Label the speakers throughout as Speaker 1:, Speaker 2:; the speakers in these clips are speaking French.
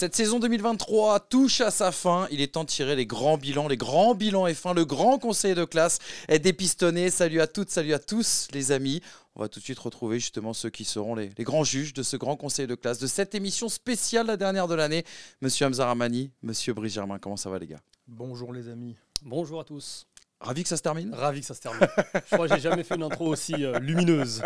Speaker 1: Cette saison 2023 touche à sa fin. Il est temps de tirer les grands bilans, les grands bilans et fin le grand conseil de classe est dépistonné. Salut à toutes, salut à tous les amis. On va tout de suite retrouver justement ceux qui seront les, grands juges de ce grand conseil de classe, de cette émission spéciale, la dernière de l'année. Monsieur Hamza Ramani, monsieur Brice Germain, comment ça va les gars
Speaker 2: Bonjour les amis. Bonjour à tous. Ravi que ça se termine Ravi que ça se termine. Je crois que j'ai jamais fait une intro aussi euh, lumineuse.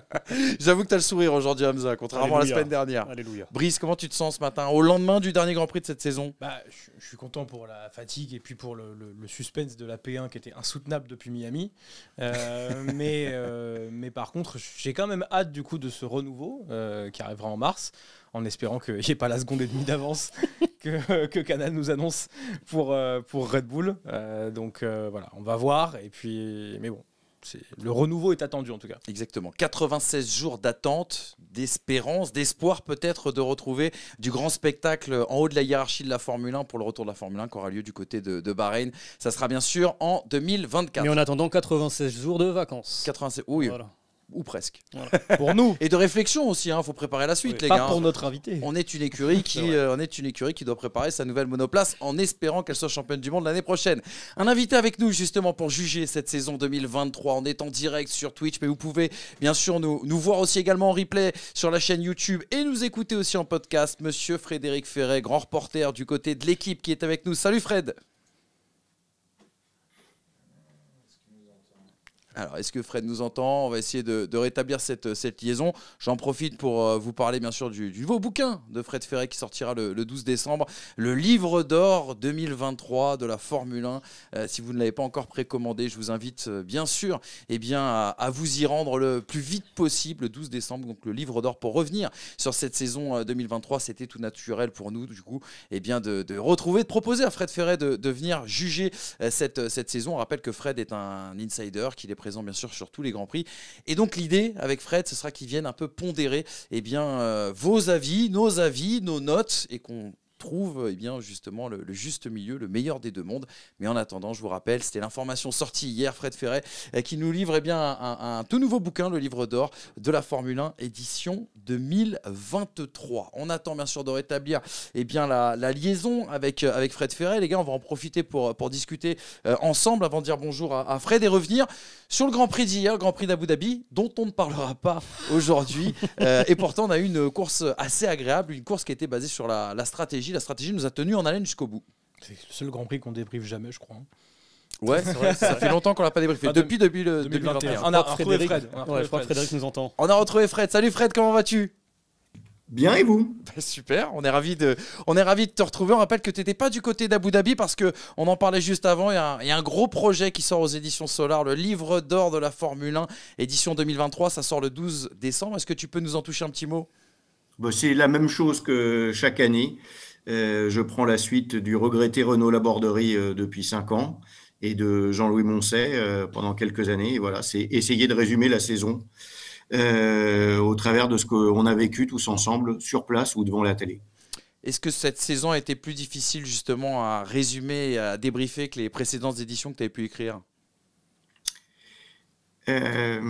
Speaker 1: J'avoue que tu as le sourire aujourd'hui, Hamza, contrairement à la semaine dernière. Alléluia. Brice, comment tu te sens ce matin, au
Speaker 3: lendemain du dernier Grand Prix de cette saison bah, je, suis content pour la fatigue et puis pour le, suspense de la P1 qui était insoutenable depuis Miami. Euh, mais, euh, mais par contre, j'ai quand même hâte du coup de ce renouveau qui arrivera en mars en espérant qu'il n'y ait pas la seconde et demie d'avance que, Canal nous annonce pour, euh, pour Red Bull. Euh, donc euh, voilà, on va voir. Et puis, mais bon, le renouveau est attendu en tout cas. Exactement. 96 jours d'attente,
Speaker 1: d'espérance, d'espoir peut-être de retrouver du grand spectacle en haut de la hiérarchie de la Formule 1 pour le retour de la Formule 1 qui aura lieu du côté de, Bahreïn. Ça sera bien sûr en 2024. Mais en attendant 96 jours de vacances. 96, oui. Voilà ou presque. pour nous. Et de réflexion aussi, il hein, faut préparer la suite, les gars. pour notre invité. On est une écurie qui, euh, est une écurie qui doit préparer sa nouvelle monoplace en espérant qu'elle soit championne du monde l'année prochaine. Un invité avec nous justement pour juger cette saison 2023. On est en direct sur Twitch, mais vous pouvez bien sûr nous, nous voir aussi également en replay sur la chaîne YouTube et nous écouter aussi en podcast. Monsieur Frédéric Ferret, grand reporter du côté de l'équipe qui est avec nous. Salut Fred. Alors, est-ce que Fred nous entend On va essayer de, rétablir cette, liaison. J'en profite pour euh, vous parler, bien sûr, du, nouveau bouquin de Fred Ferré qui sortira le, 12 décembre, le livre d'or 2023 de la Formule 1. Euh, si vous ne l'avez pas encore précommandé, je vous invite, euh, bien sûr, eh bien, à, vous y rendre le plus vite possible, le 12 décembre, donc le livre d'or pour revenir sur cette saison 2023. C'était tout naturel pour nous, du coup, eh bien, de, retrouver, de proposer à Fred Ferret de, venir juger cette, saison. On rappelle que Fred est un insider, qu'il est présent bien sûr sur tous les grands prix. Et donc l'idée avec Fred, ce sera qu'il vienne un peu pondérer et eh bien, euh, vos avis, nos avis, nos notes et qu'on trouve et eh bien, justement le, juste milieu, le meilleur des deux mondes. Mais en attendant, je vous rappelle, c'était l'information sortie hier, Fred Ferret, eh, qui nous livre eh bien, un, tout nouveau bouquin, le livre d'or de la Formule 1, édition 2023. On attend bien sûr de rétablir bien, la, liaison avec, euh, avec Fred Ferret. Les gars, on va en profiter pour, pour discuter euh, ensemble avant de dire bonjour à, Fred et revenir sur le Grand Prix d'hier, Grand Prix d'Abu Dhabi, dont on ne parlera pas aujourd'hui. Euh, et pourtant, on a eu une course assez agréable, une course qui était basée sur la, la stratégie, la stratégie nous a tenus
Speaker 3: en haleine jusqu'au bout. C'est le seul Grand Prix qu'on débriefe jamais, je crois. Hein. Ouais, vrai, ça fait longtemps qu'on l'a pas débriefé.
Speaker 1: Ah, depuis, depuis le 2021. On a retrouvé Fred. je crois que Frédéric nous entend.
Speaker 3: On a retrouvé Fred. Salut Fred,
Speaker 1: comment vas-tu Bien et vous bah, Super, on est ravi de, on est ravi de te retrouver. On rappelle que tu n'étais pas du côté d'Abu Dhabi parce que on en parlait juste avant. Il y, a un, gros projet qui sort aux éditions Solar, le livre d'or de la Formule 1, édition 2023. Ça sort le 12 décembre. Est-ce que tu peux nous en toucher un petit mot
Speaker 4: bah, C'est la même chose que chaque année. Euh, je prends la suite du regretté Renaud Laborderie euh, depuis 5 ans et de Jean-Louis Moncey euh, pendant quelques années. voilà, c'est essayer de résumer la saison au travers de ce qu'on a vécu tous ensemble sur place ou devant la télé.
Speaker 1: Est-ce que cette saison a été plus difficile justement à résumer, à débriefer que les précédentes éditions que tu avais pu écrire
Speaker 4: euh,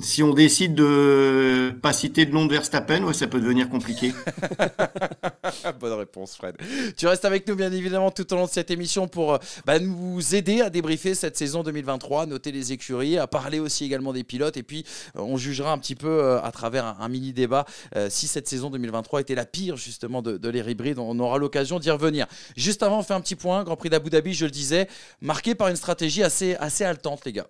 Speaker 4: si on décide de pas citer de nom de Verstappen, ça peut devenir compliqué. Bonne réponse, Fred.
Speaker 1: Tu restes avec nous, bien évidemment, tout au long de cette émission pour euh, bah, nous aider à débriefer cette saison 2023, noter les écuries, à parler aussi également des pilotes. Et puis, euh, on jugera un petit peu à travers un, mini débat si cette saison 2023 était la pire, justement, de, de l'ère hybride. On aura l'occasion d'y revenir. Juste avant, on fait un petit point. Grand Prix d'Abu Dhabi, je le disais, marqué par une stratégie assez, assez haletante, les gars.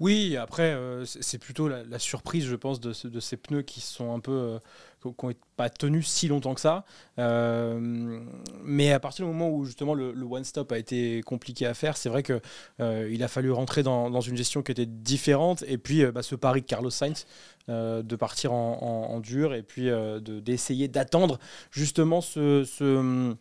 Speaker 3: Oui, après, euh, c'est plutôt la, surprise, je pense, de, ces pneus qui sont un peu. Euh, qui n'ont pas tenu si longtemps que ça. Euh, mais à partir du moment où, justement, le, one-stop a été compliqué à faire, c'est vrai qu'il il a fallu rentrer dans, une gestion qui était différente. Et puis, bah, ce pari de Carlos Sainz de partir en, dur et puis d'essayer d'attendre, justement, ce hum,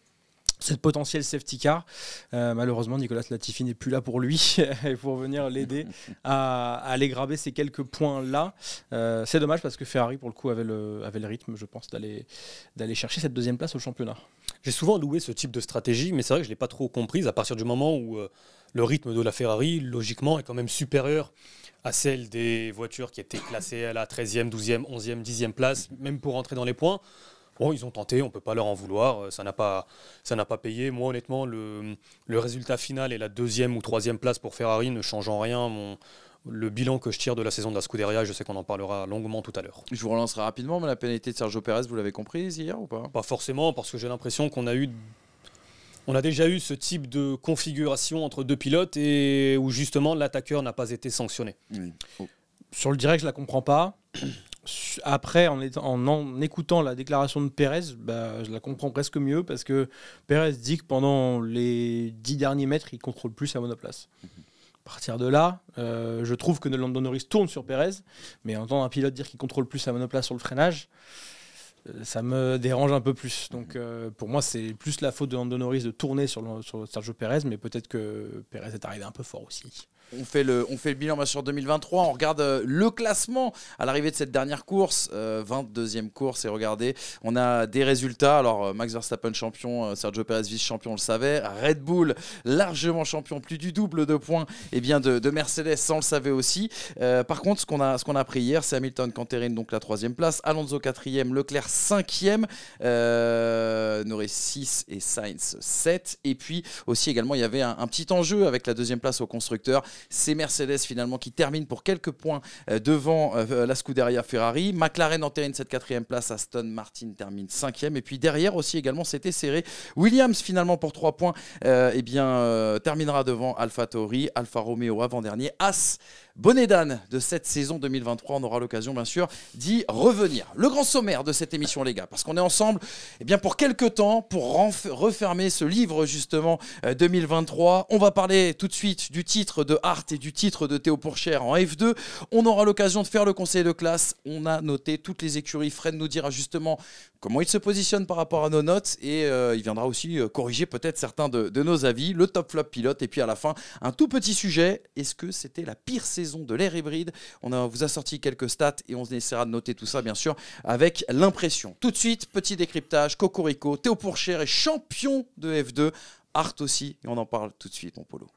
Speaker 3: cette potentielle safety car. Euh, malheureusement, Nicolas Latifi n'est plus là pour lui et pour venir l'aider à, aller graver ces quelques points-là. Euh, c'est
Speaker 2: dommage parce que Ferrari, pour le coup, avait le, avait le rythme, je pense, d'aller, d'aller chercher cette deuxième place au championnat. J'ai souvent loué ce type de stratégie, mais c'est vrai que je ne l'ai pas trop comprise à partir du moment où euh, le rythme de la Ferrari, logiquement, est quand même supérieur à celle des voitures qui étaient classées à la 13e, 12e, 11e, 10e place, même pour entrer dans les points bon, ils ont tenté, on ne peut pas leur en vouloir, euh, ça n'a pas, ça n'a pas payé. Moi, honnêtement, le, le, résultat final est la deuxième ou troisième place pour Ferrari ne changeant rien mon, le bilan que je tire de la saison de la Scuderia, je sais qu'on en parlera longuement tout à l'heure. Je vous relancerai rapidement, mais la pénalité de Sergio Pérez, vous l'avez comprise hier ou pas Pas forcément, parce que j'ai l'impression qu'on a eu on a déjà eu ce type de configuration entre deux pilotes et où justement l'attaqueur n'a pas été sanctionné. Sur le direct, je la comprends pas
Speaker 3: après, en, en, écoutant la déclaration de Pérez, bah, je la comprends presque mieux parce que Pérez dit que pendant les dix derniers mètres, il contrôle plus sa monoplace. À partir de là, euh, je trouve que Lando Norris tourne sur Pérez, mais entendre un pilote dire qu'il contrôle plus sa monoplace sur le freinage, euh, ça me dérange un peu plus. Donc mhm. euh, pour moi, c'est plus la faute de Lando Norris de tourner sur, sur Sergio Pérez, mais peut-être que Pérez est arrivé un peu fort aussi
Speaker 1: on fait le, bilan sur 2023. On regarde euh, le classement à l'arrivée de cette dernière course, 22e euh, course. Et regardez, on a des résultats. Alors, euh, Max Verstappen champion, Sergio Perez vice-champion, on le savait. Red Bull, largement champion, plus du double de points et eh bien, de, Mercedes, on le savait aussi. par contre, ce qu'on a, pris hier, c'est Hamilton, Canterin, donc la troisième place, Alonso quatrième, Leclerc 5 euh, Norris 6 et Sainz 7. Et puis aussi également, il y avait un, un petit enjeu avec la deuxième place au constructeur. C'est Mercedes finalement qui termine pour quelques points euh, devant euh, la Scuderia Ferrari. McLaren enterrine cette quatrième place. Aston Martin termine cinquième. Et puis derrière aussi également, c'était serré. Williams finalement pour trois points, et euh, eh bien terminera devant Tauri, Alfa Romeo avant dernier. As bonnet d'âne de cette saison 2023. On aura l'occasion, bien sûr, d'y revenir. Le grand sommaire de cette émission, les gars, parce qu'on est ensemble eh bien, pour quelques temps, pour refermer ce livre, justement, 2023. Euh, on va parler tout de suite du titre de Hart et du titre de Théo Pourchère en F2. On aura l'occasion de faire le conseil de classe. On a noté toutes les écuries. Fred nous dira justement comment il se positionne par rapport à nos notes et euh, il viendra aussi euh, corriger peut-être certains de, nos avis, le top flop pilote et puis à la fin un tout petit sujet, est-ce que c'était la pire saison de l'ère hybride On vous a sorti quelques stats et on essaiera de noter tout ça bien sûr avec l'impression. Tout de suite, petit décryptage, Cocorico, Théo Pourchère est champion de F2, Art aussi et on en parle tout de suite mon polo.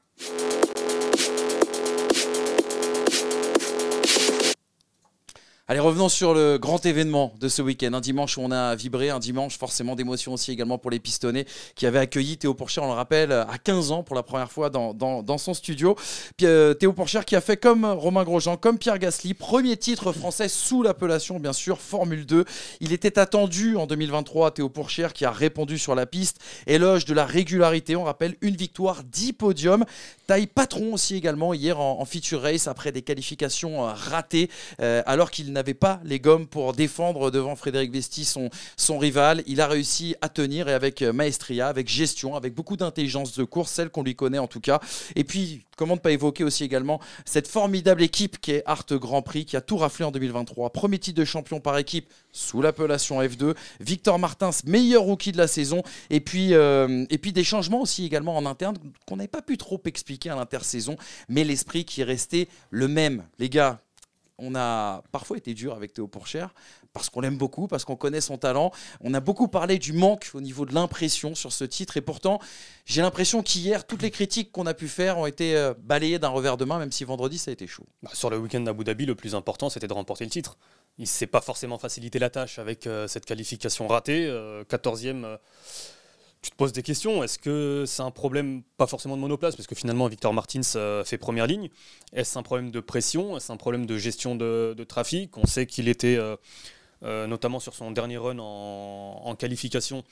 Speaker 1: Allez, revenons sur le grand événement de ce week-end. Un dimanche où on a vibré, un dimanche forcément d'émotion aussi également pour les pistonnés qui avaient accueilli Théo Pourchère, on le rappelle, à 15 ans pour la première fois dans, son studio. Euh, Théo Pourchère qui a fait comme Romain Grosjean, comme Pierre Gasly, premier titre français sous l'appellation bien sûr Formule 2. Il était attendu en 2023 Théo Pourchère qui a répondu sur la piste. Éloge de la régularité, on rappelle une victoire, 10 podiums. Taille patron aussi également hier en, feature race après des qualifications euh, ratées euh, alors qu'il n'a n'avait pas les gommes pour défendre devant Frédéric Vesti son, rival. Il a réussi à tenir et avec euh, maestria, avec gestion, avec beaucoup d'intelligence de course, celle qu'on lui connaît en tout cas. Et puis, comment ne pas évoquer aussi également cette formidable équipe qui est Art Grand Prix, qui a tout raflé en 2023. Premier titre de champion par équipe sous l'appellation F2. Victor Martins, meilleur rookie de la saison. Et puis, euh, et puis des changements aussi également en interne qu'on n'avait pas pu trop expliquer à l'intersaison, mais l'esprit qui est resté le même. Les gars, on a parfois été dur avec Théo Pourchère parce qu'on l'aime beaucoup, parce qu'on connaît son talent. On a beaucoup parlé du manque au niveau de l'impression sur ce titre et pourtant, j'ai l'impression qu'hier, toutes les critiques qu'on a pu faire ont été euh,
Speaker 2: balayées d'un revers de main, même si vendredi ça a été chaud. Bah, sur le week-end d'Abu Dhabi, le plus important c'était de remporter le titre. Il ne s'est pas forcément facilité la tâche avec euh, cette qualification ratée, 14e. Euh, tu te pose des questions. Est-ce que c'est un problème, pas forcément de monoplace, parce que finalement Victor Martins euh, fait première ligne Est-ce un problème de pression Est-ce un problème de gestion de, trafic On sait qu'il était, euh, euh, notamment sur son dernier run en, qualification,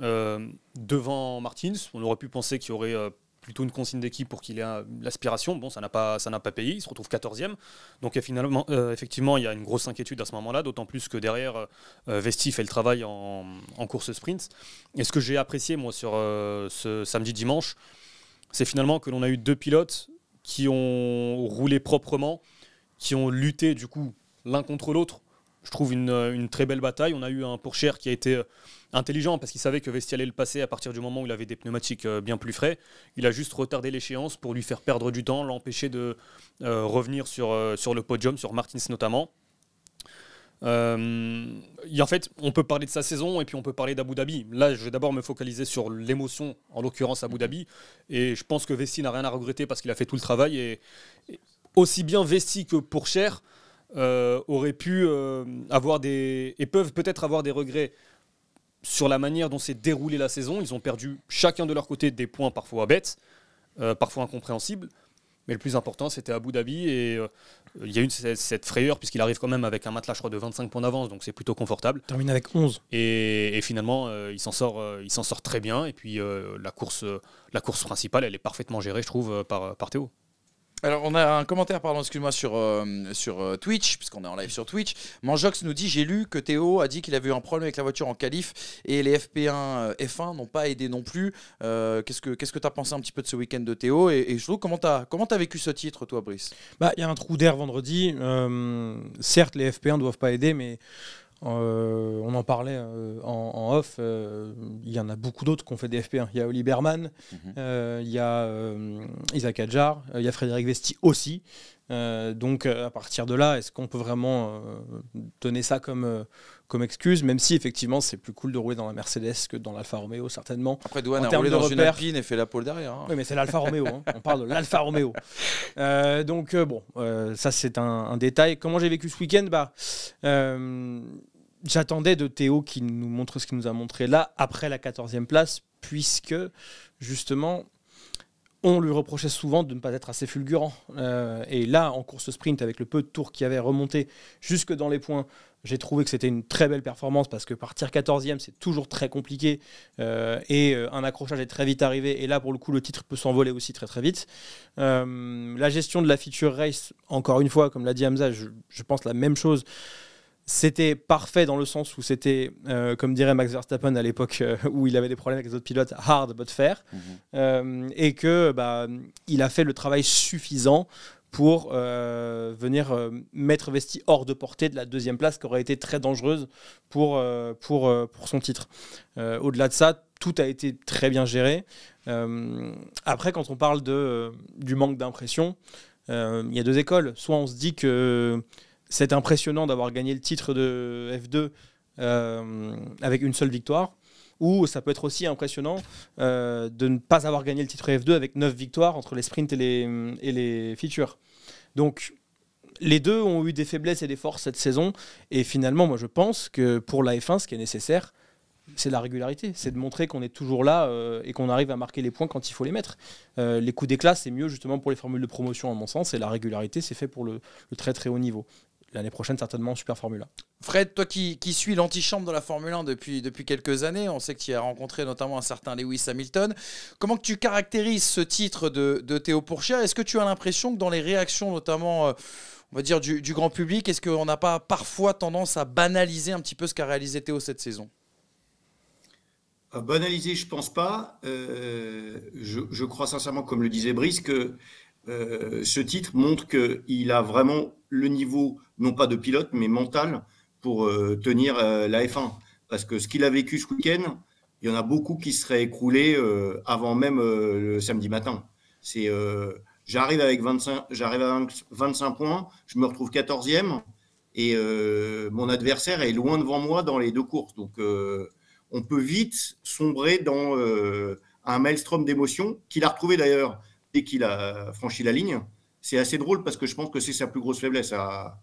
Speaker 2: devant Martins. On aurait pu penser qu'il y aurait plutôt une consigne d'équipe pour qu'il ait l'aspiration. Bon, ça n'a pas, ça n'a pas payé. Il se retrouve 14e. Donc finalement, euh, effectivement, il y a une grosse inquiétude à ce moment-là, d'autant plus que derrière, Vestif euh, Vesti fait le travail en, course sprint. Et ce que j'ai apprécié, moi, sur euh, ce samedi-dimanche, c'est finalement que l'on a eu deux pilotes qui ont roulé proprement, qui ont lutté, du coup, l'un contre l'autre je trouve, euh, une, très belle bataille. On a eu un Pourchère qui a été euh, intelligent parce qu'il savait que Vesti allait le passer à partir du moment où il avait des pneumatiques euh, bien plus frais. Il a juste retardé l'échéance pour lui faire perdre du temps, l'empêcher de revenir sur, le podium, sur Martins notamment. en fait, on peut parler de sa saison et puis on peut parler d'Abu Dhabi. Là, je vais d'abord me focaliser sur l'émotion, en l'occurrence Abu Dhabi. Et je pense que Vesti n'a rien à regretter parce qu'il a fait tout le travail. Et, aussi bien Vesti que Pourchère, euh, auraient pu euh, avoir des. et peuvent peut-être avoir des regrets sur la manière dont s'est déroulée la saison. Ils ont perdu chacun de leur côté des points parfois bêtes, euh, parfois incompréhensibles. Mais le plus important, c'était Abu Dhabi. Et il y a eu cette, frayeur, puisqu'il arrive quand même avec un matelas, je crois, de 25 points d'avance. Donc c'est plutôt confortable. Termine avec 11. Et, finalement, il s'en sort, s'en sort très bien. Et puis la, course, la course principale, elle est parfaitement gérée, je trouve, par, par Théo. Alors, on a un commentaire, pardon, excuse-moi, sur, euh, sur euh, Twitch, puisqu'on est en live sur Twitch.
Speaker 1: Manjox nous dit J'ai lu que Théo a dit qu'il avait eu un problème avec la voiture en qualif et les FP1, euh, F1 n'ont pas aidé non plus. Qu'est-ce que tu ce que, as pensé un petit peu de ce week-end de Théo Et, je trouve, comment tu as, comment vécu ce titre, toi, Brice
Speaker 3: bah, Il y a un trou d'air vendredi. certes, les FP1 ne doivent pas aider, mais euh, on en parlait euh, en, off. Euh, il y en a beaucoup d'autres qui ont fait des FP1. Il y a Oli Berman, mhm. il y a Isaac Adjar, il y a Frédéric Vesti aussi. donc à partir de là, est-ce qu'on peut vraiment donner ça comme, comme excuse Même si effectivement, c'est plus cool de rouler dans la Mercedes que dans l'Alfa Romeo, certainement. Après, Douane a roulé dans une Alpine et
Speaker 1: fait la pole derrière. Hein. Oui, mais c'est l'Alfa Romeo. Hein. On
Speaker 3: parle de l'Alfa Romeo. donc bon, ça c'est un, détail. Comment j'ai vécu ce week-end bah, j'attendais de Théo qui nous montre ce qu'il nous a montré là, après la 14e place, puisque justement, on lui reprochait souvent de ne pas être assez fulgurant. Euh, et là, en course sprint, avec le peu de tours qui avait remonté jusque dans les points, j'ai trouvé que c'était une très belle performance parce que partir 14e, c'est toujours très compliqué euh, et euh, un accrochage est très vite arrivé. Et là, pour le coup, le titre peut s'envoler aussi très très vite. la gestion de la feature race, encore une fois, comme l'a dit Hamza, je pense la même chose c'était parfait dans le sens où c'était, euh, comme dirait Max Verstappen à l'époque euh, où il avait des problèmes avec les autres pilotes, hard but fair, mhm. euh, et que bah, il a fait le travail suffisant pour venir mettre Vesti hors de portée de la deuxième place qui aurait été très dangereuse pour, pour, pour son titre. Au-delà de ça, tout a été très bien géré. après, quand on parle de, du manque d'impression, il y a deux écoles. Soit on se dit que c'est impressionnant d'avoir gagné le titre de F2 euh, avec une seule victoire. Ou ça peut être aussi impressionnant euh, de ne pas avoir gagné le titre F2 avec 9 victoires entre les sprints et les, features. Donc les deux ont eu des faiblesses et des forces cette saison. Et finalement, moi je pense que pour la F1, ce qui est nécessaire, c'est la régularité. C'est de montrer qu'on est toujours là euh, et qu'on arrive à marquer les points quand il faut les mettre. les coups d'éclat, c'est mieux justement pour les formules de promotion, à mon sens. Et la régularité, c'est fait pour le, très très haut niveau l'année prochaine certainement Super Formula.
Speaker 1: Fred, toi qui, suis l'antichambre de la Formule 1 depuis, depuis quelques années, on sait que tu as rencontré notamment un certain Lewis Hamilton. Comment que tu caractérises ce titre de, Théo Pourchia Est-ce que tu as l'impression que dans les réactions notamment... Euh, on va dire du, grand public, est-ce qu'on n'a pas parfois tendance à banaliser un petit peu ce qu'a réalisé Théo cette saison
Speaker 4: À euh, Banaliser, je pense pas. Euh, je, je, crois sincèrement, comme le disait Brice, que euh, ce titre montre qu'il a vraiment le niveau, non pas de pilote, mais mental pour euh, tenir euh, la F1. Parce que ce qu'il a vécu ce week-end, il y en a beaucoup qui seraient écroulés avant même le samedi matin. C'est j'arrive avec 25, j'arrive à 25 points, je me retrouve 14e et mon adversaire est loin devant moi dans les deux courses. Donc on peut vite sombrer dans un maelstrom d'émotions qu'il a retrouvé d'ailleurs dès qu'il a franchi la ligne. C'est assez drôle parce que je pense que c'est sa plus grosse faiblesse à,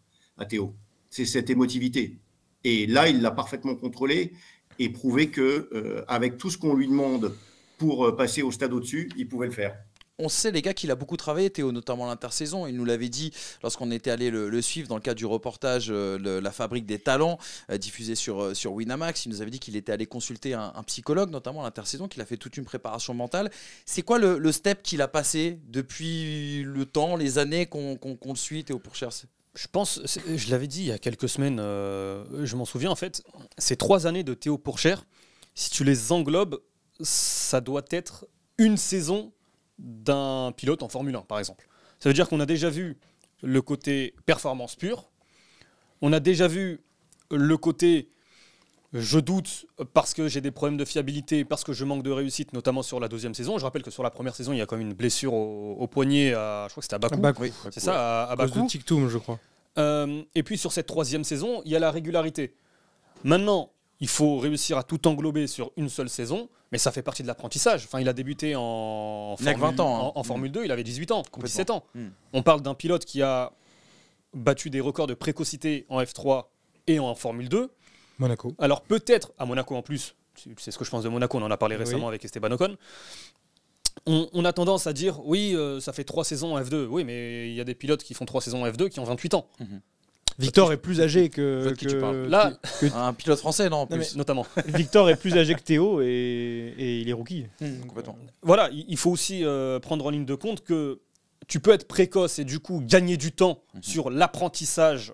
Speaker 4: Théo. C'est cette émotivité. Et là, il l'a parfaitement contrôlé et prouvé que euh, avec tout ce qu'on lui demande pour euh, passer au stade au-dessus, il pouvait le faire
Speaker 1: on sait les gars qu'il a beaucoup travaillé, Théo, notamment l'intersaison. Il nous l'avait dit lorsqu'on était allé le, suivre dans le cadre du reportage euh, La fabrique des talents euh, diffusé sur, euh, sur Winamax. Il nous avait dit qu'il était allé consulter un, psychologue, notamment l'intersaison, qu'il a fait toute une préparation mentale. C'est quoi le, step qu'il a passé depuis le temps, les années qu'on le suit, Théo Pourchère
Speaker 2: je pense, je l'avais dit il y a quelques semaines, je m'en souviens en fait, ces trois années de Théo Pourchère, si tu les englobes, ça doit être une saison d'un pilote en Formule 1, par exemple. Ça veut dire qu'on a déjà vu le côté performance pure, on a déjà vu le côté je doute parce que j'ai des problèmes de fiabilité, parce que je manque de réussite, notamment sur la deuxième saison. Je rappelle que sur la première saison, il y a quand même une blessure au, poignet, à, je crois que c'était à Bakou. oui. C'est ça, à, à Bakou. De je crois. Euh, et puis sur cette troisième saison, il y a la régularité. Maintenant, il faut réussir à tout englober sur une seule saison. Mais ça fait partie de l'apprentissage. Enfin, il a débuté en, Formule, 20 ans, en, hein. Formule 2, mm. il avait 18 ans, 17 ans. Mm. On parle d'un pilote qui a battu des records de précocité en F3 et en Formule 2. Monaco. Alors peut-être, à Monaco en plus, c'est ce que je pense de Monaco, on en a parlé récemment avec Esteban Ocon. On, a tendance à dire, oui, euh, ça fait trois saisons en F2. Oui, mais il y a des pilotes qui font trois saisons en F2 qui ont 28 ans. Mm-hmm. Victor
Speaker 3: est plus âgé que, là un pilote français non, notamment. Victor est plus
Speaker 2: âgé que Théo et, et il est rookie. Hmm. Voilà, il faut aussi euh, prendre en ligne de compte que tu peux être précoce et du coup gagner du temps mhm. sur l'apprentissage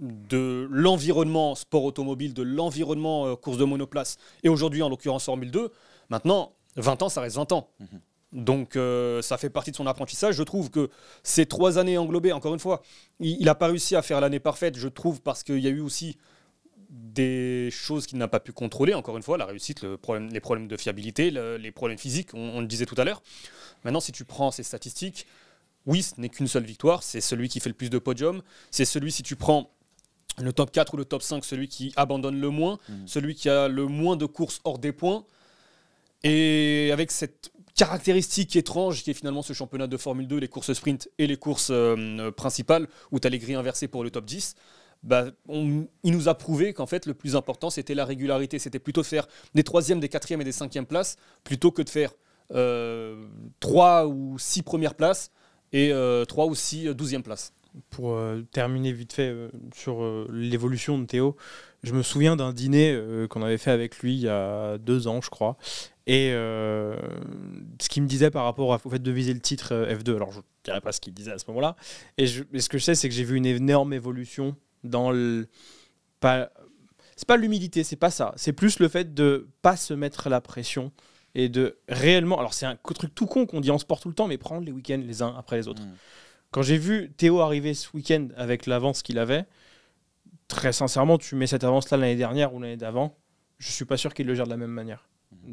Speaker 2: de l'environnement sport automobile, de l'environnement euh, course de monoplace et aujourd'hui en l'occurrence Formule 2. Maintenant, 20 ans, ça reste 20 ans. Mhm. Donc euh, ça fait partie de son apprentissage. Je trouve que ces trois années englobées, encore une fois, il n'a pas réussi à faire l'année parfaite, je trouve, parce qu'il y a eu aussi des choses qu'il n'a pas pu contrôler, encore une fois, la réussite, les problèmes de fiabilité, les problèmes physiques, on, le disait tout à l'heure. Maintenant, si tu prends ces statistiques, oui, ce n'est qu'une seule victoire, c'est celui qui fait le plus de podiums, c'est celui, si tu prends le top 4 ou le top 5, celui qui abandonne le moins, mm. celui qui a le moins de courses hors des points. Et avec cette caractéristique étrange qui est finalement ce championnat de Formule 2, les courses sprint et les courses euh, principales, où tu as les grilles inversées pour le top 10. Bah, il nous a prouvé qu'en fait le plus important c'était la régularité, c'était plutôt de faire des troisièmes, des 4 quatrièmes et des cinquièmes places plutôt que de faire 3 euh, ou six premières places et 3 euh, ou ou 12e places.
Speaker 3: Pour terminer vite fait sur l'évolution de Théo, je me souviens d'un dîner qu'on avait fait avec lui il y a deux ans, je crois, et euh, ce qu'il me disait par rapport au fait de viser le titre euh, F2, alors je ne dirais pas ce qu'il disait à ce moment-là, et, ce que je sais, c'est que j'ai vu une énorme évolution dans le. Pas, c'est pas l'humilité, c'est pas ça. C'est plus le fait de pas se mettre la pression et de réellement. Alors, c'est un truc tout con qu'on dit en sport tout le temps, mais prendre les week-ends les uns après les autres. Mm. Quand j'ai vu Théo arriver ce week-end avec l'avance qu'il avait, très sincèrement, tu mets cette avance-là l'année dernière ou l'année d'avant, je suis pas sûr qu'il le gère de la même manière.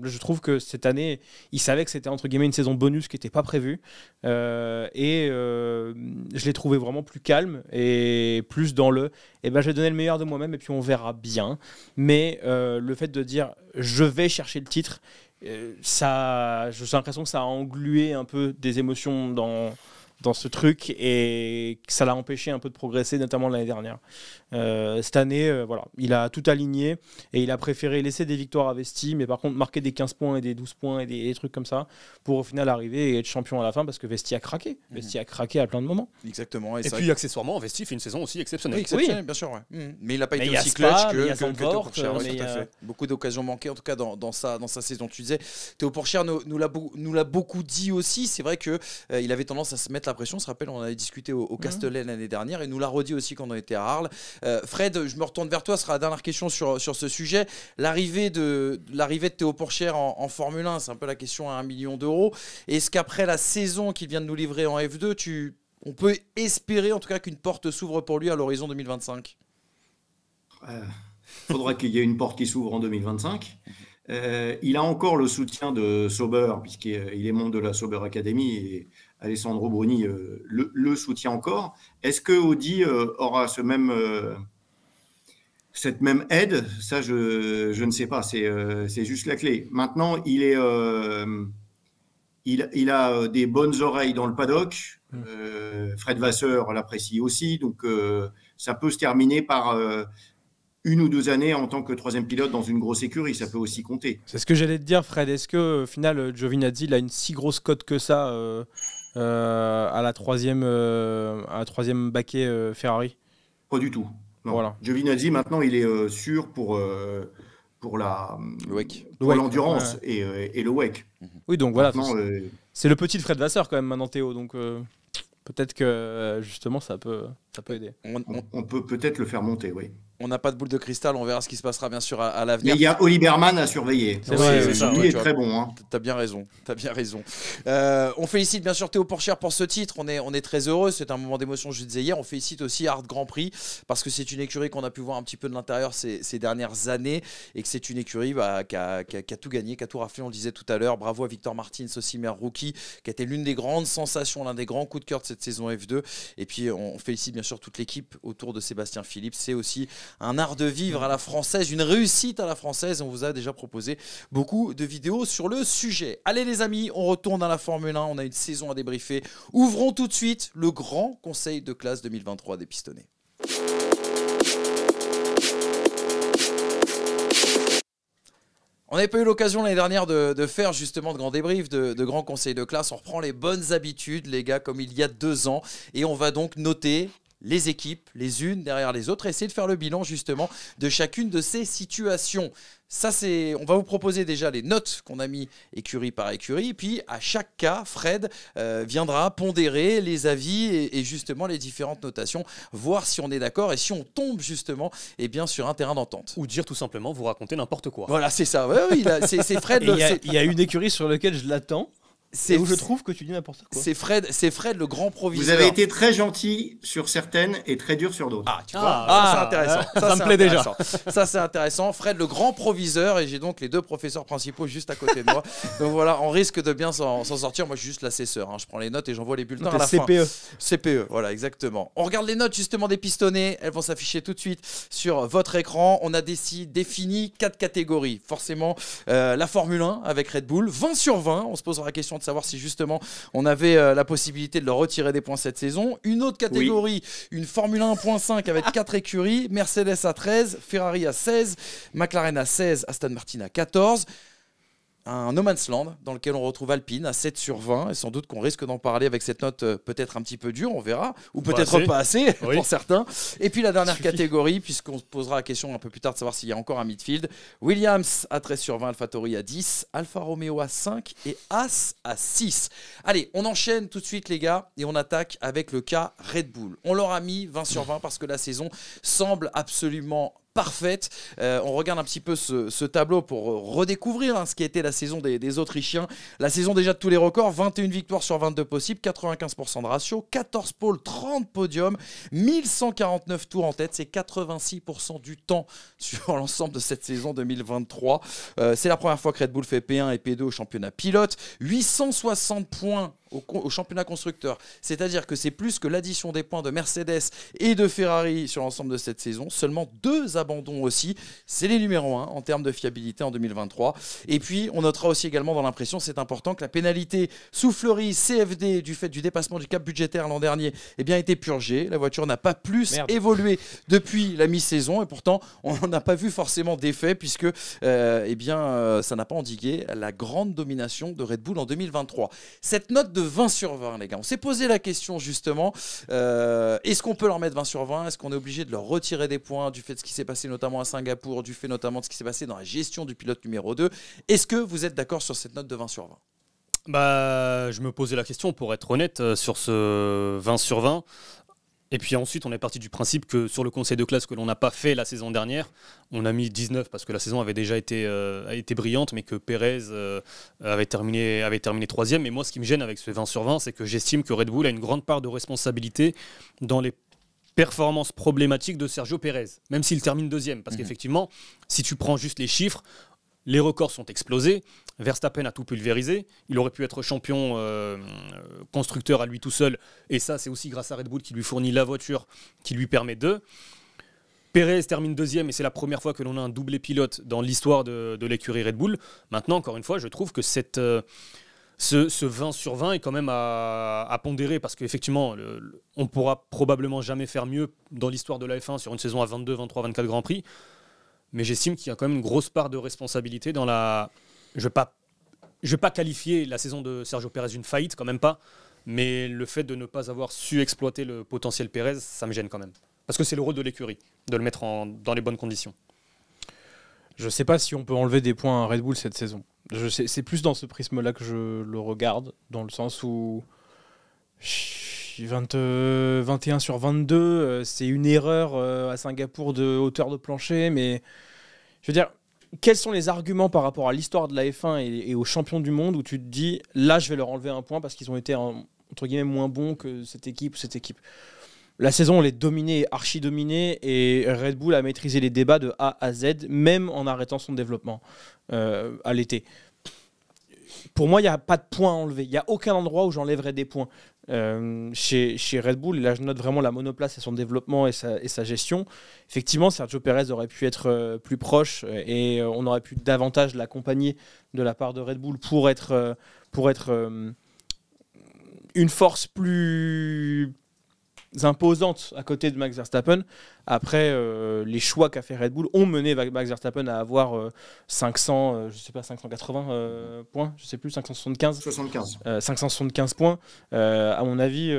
Speaker 3: Je trouve que cette année, il savait que c'était entre guillemets une saison bonus qui n'était pas prévue. Euh, et euh, je l'ai trouvé vraiment plus calme et plus dans le eh ben, je vais donner le meilleur de moi-même et puis on verra bien. Mais euh, le fait de dire je vais chercher le titre, ça, j'ai l'impression que ça a englué un peu des émotions dans, dans ce truc et que ça l'a empêché un peu de progresser, notamment l'année dernière. Euh, cette année, euh, voilà, il a tout aligné et il a préféré laisser des victoires à Vesti, mais par contre marquer des 15 points et des 12 points et des, trucs comme ça pour au final arriver et être champion à la fin parce que Vesti a craqué. Mhm. Vesti a craqué à
Speaker 2: plein de moments. Exactement. Et, puis accessoirement, Vesti fait une saison aussi exceptionnelle. Oui, bien sûr. Mhm. Mais il n'a pas été aussi clutch que, euh,
Speaker 1: Beaucoup d'occasions manquées, en tout cas dans, dans, sa, dans sa saison. Tu disais, Théo Porcher nous, nous l'a beaucoup dit aussi. C'est vrai qu'il il avait tendance à se mettre la pression. On se rappelle, on avait discuté au, mhm. Castellet l'année dernière et nous l'a redit aussi quand on était à Arles euh, Fred, je me retourne vers toi, ce sera la dernière question sur, ce sujet. L'arrivée de, l'arrivée de Théo Porcher en, Formule 1, c'est un peu la question à un million d'euros. Est-ce qu'après la saison qu'il vient de nous livrer en F2, on peut espérer en tout cas qu'une porte s'ouvre pour lui à l'horizon 2025
Speaker 4: Il faudra qu'il y ait une porte qui s'ouvre en 2025. Euh, il a encore le soutien de Sauber, puisqu'il est membre de la Sauber Academy et Alessandro Bruni euh, le, soutient encore. Est-ce que Audi euh, aura ce même, euh, cette même aide Ça, je, je, ne sais pas. C'est juste la clé. Maintenant, il, est, il, il, a des bonnes oreilles dans le paddock. Mmh. Fred Vasseur l'apprécie aussi. Donc, ça peut se terminer par une ou deux années en tant que troisième pilote dans une grosse écurie, ça peut aussi compter. C'est ce
Speaker 3: que j'allais te dire, Fred. Est-ce que, au final, Giovinazzi, il a une si grosse cote que ça euh, à la troisième, euh, à troisième baquet euh, Ferrari Pas du tout. Non. Giovinazzi, maintenant,
Speaker 4: il est sûr pour pour la l'endurance l'endurance et, et, le WEC. Mhm. Oui, donc voilà.
Speaker 3: C'est le petit de Fred Vasseur quand même maintenant Théo, donc peut-être que justement ça peut ça peut aider.
Speaker 4: on peut peut-être le faire monter, oui.
Speaker 3: On n'a pas de boule de cristal, on verra ce qui se passera bien sûr à, l'avenir. Mais il y a Oliverman à surveiller.
Speaker 1: C'est euh, lui est très bon. Hein. T'as bien raison, t'as bien raison. Euh, on félicite bien sûr Théo Porcher pour ce titre, on est, on est très heureux, c'est un moment d'émotion, je disais hier. On félicite aussi Hard Grand Prix parce que c'est une écurie qu'on a pu voir un petit peu de l'intérieur ces, dernières années et que c'est une écurie bah, qui, a, a, tout gagné, qui a tout raflé, on le disait tout à l'heure. Bravo à Victor Martins, aussi maire rookie, qui a été l'une des grandes sensations, l'un des grands coups de cœur de cette saison F2. Et puis on félicite bien sûr toute l'équipe autour de Sébastien Philippe, c'est aussi un art de vivre à la française, une réussite à la française. On vous a déjà proposé beaucoup de vidéos sur le sujet. Allez les amis, on retourne à la Formule 1, on a une saison à débriefer. Ouvrons tout de suite le grand conseil de classe 2023 des pistonnés. On n'avait pas eu l'occasion l'année dernière de, faire justement de grands débriefs, de, de, grands conseils de classe. On reprend les bonnes habitudes, les gars, comme il y a deux ans. Et on va donc noter les équipes, les unes derrière les autres, essayer de faire le bilan justement de chacune de ces situations. Ça, c'est. On va vous proposer déjà les notes qu'on a mis écurie par écurie. Et puis, à chaque cas, Fred euh, viendra pondérer les avis et, justement les différentes notations, voir si on est d'accord et si on tombe justement eh bien, sur
Speaker 3: un
Speaker 2: terrain d'entente. Ou dire tout simplement, vous raconter n'importe quoi. Voilà, c'est ça. Ouais, c'est Fred. Il y,
Speaker 3: a une écurie sur laquelle je l'attends. C'est où je trouve que tu dis n'importe quoi. C'est
Speaker 4: Fred, c'est Fred le grand proviseur. Vous avez été très gentil sur certaines et très dur sur d'autres. Ah, tu vois, ah, c'est intéressant. ça, me plaît déjà.
Speaker 1: Ça c'est intéressant. Fred le grand proviseur et j'ai donc les deux professeurs principaux juste à côté de moi. donc voilà, on risque de bien s'en sortir. Moi, je suis juste l'assesseur. Hein. Je prends les notes et j'envoie les bulletins à la CPE. Fin. CPE, e, voilà, exactement. On regarde les notes justement des pistonnés. Elles vont s'afficher tout de suite sur votre écran. On a défini quatre catégories. Forcément, euh, la Formule 1 avec Red Bull, 20 sur 20. On se posera la question de savoir si justement on avait euh, la possibilité de leur retirer des points cette saison. Une autre catégorie, une Formule 1.5 avec 4 écuries, Mercedes à 13, Ferrari à 16, McLaren à 16, Aston Martin à 14 un No Man's Land dans lequel on retrouve Alpine à 7 sur 20 et sans doute qu'on risque d'en parler avec cette note euh, peut-être un petit peu dure, on verra, ou peut-être pas assez pour certains. Et puis la dernière catégorie, puisqu'on se posera la question un peu plus tard de savoir s'il y a encore un midfield, Williams à 13 sur 20, Tauri à 10, Alfa Romeo à 5 et As à 6. Allez, on enchaîne tout de suite les gars et on attaque avec le cas Red Bull. On leur a mis 20 sur 20 parce que la saison semble absolument parfaite. Euh, on regarde un petit peu ce, tableau pour euh, redécouvrir hein, ce qui était la saison des, Autrichiens. La saison déjà de tous les records, 21 victoires sur 22 possibles, 95% de ratio, 14 pôles, 30 podiums, 1149 tours en tête, c'est 86% du temps sur l'ensemble de cette saison 2023. Euh, c'est la première fois que Red Bull fait P1 et P2 au championnat pilote, 860 points au, championnat constructeur. C'est-à-dire que c'est plus que l'addition des points de Mercedes et de Ferrari sur l'ensemble de cette saison. Seulement deux abandons aussi. C'est les numéros 1 en termes de fiabilité en 2023. Et puis, on notera aussi également dans l'impression, c'est important, que la pénalité soufflerie CFD du fait du dépassement du cap budgétaire l'an dernier eh bien, a été purgée. La voiture n'a pas plus évolué depuis la mi-saison. Et pourtant, on n'a pas vu forcément d'effet puisque euh, eh bien, euh, ça n'a pas endigué la grande domination de Red Bull en 2023. Cette note de 20 sur 20, les gars. On s'est posé la question justement euh, est-ce qu'on peut leur mettre 20 sur 20 Est-ce qu'on est obligé de leur retirer des points du fait de ce qui s'est passé notamment à Singapour, du fait notamment de ce qui s'est passé dans la gestion du pilote numéro 2 Est-ce que vous êtes d'accord sur cette note de 20 sur 20
Speaker 2: bah, je me posais la question, pour être honnête, euh, sur ce 20 sur 20. Et puis ensuite, on est parti du principe que sur le conseil de classe que l'on n'a pas fait la saison dernière, on a mis 19 parce que la saison avait déjà été, euh, brillante, mais que Pérez euh, avait terminé avait terminé troisième. Et moi, ce qui me gêne avec ce 20 sur 20, c'est que j'estime que Red Bull a une grande part de responsabilité dans les performances problématiques de Sergio Pérez, même s'il termine deuxième. Parce mhm. qu'effectivement, si tu prends juste les chiffres, les records sont explosés. Verstappen a tout pulvérisé. Il aurait pu être champion euh, constructeur à lui tout seul. Et ça, c'est aussi grâce à Red Bull qui lui fournit la voiture qui lui permet de. Pérez termine deuxième et c'est la première fois que l'on a un doublé pilote dans l'histoire de, l'écurie Red Bull. Maintenant, encore une fois, je trouve que cette, euh, ce, 20 sur 20 est quand même à, pondérer parce qu'effectivement, on pourra probablement jamais faire mieux dans l'histoire de la F1 sur une saison à 22, 23, 24 Grands Prix mais j'estime qu'il y a quand même une grosse part de responsabilité dans la. Je ne vais, pas... Je vais pas qualifier la saison de Sergio Pérez d'une faillite, quand même pas, mais le fait de ne pas avoir su exploiter le potentiel Pérez, ça me gêne quand même. Parce que c'est le rôle de l'écurie, de le mettre dans les bonnes conditions.
Speaker 3: Je ne sais pas si on peut enlever des points à Red Bull cette saison. C'est plus dans ce prisme-là que je le regarde, dans le sens où. 21 euh, sur 22, euh, c'est une erreur euh, à Singapour de hauteur de plancher, mais je veux dire, quels sont les arguments par rapport à l'histoire de la F1 et, aux champions du monde où tu te dis, là, je vais leur enlever un point parce qu'ils ont été, entre guillemets, moins bons que cette équipe ou cette équipe la saison, on est dominée, archi dominée, et Red Bull a maîtrisé les débats de A à Z, même en arrêtant son développement à l'été. Pour moi, il n'y a pas de points à enlever. Il n'y a aucun endroit où j'enlèverais des points. Euh, chez, Red Bull, là je note vraiment la monoplace et son développement et sa, gestion. Effectivement, Sergio Perez aurait pu être euh, plus proche et euh, on aurait pu davantage l'accompagner de la part de Red Bull pour être, pour être une force plus, imposantes à côté de Max Verstappen. Après, euh, les choix qu'a fait Red Bull ont mené Max Verstappen à avoir 500, euh, je euh, je sais pas, 580 points, je sais plus, 575. 75. 575 points. à mon avis,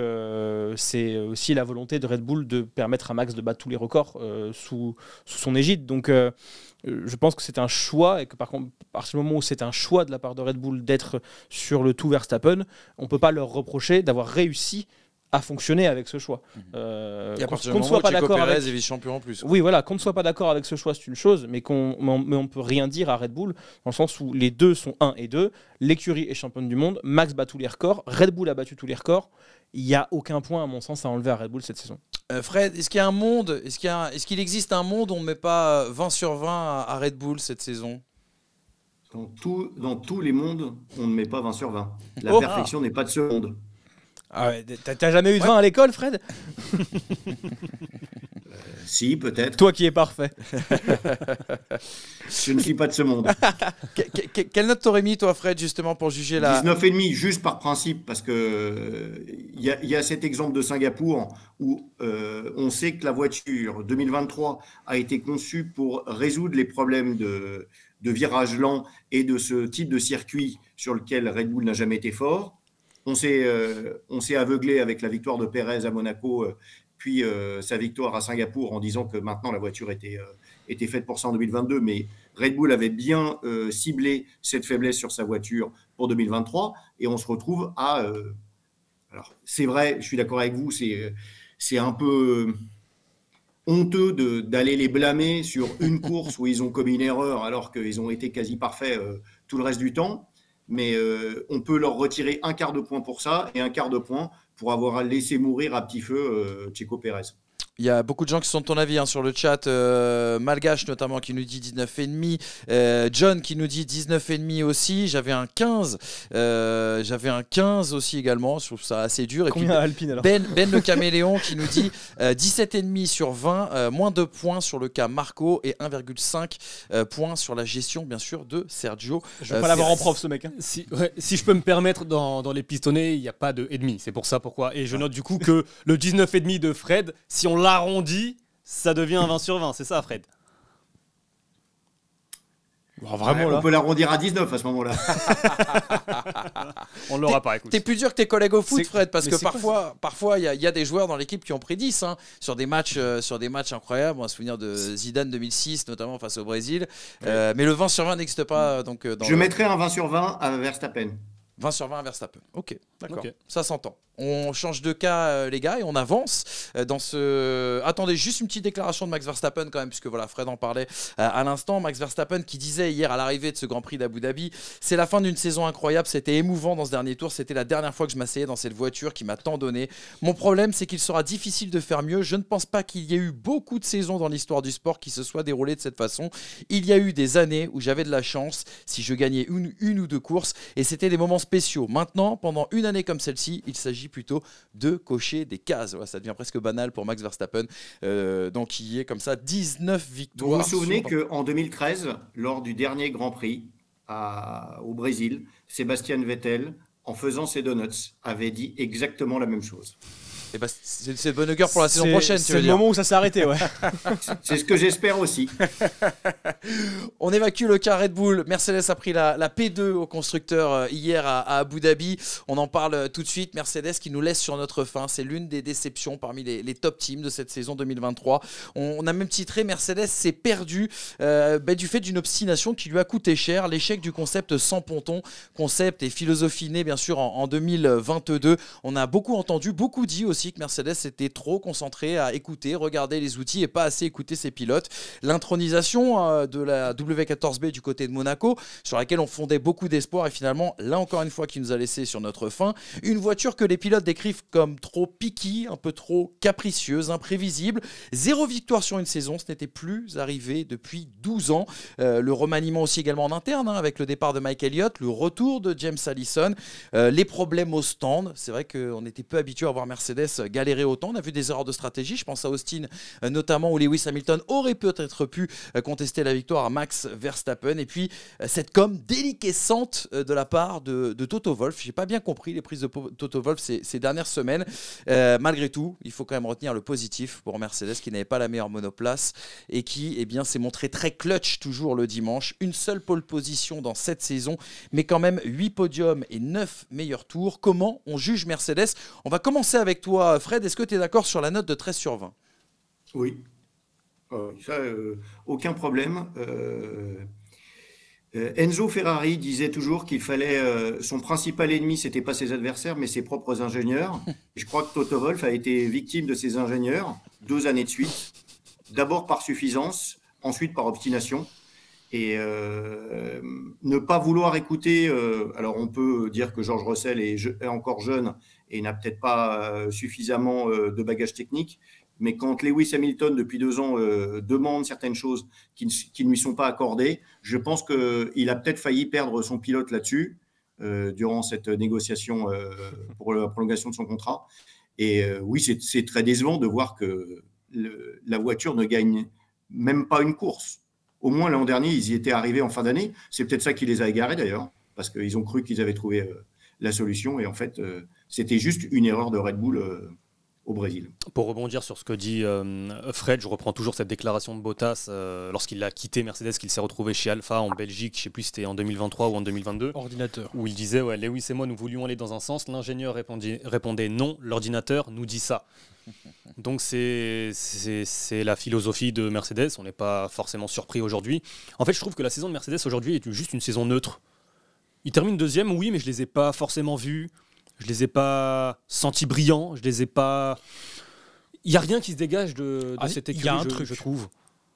Speaker 3: c'est aussi la volonté de Red Bull de permettre à Max de battre tous les records sous, sous, son égide. Donc, je pense que c'est un choix et que par contre, à partir du moment où c'est un choix de la part de Red Bull d'être sur le tout Verstappen, on peut pas leur reprocher d'avoir réussi à fonctionner avec ce choix. Mhm. Euh, qu'on ne soit pas d'accord avec. vice champion en plus. Oui, voilà, qu'on ne soit pas d'accord avec ce choix, c'est une chose, mais qu'on mais on peut rien dire à Red Bull dans le sens où les deux sont 1 et 2. L'écurie est championne du monde, Max bat tous les records, Red Bull a battu tous les records. Il n'y a aucun point, à mon sens, à enlever à Red Bull cette saison.
Speaker 1: Euh, Fred, est-ce qu'il y a un monde, est-ce qu'il, est existe un monde où on ne met pas 20 euh, sur 20 à Red Bull cette saison
Speaker 4: dans, tout, dans tous les mondes, on ne met pas 20 sur 20. La oh. perfection n'est pas de ce monde. Ah t'as jamais eu de vin à l'école,
Speaker 3: Fred euh,
Speaker 4: Si, peut-être. Toi qui es parfait. Je ne suis pas de ce monde.
Speaker 1: quelle note t'aurais mis, toi, Fred, justement, pour juger la. 19,5,
Speaker 4: juste par principe, parce que il euh, y, a cet exemple de Singapour où euh, on sait que la voiture 2023 a été conçue pour résoudre les problèmes de virage lent et de ce type de circuit sur lequel Red Bull n'a jamais été fort. Euh, on s'est aveuglé avec la victoire de Pérez à Monaco, euh, puis euh, sa victoire à Singapour en disant que maintenant la voiture était, était faite pour ça en 2022. Mais Red Bull avait bien ciblé cette faiblesse sur sa voiture pour 2023. Et on se retrouve à. alors, c'est vrai, je suis d'accord avec vous, c'est un peu honteux d'aller les blâmer sur une course où ils ont commis une erreur alors qu'ils ont été quasi parfaits tout le reste du temps mais euh, on peut leur retirer un quart de point pour ça et un quart de point pour avoir laissé mourir à petit feu euh, Chico Pérez.
Speaker 1: Il y a beaucoup de gens qui sont de ton avis hein, sur le chat. Euh, Malgache notamment qui nous dit 19,5. demi euh, John qui nous dit 19,5 aussi. J'avais un 15. Euh, j'avais un 15 aussi également. Je trouve ça assez dur. Et Combien Alpine, alors ben, ben le caméléon qui nous dit 17,5 sur 20. moins de points sur le cas Marco et
Speaker 2: 1,5 points sur la gestion bien sûr de Sergio. Je vais pas l'avoir en prof ce mec. Hein. Si, si, je peux me permettre dans, dans les pistonnés, il n'y a pas de demi. C'est pour ça pourquoi. Et je ah. note du coup que le 19,5 de Fred, si on l'arrondi, ça devient un 20 sur 20, c'est ça, Fred
Speaker 4: vraiment, On peut l'arrondir à 19 à ce moment-là.
Speaker 1: on l'aura pas, écoute. T'es plus dur que tes collègues au foot, Fred, parce que parfois, il parfois, y, a, y a des joueurs dans l'équipe qui ont pris 10 hein, sur, des matchs, euh, sur des matchs incroyables. On se souvenir de Zidane 2006, notamment face au Brésil. Euh, mais le 20 sur 20 n'existe pas. Euh, donc, Je mettrai un 20 sur 20 à Verstappen. 20 sur 20 à Verstappen. Ok, d'accord. Ça s'entend. On change de cas, euh, les gars, et on avance euh, dans ce. Attendez, juste une petite déclaration de Max Verstappen quand même, puisque voilà, Fred en parlait euh, à l'instant. Max Verstappen qui disait hier à l'arrivée de ce Grand Prix d'Abu Dhabi, c'est la fin d'une saison incroyable. C'était émouvant dans ce dernier tour. C'était la dernière fois que je m'asseyais dans cette voiture qui m'a tant donné. Mon problème, c'est qu'il sera difficile de faire mieux. Je ne pense pas qu'il y ait eu beaucoup de saisons dans l'histoire du sport qui se soient déroulées de cette façon. Il y a eu des années où j'avais de la chance si je gagnais une ou deux courses, et c'était des moments spéciaux. Maintenant, pendant une année comme celle-ci, il s'agit plutôt de cocher des cases. ça devient presque banal pour Max Verstappen, euh, donc il y est comme ça 19 victoires. Vous vous souvenez qu'en
Speaker 4: 2013, lors du dernier Grand Prix au Brésil, Sébastien Vettel, en faisant ses donuts, avait dit exactement la même chose. Eh ben, c'est bonne pour la saison prochaine, C'est le moment
Speaker 3: où ça s'est arrêté, ouais. c'est ce que
Speaker 4: j'espère aussi.
Speaker 1: On évacue le cas Red Bull. Mercedes a pris la, P2 au constructeur euh, hier à, Abu Dhabi. On en parle euh, tout de suite. Mercedes qui nous laisse sur notre fin. C'est l'une des déceptions parmi les, top teams de cette saison 2023. On, a même titré Mercedes s'est perdu euh, ben, du fait d'une obstination qui lui a coûté cher. L'échec du concept sans ponton, concept et philosophie née bien sûr en, en 2022. On a beaucoup entendu, beaucoup dit aussi aussi que Mercedes était trop concentrée à écouter, regarder les outils et pas assez écouter ses pilotes. L'intronisation euh, de la W14B du côté de Monaco, sur laquelle on fondait beaucoup d'espoir et finalement, là encore une fois, qui nous a laissé sur notre fin. Une voiture que les pilotes décrivent comme trop piquée, un peu trop capricieuse, imprévisible. Zéro victoire sur une saison, ce n'était plus arrivé depuis 12 ans. Euh, le remaniement aussi également en interne, hein, avec le départ de Mike Elliott, le retour de James Allison, euh, les problèmes au stand. C'est vrai qu'on était peu habitué à voir Mercedes galéré galérer autant. On a vu des erreurs de stratégie. Je pense à Austin, euh, notamment où Lewis Hamilton aurait peut-être pu euh, contester la victoire à Max Verstappen. Et puis euh, cette com déliquescente de la part de, Toto Wolf. J'ai pas bien compris les prises de Toto Wolf ces, dernières semaines. malgré tout, il faut quand même retenir le positif pour Mercedes qui n'avait pas la meilleure monoplace et qui eh bien, s'est montré très clutch toujours le dimanche. Une seule pole position dans cette saison, mais quand même 8 podiums et 9 meilleurs tours. Comment on juge Mercedes On va commencer avec toi. Fred. Est-ce que tu
Speaker 4: es d'accord sur la note de 13 sur 20 Oui. Euh, euh, aucun problème. Euh, Enzo Ferrari disait toujours qu'il fallait. son principal ennemi, c'était pas ses adversaires, mais ses propres ingénieurs. Je crois que Toto Wolf a été victime de ses ingénieurs deux années de suite. D'abord par suffisance, ensuite par obstination. Et ne pas vouloir écouter, alors on peut dire que Georges Russell est, encore jeune et n'a peut-être pas euh, suffisamment euh, de bagages techniques. Mais quand Lewis Hamilton, depuis deux ans, euh, demande certaines choses qui, ne lui sont pas accordées, je pense qu'il a peut-être failli perdre son pilote là-dessus durant cette négociation pour la prolongation de son contrat. Et oui, c'est très décevant de voir que la voiture ne gagne même pas une course. Au moins l'an dernier, ils y étaient arrivés en fin d'année. C'est peut-être ça qui les a égarés d'ailleurs, parce qu'ils ont cru qu'ils avaient trouvé la solution. Et en fait, euh, c'était juste une erreur de Red Bull euh, au Brésil. Pour rebondir
Speaker 2: sur ce que dit euh, Fred, je reprends toujours cette déclaration de Bottas lorsqu'il a quitté Mercedes, qu'il s'est retrouvé chez Alpha en Belgique, je ne sais plus si c'était en 2023 ou en 2022. Ordinateur. Où il disait ouais, Lewis c'est moi, nous voulions aller dans un sens. L'ingénieur répondait non, l'ordinateur nous dit ça. Donc c'est la philosophie de Mercedes, on n'est pas forcément surpris aujourd'hui. En fait, je trouve que la saison de Mercedes aujourd'hui est juste une saison neutre. Il termine deuxième, oui, mais je les ai pas forcément vus. Je les ai pas sentis brillants. Je les ai pas. Il y a rien qui se dégage de, ah, cette équipe. Il y a un truc, je trouve.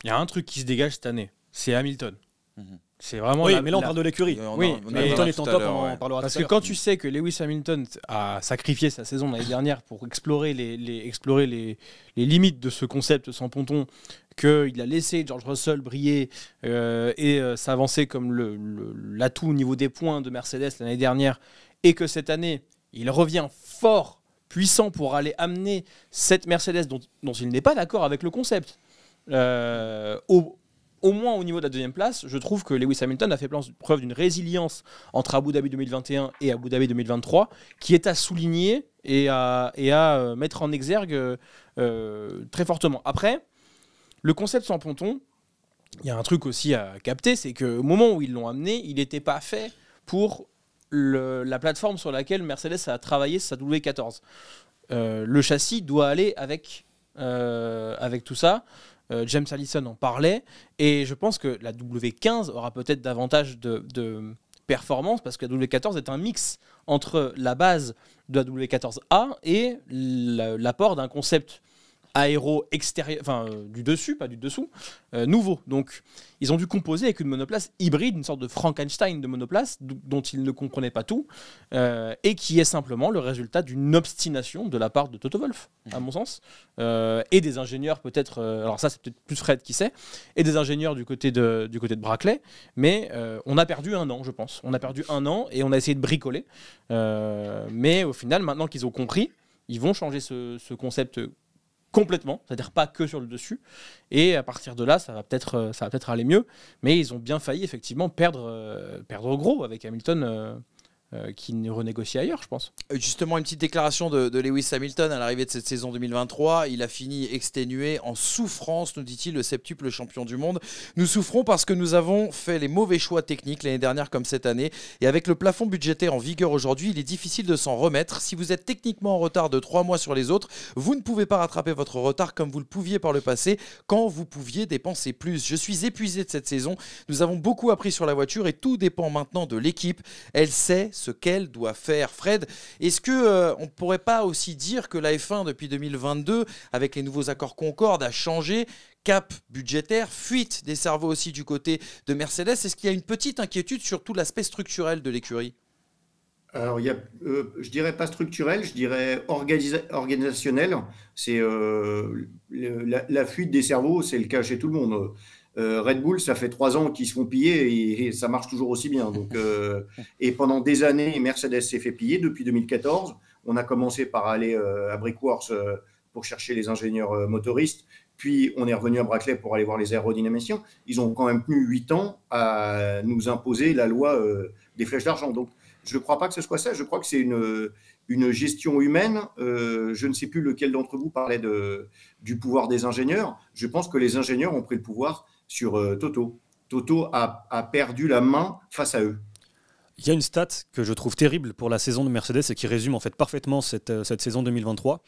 Speaker 2: Il y a un truc qui se dégage cette
Speaker 3: année. C'est Hamilton. Mhm. C'est vraiment. Oui, mais là, on parle de l'écurie. Euh, oui, mais Hamilton est en top, on parlera Parce que quand tu sais que Lewis Hamilton a sacrifié sa saison l'année dernière pour explorer, les, les explorer les, limites de ce concept sans ponton, qu'il a laissé George Russell briller euh, et euh, s'avancer comme l'atout le, au niveau des points de Mercedes l'année dernière, et que cette année, il revient fort, puissant pour aller amener cette Mercedes dont, dont il n'est pas d'accord avec le concept. au, au moins au niveau de la deuxième place, je trouve que Lewis Hamilton a fait preuve d'une résilience entre Abu Dhabi 2021 et Abu Dhabi 2023 qui est à souligner et à, euh, mettre en exergue euh, euh, très fortement. Après, le concept sans ponton, il y a un truc aussi à capter, c'est qu'au moment où ils l'ont amené, il n'était pas fait pour la plateforme sur laquelle Mercedes a travaillé sa W14. le châssis doit aller avec tout ça. Euh, James Allison en parlait. Et je pense que la W15 aura peut-être davantage de, de performance parce que la W14 est un mix entre la base de la W14A et l'apport d'un concept aéro extérieur, enfin euh, du dessus, pas du dessous, euh, nouveau. Donc ils ont dû composer avec une monoplace hybride, une sorte de Frankenstein de monoplace dont ils ne comprenaient pas tout euh, et qui est simplement le résultat d'une obstination de la part de Toto Wolf à mon sens, et des ingénieurs peut-être. alors ça c'est peut-être plus Fred qui sait, et des ingénieurs du côté de du côté de Mais on a perdu un an, je pense. On a perdu un an et on a essayé de bricoler. mais au final, maintenant qu'ils ont compris ils vont changer ce, concept complètement, c'est-à-dire pas que sur le dessus. Et à partir de là, ça va peut-être euh, ça peut-être aller mieux. Mais ils ont bien failli effectivement perdre, euh, perdre gros avec Hamilton. Euh, euh, qui ne renégocie ailleurs, je pense. Euh, justement, une petite déclaration de, Lewis Hamilton à l'arrivée de cette saison
Speaker 1: 2023. Il a fini exténué, en souffrance, nous dit-il, le septuple champion du monde. Nous souffrons parce que nous avons fait les mauvais choix techniques l'année dernière comme cette année. Et avec le plafond budgétaire en vigueur aujourd'hui, il est difficile de s'en remettre. Si vous êtes techniquement en retard de trois mois sur les autres, vous ne pouvez pas rattraper votre retard comme vous le pouviez par le passé, quand vous pouviez dépenser plus. Je suis épuisé de cette saison. Nous avons beaucoup appris sur la voiture et tout dépend maintenant de l'équipe. Elle sait ce qu'elle doit faire. Fred, est-ce que euh, on ne pourrait pas aussi dire que la F1 depuis 2022, avec les nouveaux accords Concorde, a changé cap budgétaire, fuite des cerveaux
Speaker 4: aussi du côté de Mercedes Est-ce qu'il y a une petite inquiétude sur tout l'aspect structurel de l'écurie alors, il y a, euh, je dirais pas structurel, je dirais organisationnel. C'est euh, la, fuite des cerveaux, c'est le cas chez tout le monde. Euh, Red Bull, ça fait trois ans qu'ils se font piller et, ça marche toujours aussi bien. Donc, euh, et pendant des années, Mercedes s'est fait piller depuis 2014. On a commencé par aller euh, à Brickworks pour chercher les ingénieurs motoristes. Puis on est revenu à Brackley pour aller voir les aérodynamiciens. Ils ont quand même tenu huit ans à nous imposer la loi des flèches d'argent. Donc je ne crois pas que ce soit ça. Je crois que c'est une, une gestion humaine. je ne sais plus lequel d'entre vous parlait de, du pouvoir des ingénieurs. Je pense que les ingénieurs ont pris le pouvoir sur euh, Toto. Toto a, perdu la main face à eux.
Speaker 2: Il y a une stat que je trouve terrible pour la saison de Mercedes et qui résume en fait parfaitement cette, euh, saison 2023.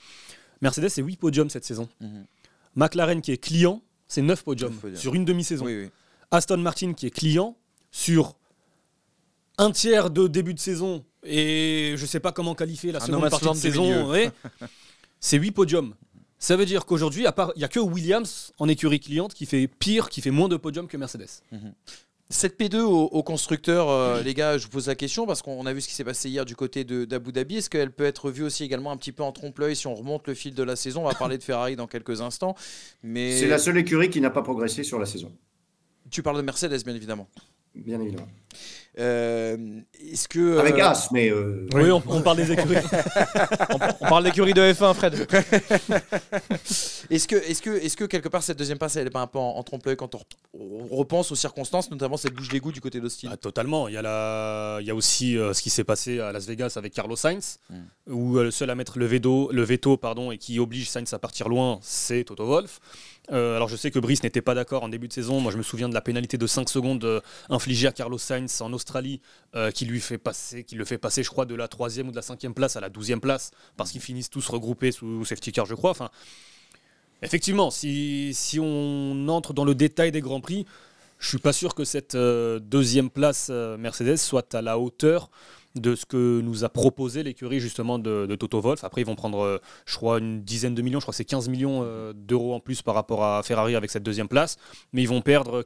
Speaker 2: Mercedes, c'est 8 podiums cette saison. Mhm. McLaren, qui est client, c'est 9 podiums, sur une demi-saison. Aston Martin, qui est client, sur un tiers de début de saison et je ne sais pas comment qualifier la seconde partie de saison, c'est 8 podiums. Ça veut dire qu'aujourd'hui, il n'y a que Williams en écurie cliente qui fait pire, qui fait moins de podiums que Mercedes. Mhm. Cette P2 au, constructeurs, constructeur, euh, les gars, je vous pose la question parce qu'on a vu ce qui
Speaker 1: s'est passé hier du côté d'Abu Dhabi. Est-ce qu'elle peut être vue aussi également un petit peu en trompe-l'œil si on remonte le fil de la saison On va parler de Ferrari dans quelques instants. Mais... C'est la seule
Speaker 4: écurie qui n'a pas progressé sur la saison.
Speaker 1: Tu parles de Mercedes, bien évidemment. Bien évidemment. Euh, est-ce que. Euh, avec mais. Euh, oui, on, parle des écuries. on, parle d'écuries de F1, Fred. est-ce que, est -ce que, est -ce que quelque part, cette deuxième passe, elle est pas un peu en, trompe-l'œil quand on,
Speaker 2: repense aux circonstances, notamment cette bouche d'égout du côté d'Austin ah, Totalement. Il y, a la... Il y a aussi ce qui s'est passé à Las Vegas avec Carlos Sainz, hmm. où le seul à mettre le veto, le veto pardon, et qui oblige Sainz à partir loin, c'est Toto Wolff. Euh, alors je sais que Brice n'était pas d'accord en début de saison. Moi je me souviens de la pénalité de 5 secondes euh, infligée à Carlos Sainz en Australie euh, qui lui fait passer, qui le fait passer je crois de la troisième ou de la cinquième place à la douzième place parce qu'ils finissent tous regroupés sous safety car je crois. effectivement, si, si on entre dans le détail des grands prix, je ne suis pas sûr que cette deuxième place Mercedes soit à la hauteur de ce que nous a proposé l'écurie justement de, Toto Wolf. Après, ils vont prendre, euh, je crois, une dizaine de millions, je crois que c'est 15 millions euh, d'euros en plus par rapport à Ferrari avec cette deuxième place, mais ils vont perdre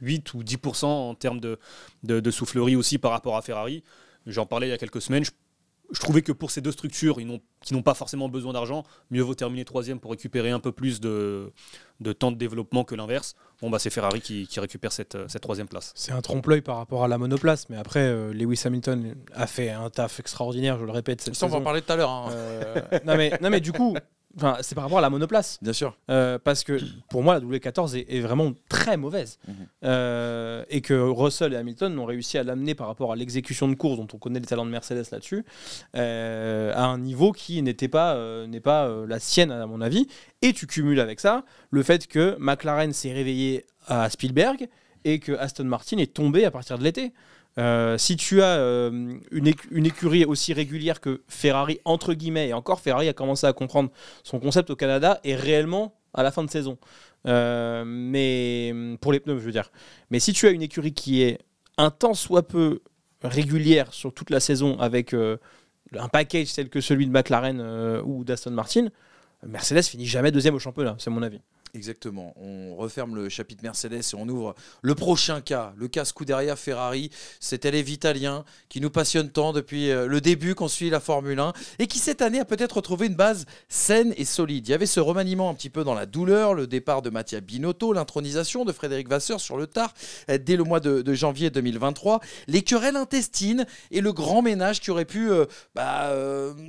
Speaker 2: 8 ou 10% en termes de, de soufflerie aussi par rapport à Ferrari. J'en parlais il y a quelques semaines, je trouvais que pour ces deux structures ils qui n'ont pas forcément besoin d'argent, mieux vaut terminer troisième pour récupérer un peu plus de, de temps de développement que l'inverse. Bon, bah, c'est Ferrari qui, récupère euh, cette, troisième place. C'est un
Speaker 3: trompe-l'œil par rapport à la monoplace, mais après, euh, Lewis Hamilton a fait un taf extraordinaire, je le répète. Cette on va en parler tout à l'heure. Hein. Euh, mais, non, mais du coup, c'est par rapport à la monoplace. Bien sûr. Euh, parce que pour moi, la W14 est, vraiment très mauvaise. Mhm. Euh, et que Russell et Hamilton ont réussi à l'amener par rapport à l'exécution de course, dont on connaît les talents de Mercedes là-dessus, euh, à un niveau qui n'était pas, n'est pas la sienne, à mon avis. Et tu cumules avec ça le fait que McLaren s'est réveillé à Spielberg et que Aston Martin est tombé à partir de l'été. Euh, si tu as euh, une, écurie aussi régulière que Ferrari, entre guillemets, et encore Ferrari a commencé à comprendre son concept au Canada et réellement à la fin de saison. Euh, mais pour les pneus, je veux dire. Mais si tu as une écurie qui est un temps soit peu régulière sur toute la saison avec un package tel que celui de McLaren ou d'Aston Martin,
Speaker 1: Mercedes finit jamais
Speaker 3: deuxième au championnat, c'est mon avis.
Speaker 1: Exactement. On referme le chapitre Mercedes et on ouvre le prochain cas, le cas Scuderia Ferrari, cet élève italien qui nous passionne tant depuis euh, le début qu'on suit la Formule 1 et qui cette année a peut-être retrouvé une base saine et solide. Il y avait ce remaniement un petit peu dans la douleur, le départ de Mattia Binotto, l'intronisation de Frédéric Vasseur sur le tard euh, dès le mois de, janvier 2023, les querelles intestines et le grand ménage qui aurait pu euh, bah,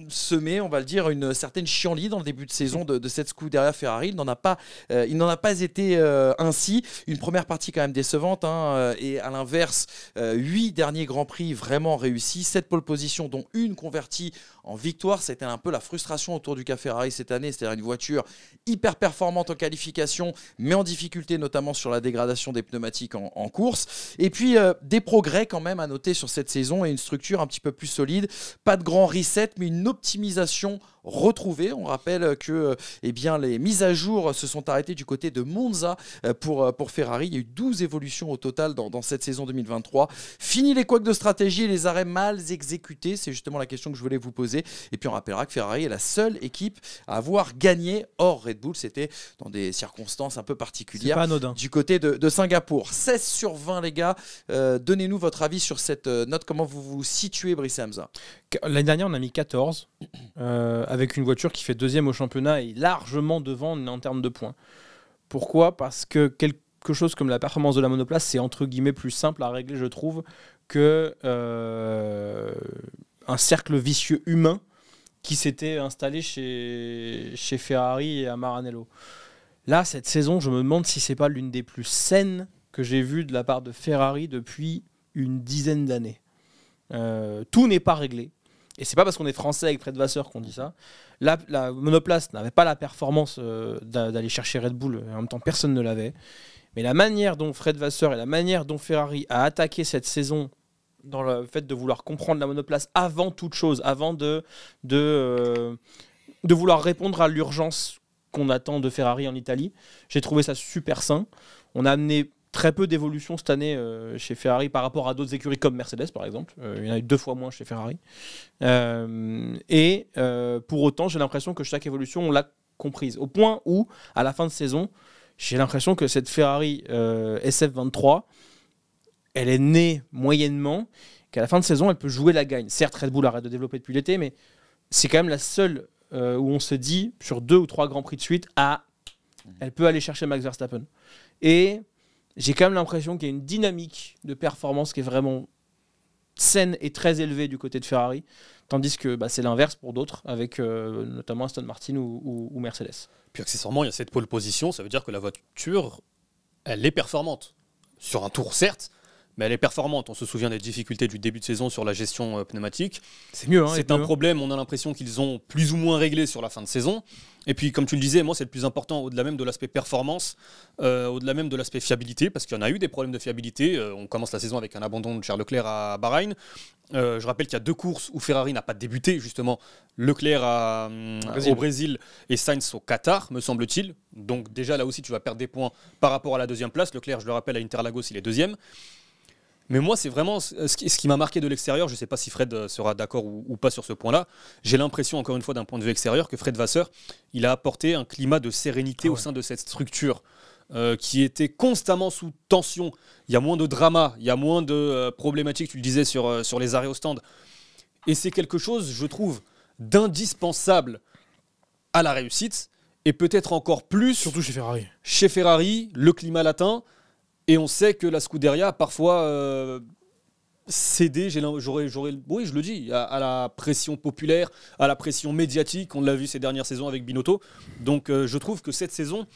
Speaker 1: semer, on va le dire, une certaine chienlit dans le début de saison de, de cette Scuderia Ferrari. Il n'en a pas euh, il n'en a pas été euh, ainsi. Une première partie quand même décevante. Hein, euh, et à l'inverse, huit derniers Grands Prix vraiment réussis. Sept pole positions, dont une convertie en victoire. C'était un peu la frustration autour du café Ferrari cette année. C'est-à-dire une voiture hyper performante en qualification, mais en difficulté notamment sur la dégradation des pneumatiques en, course. Et puis des progrès quand même à noter sur cette saison et une structure un petit peu plus solide. Pas de grand reset, mais une optimisation on rappelle que eh bien, les mises à jour se sont arrêtées du côté de Monza euh, pour, euh, pour Ferrari. Il y a eu 12 évolutions au total dans, cette saison 2023. Fini les couacs de stratégie et les arrêts mal exécutés. C'est justement la question que je voulais vous poser. Et puis on rappellera que Ferrari est la seule équipe à avoir gagné hors Red Bull. C'était dans des circonstances un peu particulières du côté de, Singapour. 16 sur 20 les gars. Euh, donnez-nous votre avis sur cette note. Comment vous vous situez Brice
Speaker 3: Hamza L'année dernière on a mis 14 avec une voiture qui fait deuxième au championnat et largement devant en termes de points. Pourquoi Parce que quelque chose comme la performance de la monoplace, c'est entre guillemets plus simple à régler, je trouve, que euh, un cercle vicieux humain qui s'était installé chez, chez Ferrari et à Maranello. Là, cette saison, je me demande si c'est pas l'une des plus saines que j'ai vues de la part de Ferrari depuis une dizaine d'années. Euh, tout n'est pas réglé. Et c'est pas parce qu'on est français avec Fred Vasseur qu'on dit ça. La, monoplace n'avait pas la performance euh, d'aller chercher Red Bull. En même temps, personne ne l'avait. Mais la manière dont Fred Vasseur et la manière dont Ferrari a attaqué cette saison dans le fait de vouloir comprendre la monoplace avant toute chose, avant de, de euh, vouloir répondre à l'urgence qu'on attend de Ferrari en Italie, j'ai trouvé ça super sain. On a amené très peu d'évolution cette année euh, chez Ferrari par rapport à d'autres écuries comme Mercedes par exemple. Euh, il y en a eu deux fois moins chez Ferrari. Euh, et pour autant, j'ai l'impression que chaque évolution, on l'a comprise. Au point où, à la fin de saison, j'ai l'impression que cette Ferrari SF23, elle est née moyennement, qu'à la fin de saison, elle peut jouer la gagne. Certes, Red Bull arrête de développer depuis l'été, mais c'est quand même la seule où on se dit, sur deux ou trois grands prix de suite, ah, elle peut aller chercher Max Verstappen. Et j'ai quand même l'impression qu'il y a une dynamique de performance qui est vraiment saine et très élevée du côté de Ferrari, tandis que bah, c'est l'inverse pour d'autres, avec euh, notamment Aston Martin ou, ou Mercedes.
Speaker 2: Puis accessoirement, il y a cette pole position, ça veut dire que la voiture, elle est performante. Sur un tour, certes, mais elle est performante. On se souvient des difficultés du début de saison sur la gestion euh, pneumatique. C'est mieux. Hein, c'est un problème, on a l'impression qu'ils ont plus ou moins réglé sur la fin de saison. Et puis, comme tu le disais, moi, c'est le plus important, au-delà même de l'aspect performance, euh, au-delà même de l'aspect fiabilité, parce qu'il y en a eu des problèmes de fiabilité. Euh, on commence la saison avec un abandon de Charles Leclerc à Bahreïn. je rappelle qu'il y a deux courses où Ferrari n'a pas débuté, justement. Leclerc au Brésil et Sainz au Qatar, me semble-t-il. Donc, déjà, là aussi, tu vas perdre des points par rapport à la deuxième place. Leclerc, je le rappelle, à Interlagos, il est deuxième. Mais moi, c'est vraiment ce qui, m'a marqué de l'extérieur. Je ne sais pas si Fred euh, sera d'accord ou, pas sur ce point-là. J'ai l'impression, encore une fois, d'un point de vue extérieur, que Fred Vasseur, il a apporté un climat de sérénité au sein de cette structure. Euh, qui était constamment sous tension. Il y a moins de drama, il y a moins de euh, problématiques, tu le disais, sur, sur les arrêts au stand. Et c'est quelque chose, je trouve, d'indispensable à la réussite, et peut-être encore plus. Surtout chez Ferrari. Chez Ferrari, le climat latin. Et on sait que la Scuderia a parfois euh, cédé, j'aurais, oui, je le dis, à, la pression populaire, à la pression médiatique. On l'a vu ces dernières saisons avec Binotto. Donc euh, je trouve que cette saison,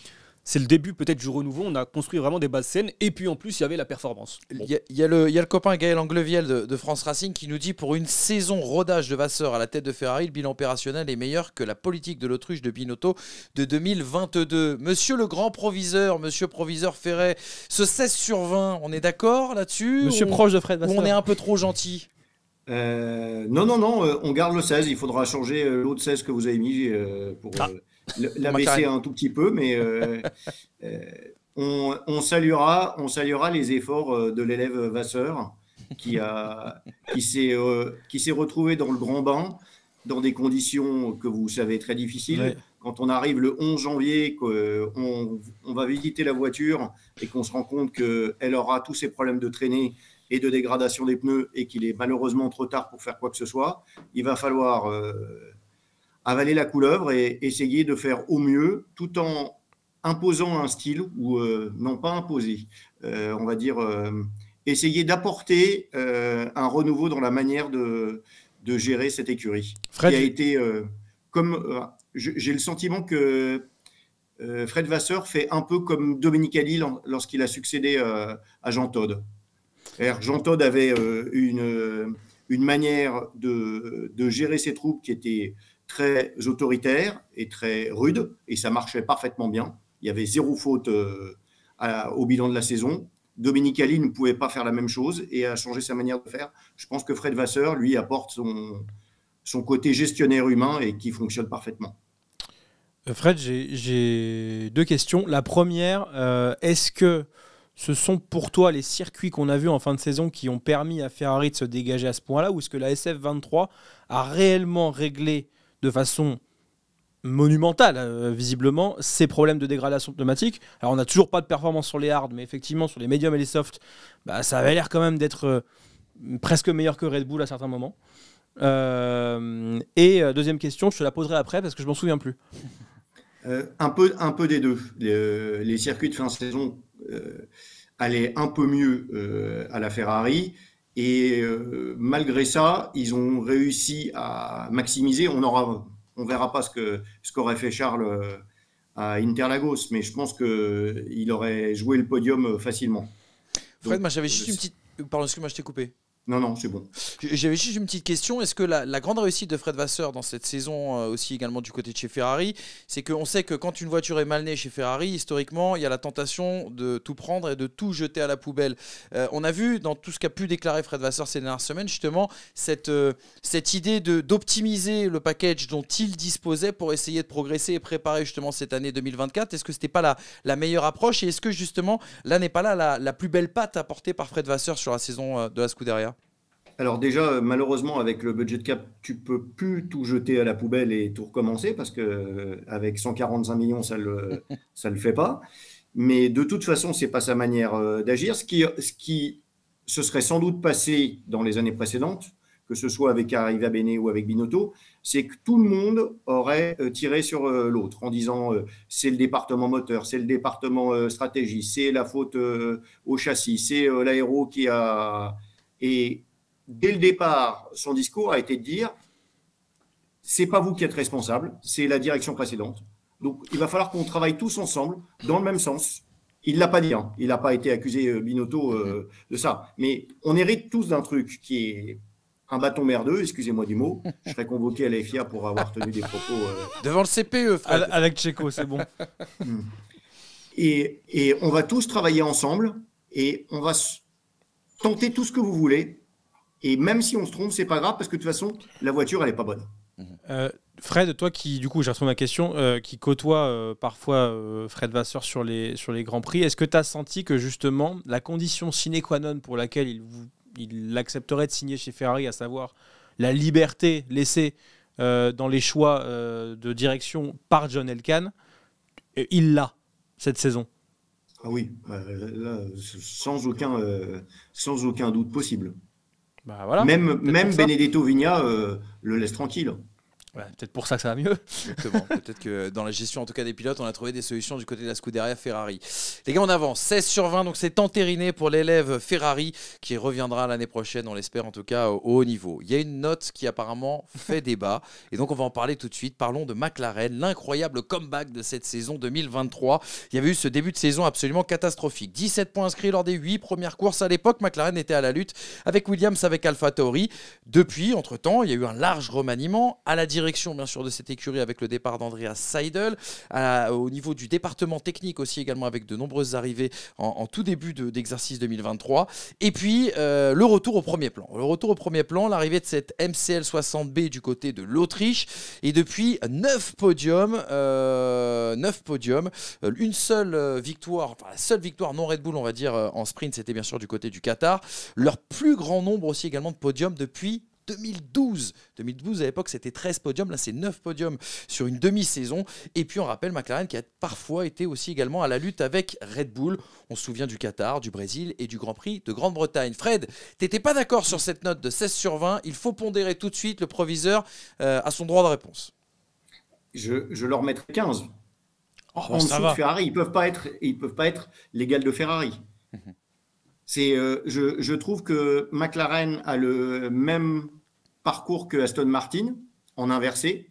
Speaker 2: c'est le début peut-être du renouveau. On a construit vraiment des bases saines. Et puis en plus, il y avait la performance. Il y, a le copain Gaël Angleviel de, France Racing qui nous dit pour une saison
Speaker 1: rodage de Vasseur à la tête de Ferrari, le bilan opérationnel est meilleur que la politique de l'autruche de Binotto de 2022. Monsieur le grand proviseur, monsieur proviseur Ferret, ce 16 sur 20, on est d'accord là-dessus Monsieur proche de Fred Vasseur. on est un peu trop gentil euh,
Speaker 4: non, non, non, euh, on garde le 16. Il faudra changer euh, l'autre 16 que vous avez mis pour. Ah l'a baisser un tout petit peu, mais euh, euh, on, saluera, on saluera les efforts euh, de l'élève Vasseur qui, qui s'est retrouvé dans le grand banc dans des conditions que vous savez très difficiles. Quand on arrive le 11 janvier, qu'on on va visiter la voiture et qu'on se rend compte qu'elle aura tous ses problèmes de traînée et de dégradation des pneus et qu'il est malheureusement trop tard pour faire quoi que ce soit, il va falloir avaler la couleuvre et essayer de faire au mieux tout en imposant un style ou euh, non pas imposé, euh, on va dire euh, essayer d'apporter un renouveau dans la manière de, de gérer cette écurie. Fred. a été comme j'ai le sentiment que Fred Vasseur fait un peu comme Dominique Ali lorsqu'il a succédé à Jean Todd. Jean Todd avait une, une manière de, de, gérer ses troupes qui était très autoritaire et très rude, et ça marchait parfaitement bien. Il y avait zéro faute euh, au bilan de la saison. Dominique Ali ne pouvait pas faire la même chose et a changé sa manière de faire. Je pense que Fred Vasseur, lui, apporte son, son côté gestionnaire humain et qui fonctionne parfaitement.
Speaker 3: Euh, Fred, j'ai deux questions. La première, euh, est-ce que ce sont pour toi les circuits qu'on a vus en fin de saison qui ont permis à Ferrari de se dégager à ce point-là ou est-ce que la SF23 a réellement réglé de façon monumentale, euh, visiblement, ces problèmes de dégradation pneumatique. Alors, on n'a toujours pas de performance sur les hard, mais effectivement, sur les médiums et les soft, bah, ça avait l'air quand même d'être euh, presque meilleur que Red Bull à certains moments. Euh, et deuxième question, je te la poserai après parce que je m'en souviens plus.
Speaker 4: un, peu, un peu des deux. Les, circuits de fin de saison allaient un peu mieux à la Ferrari. Et euh, malgré ça, ils ont réussi à maximiser. On aura, on verra pas ce que ce qu'aurait fait Charles euh, à Interlagos, mais je pense que il aurait joué le podium euh, facilement. Fred, moi j'avais juste une petite.
Speaker 1: Pardon, excuse-moi, je t'ai coupé.
Speaker 4: Non, non, c'est bon. J'avais juste une petite question.
Speaker 1: Est-ce que la, grande réussite de Fred Vasseur dans cette saison euh, aussi également du côté de chez Ferrari, c'est qu'on sait que quand une voiture est mal née chez Ferrari, historiquement, il y a la tentation de tout prendre et de tout jeter à la poubelle. Euh, on a vu dans tout ce qu'a pu déclarer Fred Vasseur ces dernières semaines, justement, cette, euh, cette idée d'optimiser le package dont il disposait pour essayer de progresser et préparer justement cette année 2024. Est-ce que ce n'était pas la, meilleure approche et est-ce que justement, là n'est pas là la, la, plus belle
Speaker 4: patte apportée par Fred Vasseur sur la saison de la Scuderia alors déjà, euh, malheureusement, avec le budget cap, tu peux plus tout jeter à la poubelle et tout recommencer parce que euh, avec 145 millions, ça le ça le fait pas. Mais de toute façon, c'est pas sa manière euh, d'agir. Ce qui ce se serait sans doute passé dans les années précédentes, que ce soit avec Arriva Bene ou avec Binotto, c'est que tout le monde aurait tiré sur l'autre en disant c'est le département moteur, c'est le département stratégie, c'est la faute au châssis, c'est l'aéro qui a. Et dès le départ, son discours a été de dire c'est pas vous qui êtes responsable, c'est la direction précédente. Donc il va falloir qu'on travaille tous ensemble dans le même sens. Il l'a pas dit, hein. il n'a pas été accusé euh, Binotto euh, de ça. Mais on hérite tous d'un truc qui est un bâton merdeux, excusez-moi du mot. Je serai convoqué à la FIA pour avoir tenu des propos. Euh, Devant le CPE, avec Alec Checo, c'est bon. Hmm. et on va tous travailler ensemble et on va tenter tout ce que vous voulez et même si on se trompe, c'est pas grave parce que de toute façon, la voiture, elle est pas bonne.
Speaker 3: Euh, Fred, toi qui, du coup, j'ai retrouvé ma question, euh, qui côtoie euh, parfois Fred Vasseur sur les, sur les Grands Prix, est-ce que tu as senti que justement la condition sine qua non pour laquelle il, il accepterait de signer chez Ferrari, à savoir la liberté laissée dans les choix de direction par John Elkann il l'a cette saison
Speaker 4: Ah oui, sans, aucun, sans aucun doute possible. Bah, même Benedetto Vigna euh, le laisse tranquille
Speaker 3: peut-être pour ça que ça va mieux. Exactement. peut-être que dans la gestion, en tout cas
Speaker 1: des pilotes, on a trouvé des solutions du côté de la Scuderia Ferrari. Les gars, on avance. 16 sur 20, donc c'est entériné pour l'élève Ferrari qui reviendra l'année prochaine, on l'espère en tout cas, au haut niveau. Il y a une note qui apparemment fait débat. Et donc, on va en parler tout de suite. Parlons de McLaren, l'incroyable comeback de cette saison 2023. Il y avait eu ce début de saison absolument catastrophique. 17 points inscrits lors des 8 premières courses. À l'époque, McLaren était à la lutte avec Williams, avec Alpha Tauri. Depuis, entre-temps, il y a eu un large remaniement à la direction direction bien sûr de cette écurie avec le départ d'Andreas Seidel, au niveau du département technique aussi également avec de nombreuses arrivées en, tout début d'exercice 2023. Et puis euh, le retour au premier plan. Le retour au premier plan, l'arrivée de cette MCL 60B du côté de l'Autriche. Et depuis 9 podiums, 9 euh, podiums, euh, une seule victoire, seule victoire non Red Bull on va dire en sprint, c'était bien sûr du côté du Qatar. Leur plus grand nombre aussi également de podiums depuis 2012. 2012, à l'époque, c'était 13 podiums. Là, c'est 9 podiums sur une demi-saison. Et puis, on rappelle McLaren qui a parfois été aussi également à la lutte avec Red Bull. On se souvient du Qatar, du Brésil et du Grand Prix de Grande-Bretagne. Fred, t'étais pas d'accord sur cette note de 16 sur 20. Il faut pondérer tout de suite.
Speaker 4: Le proviseur euh, à son droit de réponse. Je, leur mettrai 15. en dessous de Ferrari, ils peuvent peuvent pas être l'égal de Ferrari. Mhm. Euh, je, je, trouve que McLaren a le même parcours que Aston Martin en inversé.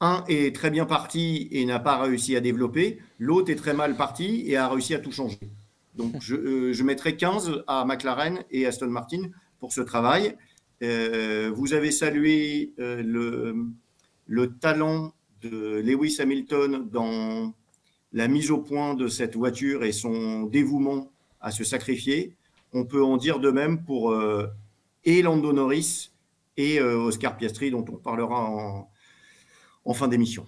Speaker 4: Un est très bien parti et n'a pas réussi à développer, l'autre est très mal parti et a réussi à tout changer. Donc je, euh, mettrai 15 à McLaren et Aston Martin pour ce travail. Euh, vous avez salué euh, le, le, talent de Lewis Hamilton dans la mise au point de cette voiture et son dévouement à se sacrifier. On peut en dire de même pour et Lando Norris et euh, Oscar Piastri, dont on parlera en, fin d'émission.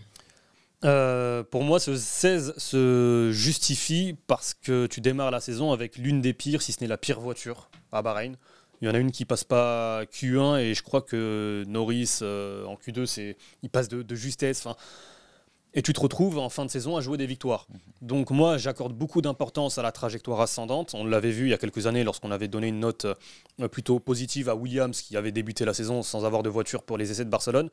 Speaker 2: Euh, pour moi, ce 16 se justifie parce que tu démarres la saison avec l'une des pires, si ce n'est la pire voiture à Bahreïn. Il y en a une qui passe pas Q1 et je crois que Norris euh, en Q2, c'est il passe de, justesse. Enfin, et tu te retrouves en fin de saison à jouer des victoires. Mhm. Donc moi, j'accorde beaucoup d'importance à la trajectoire ascendante. On l'avait vu il y a quelques années lorsqu'on avait donné une note euh, plutôt positive à Williams qui avait débuté la saison sans avoir de voiture pour les essais de Barcelone.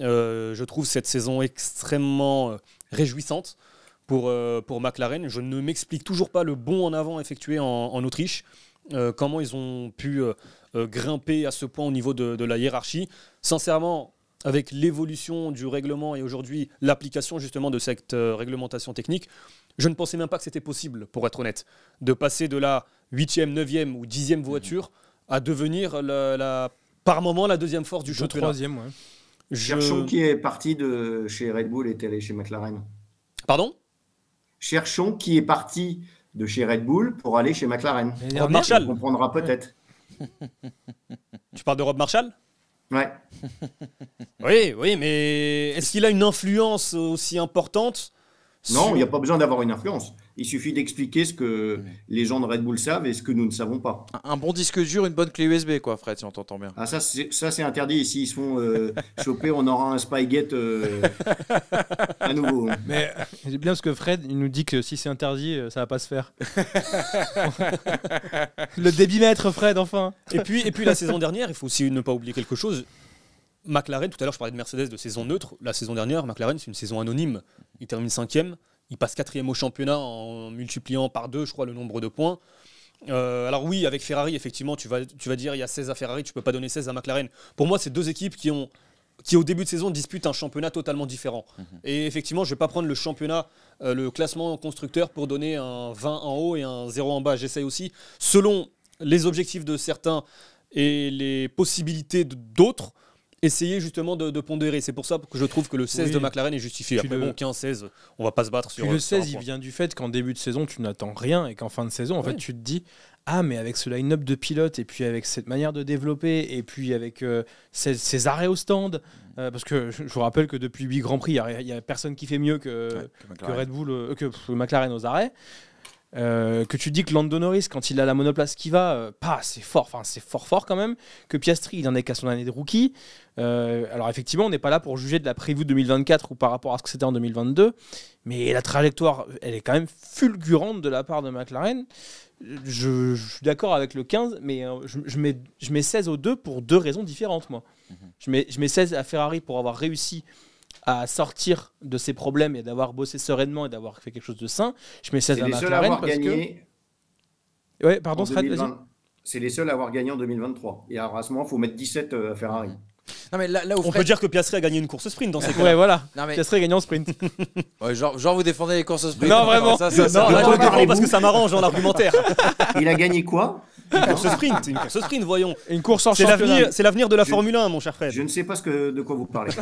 Speaker 2: Euh, je trouve cette saison extrêmement euh, réjouissante pour, pour McLaren. Je ne m'explique toujours pas le bond en avant effectué en, Autriche. comment ils ont pu grimper à ce point au niveau de, de la hiérarchie. Sincèrement, avec l'évolution du règlement et aujourd'hui l'application justement de cette euh, réglementation technique, je ne pensais même pas que c'était possible, pour être honnête, de passer de la 8e, 9e ou 10e mhm. voiture à devenir la, par moment la deuxième force du jeu. championnat. Troisième, ouais.
Speaker 4: Cherchons qui est parti de chez Red Bull et est allé chez McLaren. Pardon Cherchons qui est parti de chez Red Bull pour aller chez McLaren. Rob Marshall. On comprendra peut-être. tu parles de Rob Marshall
Speaker 2: Ouais. oui, oui, mais est-ce qu'il a une influence aussi
Speaker 4: importante Non, il n'y a pas besoin d'avoir une influence. Il suffit d'expliquer ce que les gens de Red Bull savent et ce que nous ne savons pas. Un bon disque dur, une bonne clé USB, quoi, Fred, si on t'entend bien. Ah, ça, c'est interdit. S'ils se font euh, choper, on aura un Spygate euh, à nouveau.
Speaker 3: Mais c'est euh, bien parce que Fred, il nous dit que si c'est interdit, ça va pas se faire.
Speaker 2: Le débitmètre, Fred, enfin. Et puis, et puis la saison dernière, il faut aussi ne pas oublier quelque chose. McLaren, tout à l'heure je parlais de Mercedes de saison neutre. La saison dernière, McLaren, c'est une saison anonyme. Il termine cinquième. Il passe quatrième au championnat en multipliant par deux, je crois, le nombre de points. Euh, alors oui, avec Ferrari, effectivement, tu vas, tu vas dire il y a 16 à Ferrari, tu peux pas donner 16 à McLaren. Pour moi, c'est deux équipes qui ont qui au début de saison disputent un championnat totalement différent. Mhm. Et effectivement, je ne vais pas prendre le championnat, euh, le classement constructeur pour donner un 20 en haut et un 0 en bas. J'essaye aussi, selon les objectifs de certains et les possibilités d'autres, essayer justement de, pondérer. C'est pour ça que je trouve que le 16 de McLaren est justifié. Après, bon, 15-16, on va pas se battre sur le 16, il
Speaker 3: vient du fait qu'en début de saison, tu n'attends rien et qu'en fin de saison, en fait, tu te dis ah mais avec ce line-up de pilotes et puis avec cette manière de développer et puis avec euh, ces, arrêts au stand mm. euh, parce que je, vous rappelle que depuis 8 Grands Prix il n'y a, personne qui fait mieux que, que, Red Bull euh, que McLaren aux arrêts que tu dis que Lando Norris quand il a la monoplace qui va pas c'est fort enfin c'est fort fort quand même que Piastri il en est qu'à son année de rookie euh, alors effectivement, on n'est pas là pour juger de la prévue 2024 ou par rapport à ce que c'était en 2022, mais la trajectoire, elle est quand même fulgurante de la part de McLaren. Je, suis d'accord avec le 15, mais euh, je, mets, je mets 16 au deux pour deux raisons différentes, moi. Mhm. je, mets, je mets 16 à Ferrari pour avoir réussi à sortir de ses problèmes et d'avoir bossé sereinement et d'avoir fait quelque chose de sain. Je mets 16 à McLaren parce gagné
Speaker 4: que... Ouais, pardon, C'est les seuls à avoir gagné en 2023. Et à ce moment, il faut mettre 17 euh, à Ferrari. Mhm. On peut dire que Piastri a gagné une course sprint dans ces cas. Ouais, voilà.
Speaker 3: a gagné en sprint. genre, vous défendez les courses sprint. Non, vraiment. Ça, là, je parce que
Speaker 2: ça m'arrange dans l'argumentaire.
Speaker 4: Il a gagné quoi une course sprint, une
Speaker 2: course sprint, voyons. Une course en c'est l'avenir, c'est
Speaker 4: l'avenir de la Formule 1, mon cher Fred. Je ne sais pas ce de quoi vous parlez.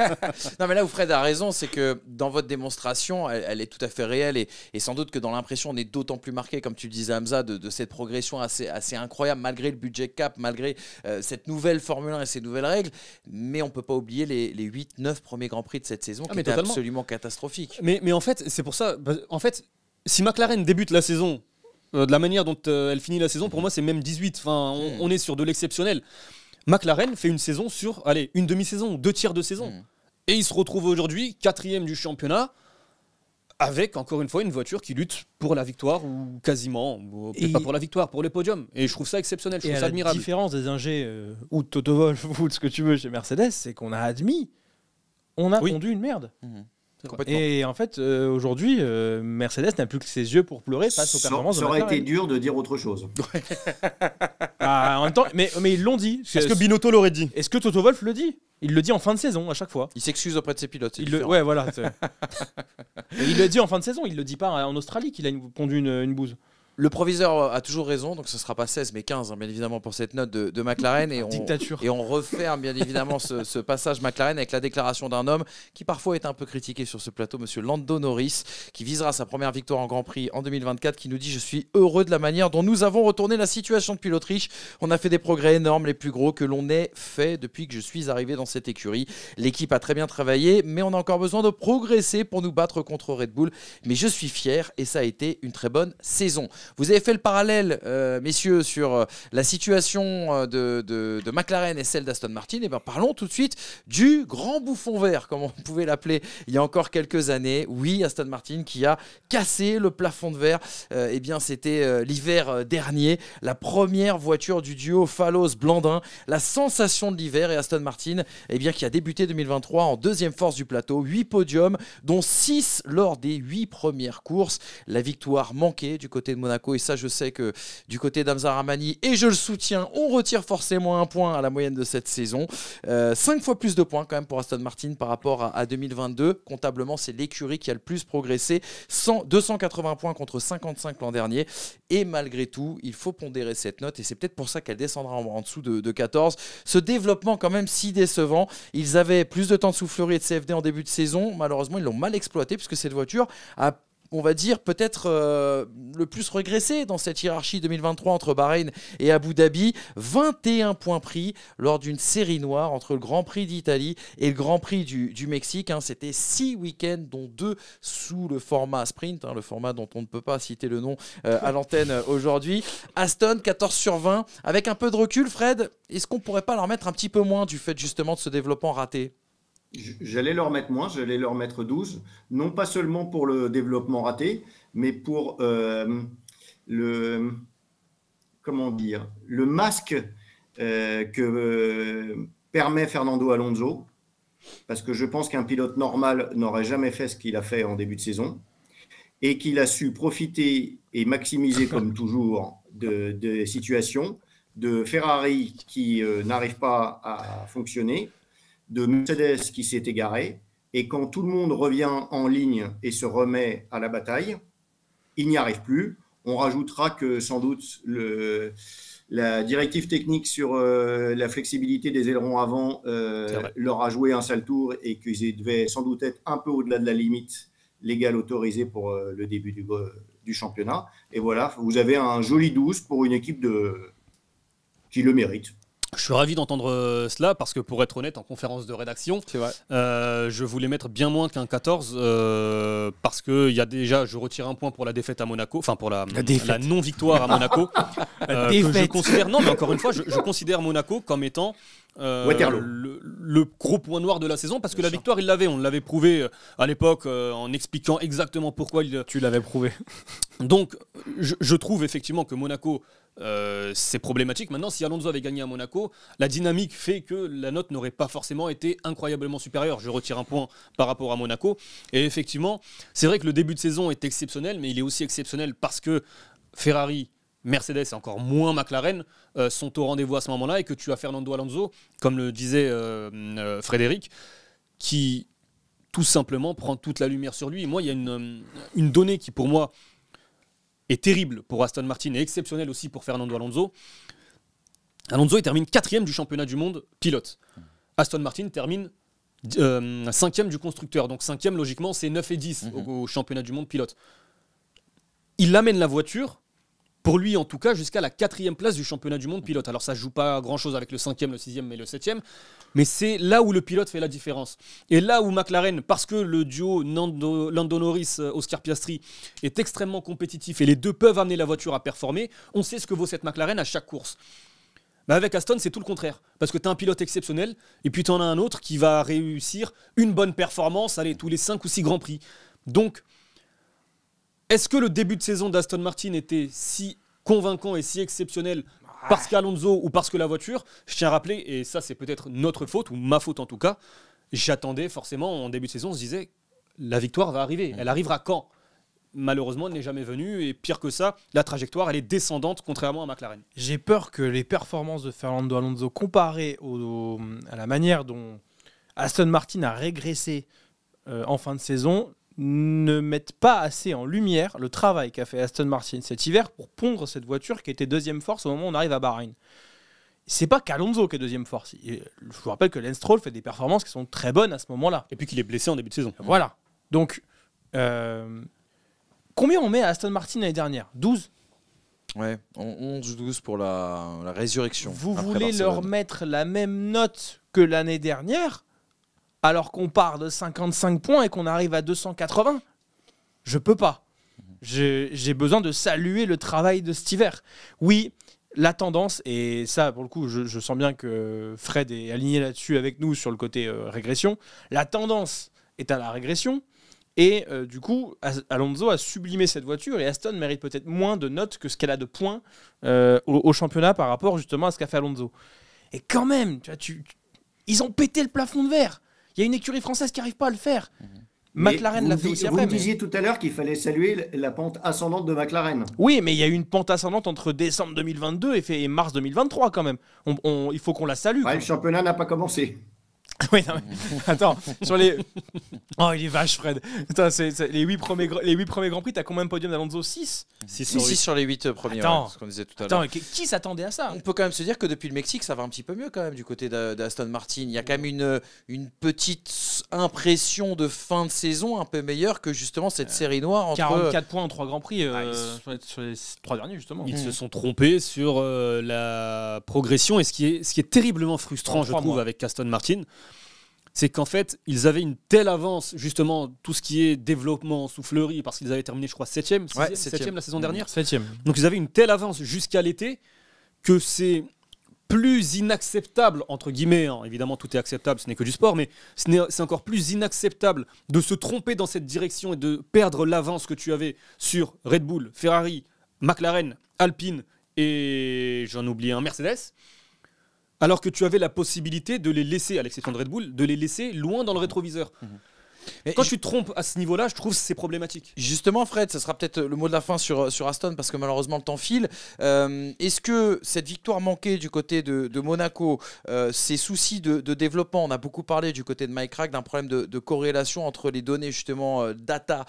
Speaker 1: non, mais là où Fred a raison, c'est que dans votre démonstration, elle, est tout à fait réelle et, sans doute que dans l'impression, on est d'autant plus marqué, comme tu le disais, Hamza, de, cette progression assez, assez incroyable malgré le budget cap, malgré euh, cette nouvelle Formule 1 et ces nouvelles règles. Mais on peut pas oublier les, les 8-9 premiers Grands Prix de cette saison ah, qui étaient absolument
Speaker 2: catastrophiques. Mais, mais en fait, c'est pour ça. Bah, en fait, si McLaren débute la saison euh, de la manière dont euh, elle finit la saison, pour mhm. moi, c'est même 18. Enfin, mhm. on, est sur de l'exceptionnel. McLaren fait une saison sur, allez, une demi-saison, deux tiers de saison. Mhm. Et il se retrouve aujourd'hui quatrième du championnat avec, encore une fois, une voiture qui lutte pour la victoire ou quasiment, pas pour la victoire, pour les podiums Et je trouve ça exceptionnel, je trouve ça admirable. La différence des ingés euh,
Speaker 3: ou de Toto ou de ce que tu veux chez Mercedes, c'est qu'on a admis, on a conduit une merde. Et en fait, euh, aujourd'hui, euh, Mercedes n'a plus que ses yeux pour pleurer face aux ça, ça aurait été dur
Speaker 4: de dire autre chose.
Speaker 3: Ah, en temps, mais, mais ils l'ont dit. Est-ce que Binotto l'aurait dit Est-ce que Toto Wolf le dit il le dit en fin de saison à chaque fois. Il s'excuse auprès de ses pilotes. Il le... Ouais, voilà. il le dit en fin de saison. Il le dit pas en Australie qu'il a pondu une bouse. Le proviseur
Speaker 1: a toujours raison, donc ce ne sera pas 16 mais 15, hein, bien évidemment, pour cette note de, McLaren. Et on, Et on referme, bien évidemment, ce, passage McLaren avec la déclaration d'un homme qui parfois est un peu critiqué sur ce plateau, monsieur Lando Norris, qui visera sa première victoire en Grand Prix en 2024, qui nous dit Je suis heureux de la manière dont nous avons retourné la situation depuis l'Autriche. On a fait des progrès énormes, les plus gros que l'on ait fait depuis que je suis arrivé dans cette écurie. L'équipe a très bien travaillé, mais on a encore besoin de progresser pour nous battre contre Red Bull. Mais je suis fier et ça a été une très bonne saison. Vous avez fait le parallèle, euh, messieurs, sur euh, la situation euh, de, McLaren et celle d'Aston Martin. Et eh bien, parlons tout de suite du grand bouffon vert, comme on pouvait l'appeler il y a encore quelques années. Oui, Aston Martin qui a cassé le plafond de verre. Eh bien, c'était l'hiver dernier, la première voiture du duo Fallos-Blandin, la sensation de l'hiver et Aston Martin, eh bien, qui a débuté 2023 en deuxième force du plateau, 8 podiums, dont 6 lors des huit premières courses. La victoire manquée du côté de Monaco et ça, je sais que du côté d'Amza et je le soutiens, on retire forcément un point à la moyenne de cette saison. Euh, cinq fois plus de points quand même pour Aston Martin par rapport à, 2022. Comptablement, c'est l'écurie qui a le plus progressé. 280 points contre 55 l'an dernier. Et malgré tout, il faut pondérer cette note. Et c'est peut-être pour ça qu'elle descendra en, dessous de, de 14. Ce développement quand même si décevant. Ils avaient plus de temps de soufflerie et de CFD en début de saison. Malheureusement, ils l'ont mal exploité puisque cette voiture a on va dire, peut-être euh, le plus regressé dans cette hiérarchie 2023 entre Bahreïn et Abu Dhabi. 21 points pris lors d'une série noire entre le Grand Prix d'Italie et le Grand Prix du, Mexique. Hein. C'était six week-ends, dont deux sous le format sprint, hein, le format dont on ne peut pas citer le nom euh, à l'antenne euh, aujourd'hui. Aston, 14 sur 20. Avec un peu de recul, Fred, est-ce qu'on pourrait pas leur mettre un petit peu moins du fait justement de ce développement raté
Speaker 4: J'allais leur mettre moins, j'allais leur mettre 12, non pas seulement pour le développement raté, mais pour euh, le comment dire le masque euh, que euh, permet Fernando Alonso, parce que je pense qu'un pilote normal n'aurait jamais fait ce qu'il a fait en début de saison, et qu'il a su profiter et maximiser comme toujours des situations de Ferrari qui n'arrive pas à fonctionner de Mercedes qui s'est égaré. Et quand tout le monde revient en ligne et se remet à la bataille, il n'y arrive plus. On rajoutera que sans doute la directive technique sur euh, la flexibilité des ailerons avant euh, leur a joué un sale tour et qu'ils devaient sans doute être un peu au-delà de la limite légale autorisée pour euh, le début du, championnat. Et voilà, vous avez un joli 12 pour une équipe qui le mérite.
Speaker 2: Je suis ravi d'entendre euh, cela parce que pour être honnête, en conférence de rédaction, euh, je voulais mettre bien moins qu'un 14 euh, parce que il y a déjà, je retire un point pour la défaite à Monaco, enfin pour la, la, non victoire à Monaco. je considère, non, mais encore une fois, je considère Monaco comme étant euh, le, gros point noir de la saison parce que la victoire il l'avait, on l'avait prouvé euh, à l'époque euh, en expliquant exactement pourquoi il. Tu l'avais prouvé. Donc je, trouve effectivement que Monaco c'est problématique. Maintenant si Alonso avait gagné à Monaco, la dynamique fait que la note n'aurait pas forcément été incroyablement supérieure. Je retire un point par rapport à Monaco et effectivement c'est vrai que le début de saison est exceptionnel, mais il est aussi exceptionnel parce que Ferrari. Mercedes et encore moins McLaren euh, sont au rendez-vous à ce moment-là et que tu as Fernando Alonso, comme le disait euh, euh, Frédéric, qui tout simplement prend toute la lumière sur lui. moi, il y a une, donnée qui, pour moi, est terrible pour Aston Martin et exceptionnelle aussi pour Fernando Alonso. Alonso, il termine quatrième du championnat du monde pilote. Aston Martin termine 5 cinquième du constructeur. Donc cinquième, logiquement, c'est 9 et 10 mhm. au, championnat du monde pilote. Il amène la voiture pour lui en tout cas, jusqu'à la quatrième place du championnat du monde pilote. Alors ça joue pas grand-chose avec le cinquième, le sixième et le septième, mais c'est là où le pilote fait la différence. Et là où McLaren, parce que le duo Lando Norris-Oscar euh, Piastri est extrêmement compétitif et les deux peuvent amener la voiture à performer, on sait ce que vaut cette McLaren à chaque course. Mais avec Aston, c'est tout le contraire. Parce que tu as un pilote exceptionnel, et puis tu en as un autre qui va réussir une bonne performance, allez, tous les cinq ou six grands prix. Donc, est-ce que le début de saison d'Aston Martin était si convaincant et si exceptionnel parce qu'Alonso ou parce que la voiture, je tiens à rappeler, et ça c'est peut-être notre faute, ou ma faute en tout cas, j'attendais forcément en début de saison, on se disait, la victoire va arriver, elle arrivera quand Malheureusement, elle n'est jamais venue, et pire que ça, la trajectoire, elle est descendante, contrairement à McLaren.
Speaker 3: J'ai peur que les performances de Fernando Alonso comparées à la manière dont Aston Martin a régressé euh, en fin de saison ne mettent pas assez en lumière le travail qu'a fait Aston Martin cet hiver pour pondre cette voiture qui était deuxième force au moment où on arrive à Bahreïn. C'est pas qu'Alonso qui est deuxième force. Euh, je vous rappelle que Lance Stroll fait des performances qui sont très bonnes à ce moment-là. Et puis qu'il est blessé en début de saison. Voilà. Donc, euh, combien on met à Aston Martin l'année dernière 12 Ouais, 11-12 pour la, résurrection. Vous voulez leur mettre la même note que l'année dernière alors qu'on part de 55 points et qu'on arrive à 280. Je peux pas. J'ai besoin de saluer le travail de cet Oui, la tendance, et ça pour le coup, je, sens bien que Fred est aligné là-dessus avec nous sur le côté euh, régression, la tendance est à la régression. Et euh, du coup, Alonso a sublimé cette voiture et Aston mérite peut-être moins de notes que ce qu'elle a de points euh, au, championnat par rapport justement à ce qu'a fait Alonso. Et quand même, tu vois, tu,
Speaker 4: ils ont pété le plafond de verre. Il y a une écurie française qui n'arrive pas à le faire. Mhm.
Speaker 3: McLaren l'a fait aussi après. Vous mais... disiez
Speaker 4: tout à l'heure qu'il fallait saluer la pente ascendante de McLaren.
Speaker 3: Oui, mais il y a eu une pente ascendante entre décembre 2022 et, mars 2023 quand même. il faut qu'on la salue. le championnat n'a pas commencé. oui, non, attends, sur les. Oh, il est vache, Fred. Les, 8 premiers, les premiers Grands Prix, t'as combien de podiums d'Alonso 6 6 sur, les 8 euh, premiers, attends, qui s'attendait à ça
Speaker 1: On peut quand même se dire que depuis le Mexique, ça va un petit peu mieux quand même du côté d'Aston Martin. Il y a quand même une, euh, une petite impression de fin de saison un peu meilleure
Speaker 3: que justement cette euh, série noire. Entre... 44 points en 3 Grands Prix 3 ah, derniers, justement. Ils se mmh. sont
Speaker 2: trompés sur la progression et ce qui est, ce qui est terriblement frustrant, je trouve, avec Aston Martin c'est qu'en fait, ils avaient une telle avance, justement, tout ce qui est développement sous parce qu'ils avaient terminé, je crois, 7 la saison mmh. dernière. 7 Donc ils avaient une telle avance jusqu'à l'été que c'est plus inacceptable, entre guillemets, hein. évidemment tout est acceptable, ce n'est que du sport, mais c'est encore plus inacceptable de se tromper dans cette direction et de perdre l'avance que tu avais sur Red Bull, Ferrari, McLaren, Alpine et j'en oublie un, Mercedes. Alors que tu avais la possibilité de les laisser, à l'exception de Red Bull, de les laisser loin dans le rétroviseur. Mhm. Quand tu te trompes à ce niveau-là,
Speaker 1: je trouve que c'est problématique. Justement, Fred, ça sera peut-être le mot de la fin sur, sur Aston, parce que malheureusement, le temps file. Euh, est-ce que cette victoire manquée du côté de, Monaco, euh, ces soucis de, développement, on a beaucoup parlé du côté de Mike d'un problème de, corrélation entre les données, justement, euh, data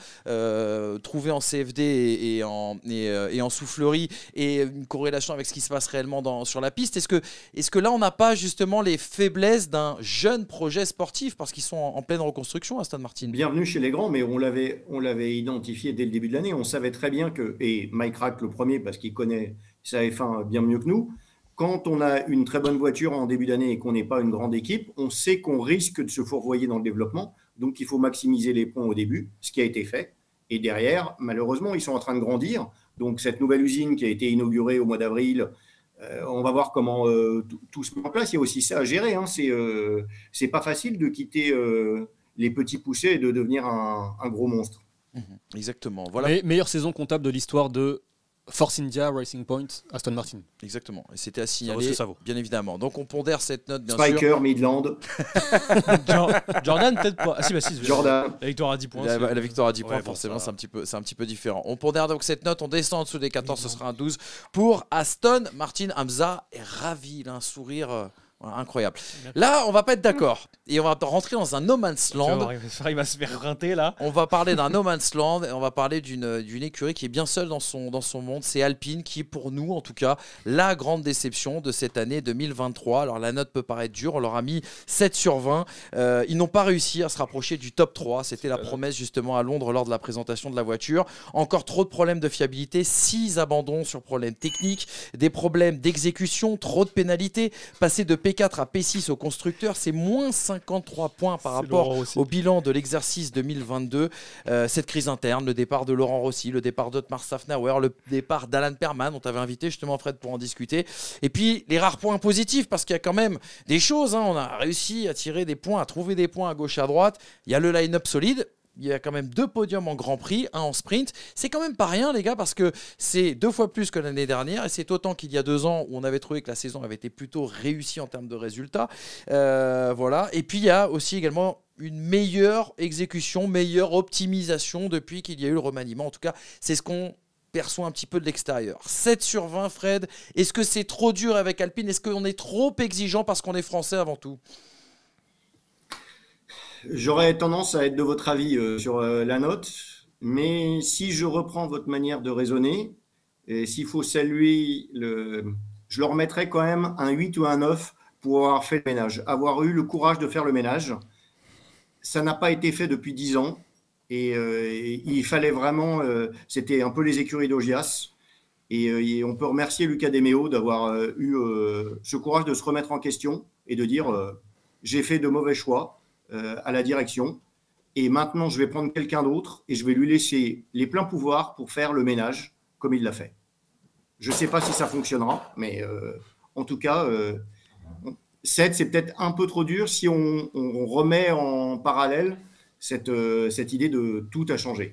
Speaker 1: trouvées en CFD et, en, et, en soufflerie, et une corrélation avec ce qui se passe réellement dans, sur la piste Est-ce que, est que là, on n'a pas justement les faiblesses d'un jeune projet sportif, parce qu'ils sont en, en pleine reconstruction, Aston Martin Bienvenue
Speaker 4: chez les grands, mais on l'avait, on l'avait identifié dès le début de l'année. On savait très bien que, et Mike Rack le premier, parce qu'il connaît sa F1 bien mieux que nous, quand on a une très bonne voiture en début d'année et qu'on n'est pas une grande équipe, on sait qu'on risque de se fourvoyer dans le développement. Donc il faut maximiser les points au début, ce qui a été fait. Et derrière, malheureusement, ils sont en train de grandir. Donc cette nouvelle usine qui a été inaugurée au mois d'avril, euh, on va voir comment euh, tout se met en place. Il y a aussi ça à gérer. Hein. C'est euh, pas facile de quitter les petits poussés et de devenir un, gros monstre. Mhm. exactement. Voilà. les
Speaker 2: meilleure saison comptable de l'histoire de Force India, Racing Point, Aston Martin. Exactement. Et c'était à
Speaker 1: signaler, ça vaut. bien évidemment. Donc on pondère cette note, bien Spiker,
Speaker 4: Midland. Jordan, peut-être pas. Ah si, bah si. Jordan. La victoire à 10 points. La, victoire
Speaker 1: à 10 points, forcément, c'est un, petit peu, un petit peu différent. On pondère donc cette note, on descend en dessous des 14, ce sera un 12. Pour Aston Martin, Hamza est ravi, il a un sourire euh, incroyable. Là, on va pas être d'accord. Et on va rentrer dans un no man's land. il va se là. On va parler d'un no man's land et on va parler d'une écurie qui est bien seule dans son, dans son monde. C'est Alpine qui est pour nous, en tout cas, la grande déception de cette année 2023. Alors la note peut paraître dure, on leur a mis 7 sur 20. Euh, ils n'ont pas réussi à se rapprocher du top 3. C'était la promesse justement à Londres lors de la présentation de la voiture. Encore trop de problèmes de fiabilité, 6 abandons sur problèmes techniques, des problèmes d'exécution, trop de pénalités, passer de P P4 à P6 au constructeur, c'est moins 53 points par rapport au bilan de l'exercice 2022. Euh, cette crise interne, le départ de Laurent Rossi, le départ d'Otmar Safnauer, le départ d'Alan Perman, on t'avait invité justement Fred pour en discuter. Et puis les rares points positifs, parce qu'il y a quand même des choses, hein. on a réussi à tirer des points, à trouver des points à gauche, à droite. Il y a le line-up solide, il y a quand même deux podiums en Grand Prix, un en sprint. C'est quand même pas rien, les gars, parce que c'est deux fois plus que l'année dernière et c'est autant qu'il y a deux ans où on avait trouvé que la saison avait été plutôt réussie en termes de résultats. Euh, voilà. Et puis il y a aussi également une meilleure exécution, meilleure optimisation depuis qu'il y a eu le remaniement. En tout cas, c'est ce qu'on perçoit un petit peu de l'extérieur. 7 sur 20, Fred. Est-ce que c'est trop dur avec Alpine Est-ce qu'on est trop exigeant parce qu'on est français avant tout
Speaker 4: j'aurais tendance à être de votre avis euh, sur euh, la note, mais si je reprends votre manière de raisonner, et s'il faut saluer, le, je leur mettrais quand même un 8 ou un 9 pour avoir fait le ménage, avoir eu le courage de faire le ménage. Ça n'a pas été fait depuis 10 ans, et, euh, il fallait vraiment, c'était un peu les écuries d'Ogias. Et, et, on peut remercier Lucas Demeo d'avoir eu ce courage de se remettre en question et de dire j'ai fait de mauvais choix, euh, à la direction. Et maintenant, je vais prendre quelqu'un d'autre et je vais lui laisser les pleins pouvoirs pour faire le ménage comme il l'a fait. Je ne sais pas si ça fonctionnera, mais euh, en tout cas, euh, c'est peut-être un peu trop dur si on, remet en parallèle cette idée de tout a changé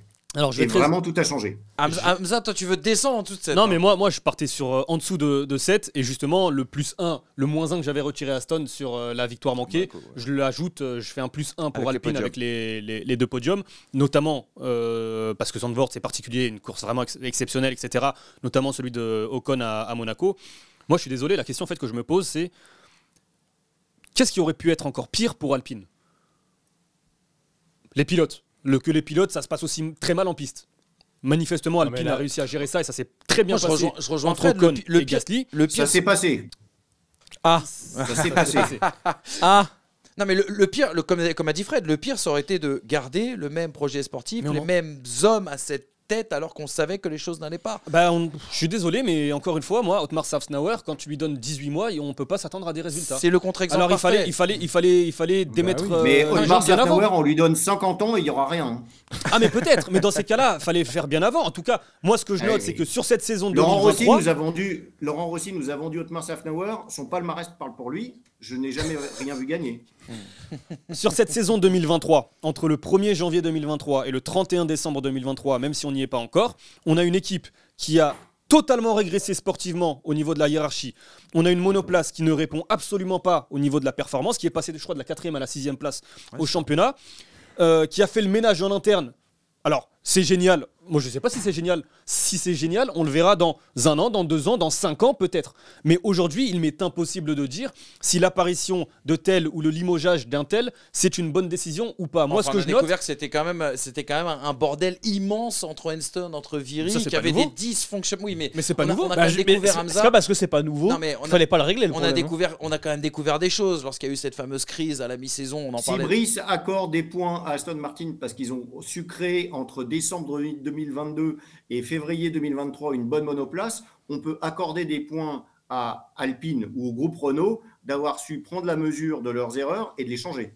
Speaker 4: et vraiment tout a changé.
Speaker 2: Ah, Amza, toi tu veux descendre en dessous de Non, hein. mais moi, moi je partais sur euh, en dessous de, 7 et justement le plus 1, le moins 1 que j'avais retiré à Stone sur euh, la victoire manquée, bah, je l'ajoute, euh, je fais un plus 1 pour Alpine avec les, deux podiums, notamment parce que Sandvort, c'est particulier, une course vraiment exceptionnelle, etc. Notamment celui de Ocon à, à, Monaco. Moi je suis désolé, la question en fait que je me pose c'est qu'est-ce qui aurait pu être encore pire pour Alpine Les pilotes le, que les pilotes, ça se passe aussi très mal en piste. Manifestement, Alpine a réussi à gérer ça et ça s'est très bien passé. Je rejoins, je entre le, le et Gasly. ça s'est passé. Ah, ça s'est passé. Ah. ah.
Speaker 1: Non, mais le, pire, comme, a dit Fred, le pire, ça aurait été de garder le même projet sportif, les
Speaker 2: mêmes hommes à cette alors qu'on savait que les choses n'allaient pas. Bah, je suis désolé, mais encore une fois, moi, Otmar Safnauer, quand tu lui donnes 18 mois, on ne peut pas s'attendre à des résultats. C'est le contre-exemple. Alors il fallait, il fallait, il fallait, il fallait bah démettre. Euh, mais Otmar Safnauer, on
Speaker 4: lui donne 50 ans et il n'y aura rien. Ah, mais
Speaker 2: peut-être, mais dans ces cas-là, il fallait faire bien avant. En tout cas, moi, ce que je eh note, c'est que sur cette saison de Laurent Rossi nous a
Speaker 4: vendu, Laurent Rossi nous a vendu Otmar Safnauer. Son palmarès parle pour lui je n'ai jamais rien vu gagner.
Speaker 2: Sur cette saison 2023, entre le 1er janvier 2023 et le 31 décembre 2023, même si on n'y est pas encore, on a une équipe qui a totalement régressé sportivement au niveau de la hiérarchie. On a une monoplace qui ne répond absolument pas au niveau de la performance, qui est passée, je crois, de la 4 à la 6 place au championnat, euh, qui a fait le ménage en interne. Alors, c'est génial. Moi, je ne sais pas si c'est génial, si c'est génial, on le verra dans un an, dans deux ans, dans cinq ans peut-être. Mais aujourd'hui, il m'est impossible de dire si l'apparition de tel ou le limogeage d'un tel, c'est une bonne décision ou pas. Moi, ce que on découvert
Speaker 1: c'était quand même, c'était quand même un bordel immense entre Enstone, entre Viry, qui avait des dysfonctionnements. Oui, mais, c'est pas nouveau. On a bah, découvert pas parce que c'est pas nouveau. on fallait pas le régler. on a hein. découvert, on a quand même découvert des choses lorsqu'il y a eu cette fameuse crise à la mi-saison. On en si Brice
Speaker 4: accorde des points à Aston Martin parce qu'ils ont sucré entre décembre 2022 et février février 2023 une bonne monoplace, on peut accorder des points à Alpine ou au groupe Renault d'avoir su prendre la mesure de leurs erreurs et de les changer.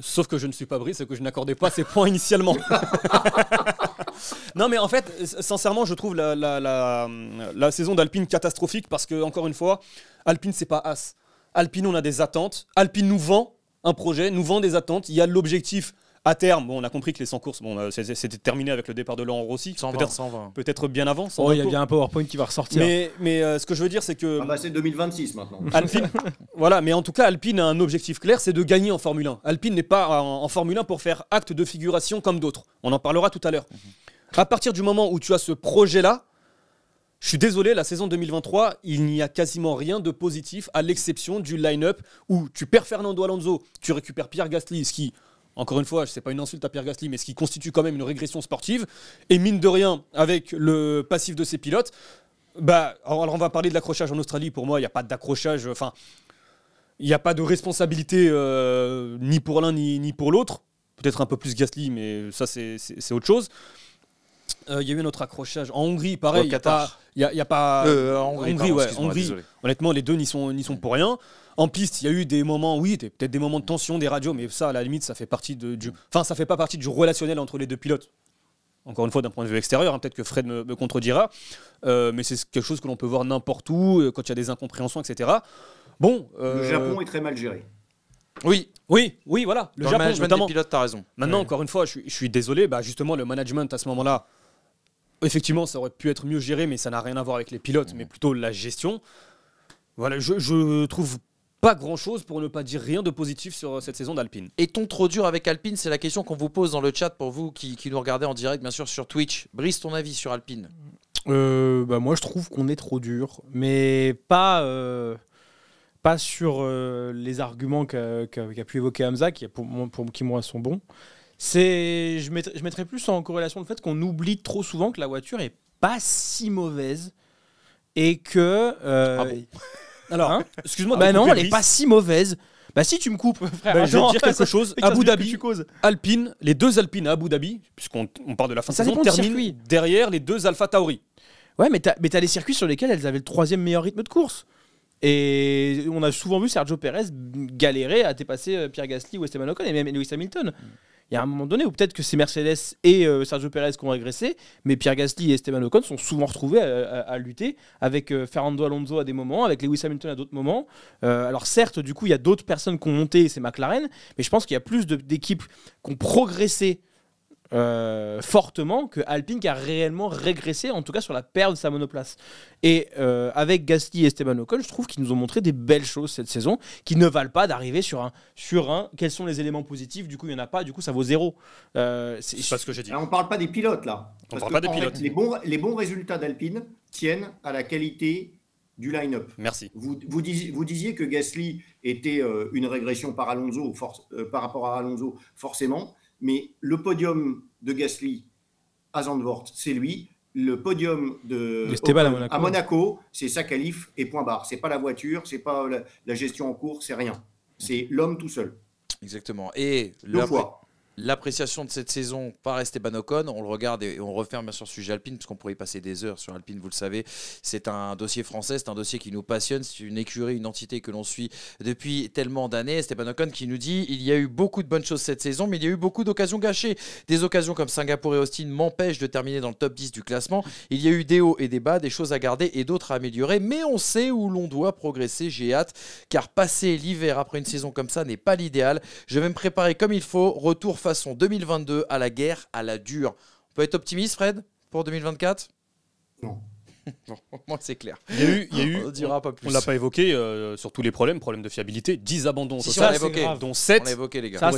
Speaker 2: Sauf que je ne suis pas bris, c'est que je n'accordais pas ces points initialement. non, mais en fait, sincèrement, je trouve la, la, la, la saison d'Alpine catastrophique parce que, encore une fois, Alpine, c'est pas As. Alpine, on a des attentes. Alpine nous vend un projet, nous vend des attentes. Il y a l'objectif à terme, on a compris que les 100 courses, bon, euh, c'était terminé avec le départ de Laurent Rossi. Peut-être bien avant. Oh, il y a bien
Speaker 3: un PowerPoint qui va ressortir.
Speaker 2: Mais, euh, ce que je veux dire, c'est que. Ah bah, c'est 2026 maintenant. voilà, mais en tout cas, Alpine a un objectif clair, c'est de gagner en Formule 1. Alpine n'est pas en, Formule 1 pour faire acte de figuration comme d'autres. On en parlera tout à l'heure. Mhm. À partir du moment où tu as ce projet-là, je suis désolé, la saison 2023, il n'y a quasiment rien de positif à l'exception du line-up où tu perds Fernando Alonso, tu récupères Pierre Gasly, ce qui encore une fois, ce n'est pas une insulte à Pierre Gasly, mais ce qui constitue quand même une régression sportive. Et mine de rien, avec le passif de ses pilotes, bah, alors, on va parler de l'accrochage en Australie. Pour moi, il n'y a pas d'accrochage. Enfin, il n'y a pas de responsabilité euh, ni pour l'un ni, ni pour l'autre. Peut-être un peu plus Gasly, mais ça, c'est autre chose. Euh, il y a eu un autre accrochage. En Hongrie, pareil. Il n'y a, pas. Euh, en Hongrie, honnêtement, les deux n'y sont, sont pour rien. En piste, il y a eu des moments, oui, peut-être des moments de tension des radios, mais ça, à la limite, ça fait partie de, du. Enfin, ça fait pas partie du relationnel entre les deux pilotes. Encore une fois, d'un point de vue extérieur, hein, peut-être que Fred me, contredira, euh, mais c'est quelque chose que l'on peut voir n'importe où, quand il y a des incompréhensions, etc. Bon. Le Japon est très mal géré. Oui. Oui, oui, voilà. Le Dans Japon, le management notamment. des t'as raison. Maintenant, encore une fois, je, suis- désolé. Bah, justement, le management à ce moment-là, effectivement, ça aurait pu être mieux géré, mais ça n'a rien à voir avec les pilotes, mm. mais plutôt la gestion. Voilà, je, ne trouve pas grand-chose pour ne pas dire rien de positif
Speaker 1: sur euh, cette saison d'Alpine. Est-on trop dur avec Alpine C'est la question qu'on vous pose dans le chat pour vous qui, nous regardez en direct, bien sûr, sur Twitch. Brise ton avis sur Alpine
Speaker 3: euh, bah, moi, je trouve qu'on est trop dur, mais pas. Euh, pas sur euh, les arguments qu'a pu évoquer Hamza, qui, pour, pour, qui moi sont bons. C'est, je, mettrai je plus en corrélation le fait qu'on oublie trop souvent que la voiture est pas si mauvaise et que.
Speaker 2: Euh, ah alors, hein hein, excuse-moi. Ben non, elle est pas
Speaker 3: si mauvaise. Bah si tu me coupes, frère, bah, je vais dire quelque chose. Abu Dhabi,
Speaker 2: Alpine, les deux Alpines à Abu Dhabi, puisqu'on on parle de la fin de saison, termine derrière les deux Alpha Tauri. Ouais, mais t'as, mais as les circuits sur lesquels elles avaient le troisième
Speaker 3: meilleur rythme de course. Et on a souvent vu Sergio Perez galérer à dépasser euh, Pierre Gasly ou Esteban Ocon et même Lewis Hamilton. Mm. Il y a un moment donné où peut-être que c'est Mercedes et euh, Sergio Perez qui ont régressé, mais Pierre Gasly et Esteban Ocon sont souvent retrouvés euh, à, lutter avec Fernando Alonso à des moments, avec Lewis Hamilton à d'autres moments. alors certes, du coup, il y a d'autres personnes qui ont monté, c'est McLaren, mais je pense qu'il y a plus d'équipes qui ont progressé euh, fortement que Alpine qui a réellement régressé, en tout cas sur la perte de sa monoplace. Et euh, avec Gasly et Esteban Ocon, je trouve qu'ils nous ont montré des belles choses cette saison qui ne valent pas d'arriver sur un, sur
Speaker 4: un. Quels sont les éléments positifs Du coup, il n'y en a pas, du coup, ça vaut zéro. Euh, c'est pas ce que j'ai dit. on ne parle pas des pilotes là. On parle pas des pilotes. les, bons, les bons résultats d'Alpine tiennent à la qualité du line-up. Merci. Vous, vous, disiez, que Gasly était une régression par, Alonso, par rapport à Alonso, forcément mais le podium de Gasly à Zandvoort, c'est lui. Le podium de, à Monaco, c'est sa et point barre. C'est pas la voiture, c'est pas la, gestion en cours, c'est rien. C'est l'homme tout seul. Exactement.
Speaker 1: Et le fois l'appréciation de cette saison par Esteban Ocon. On le regarde et on referme bien sûr le sujet Alpine, parce qu'on pourrait y passer des heures sur Alpine, vous le savez. C'est un dossier français, c'est un dossier qui nous passionne, c'est une écurie, une entité que l'on suit depuis tellement d'années. Esteban Ocon qui nous dit il y a eu beaucoup de bonnes choses cette saison, mais il y a eu beaucoup d'occasions gâchées. Des occasions comme Singapour et Austin m'empêchent de terminer dans le top 10 du classement. Il y a eu des hauts et des bas, des choses à garder et d'autres à améliorer, mais on sait où l'on doit progresser. J'ai hâte, car passer l'hiver après une saison comme ça n'est pas l'idéal. Je vais me préparer comme il faut. Retour façon 2022 à la guerre, à la dure. On peut être optimiste, Fred, pour 2024 Non. moi c'est clair.
Speaker 4: Il y
Speaker 2: a eu, on dira l'a pas évoqué euh, sur tous les problèmes, problèmes de fiabilité, 10 abandons ça total, dont 7. On les gars. Ça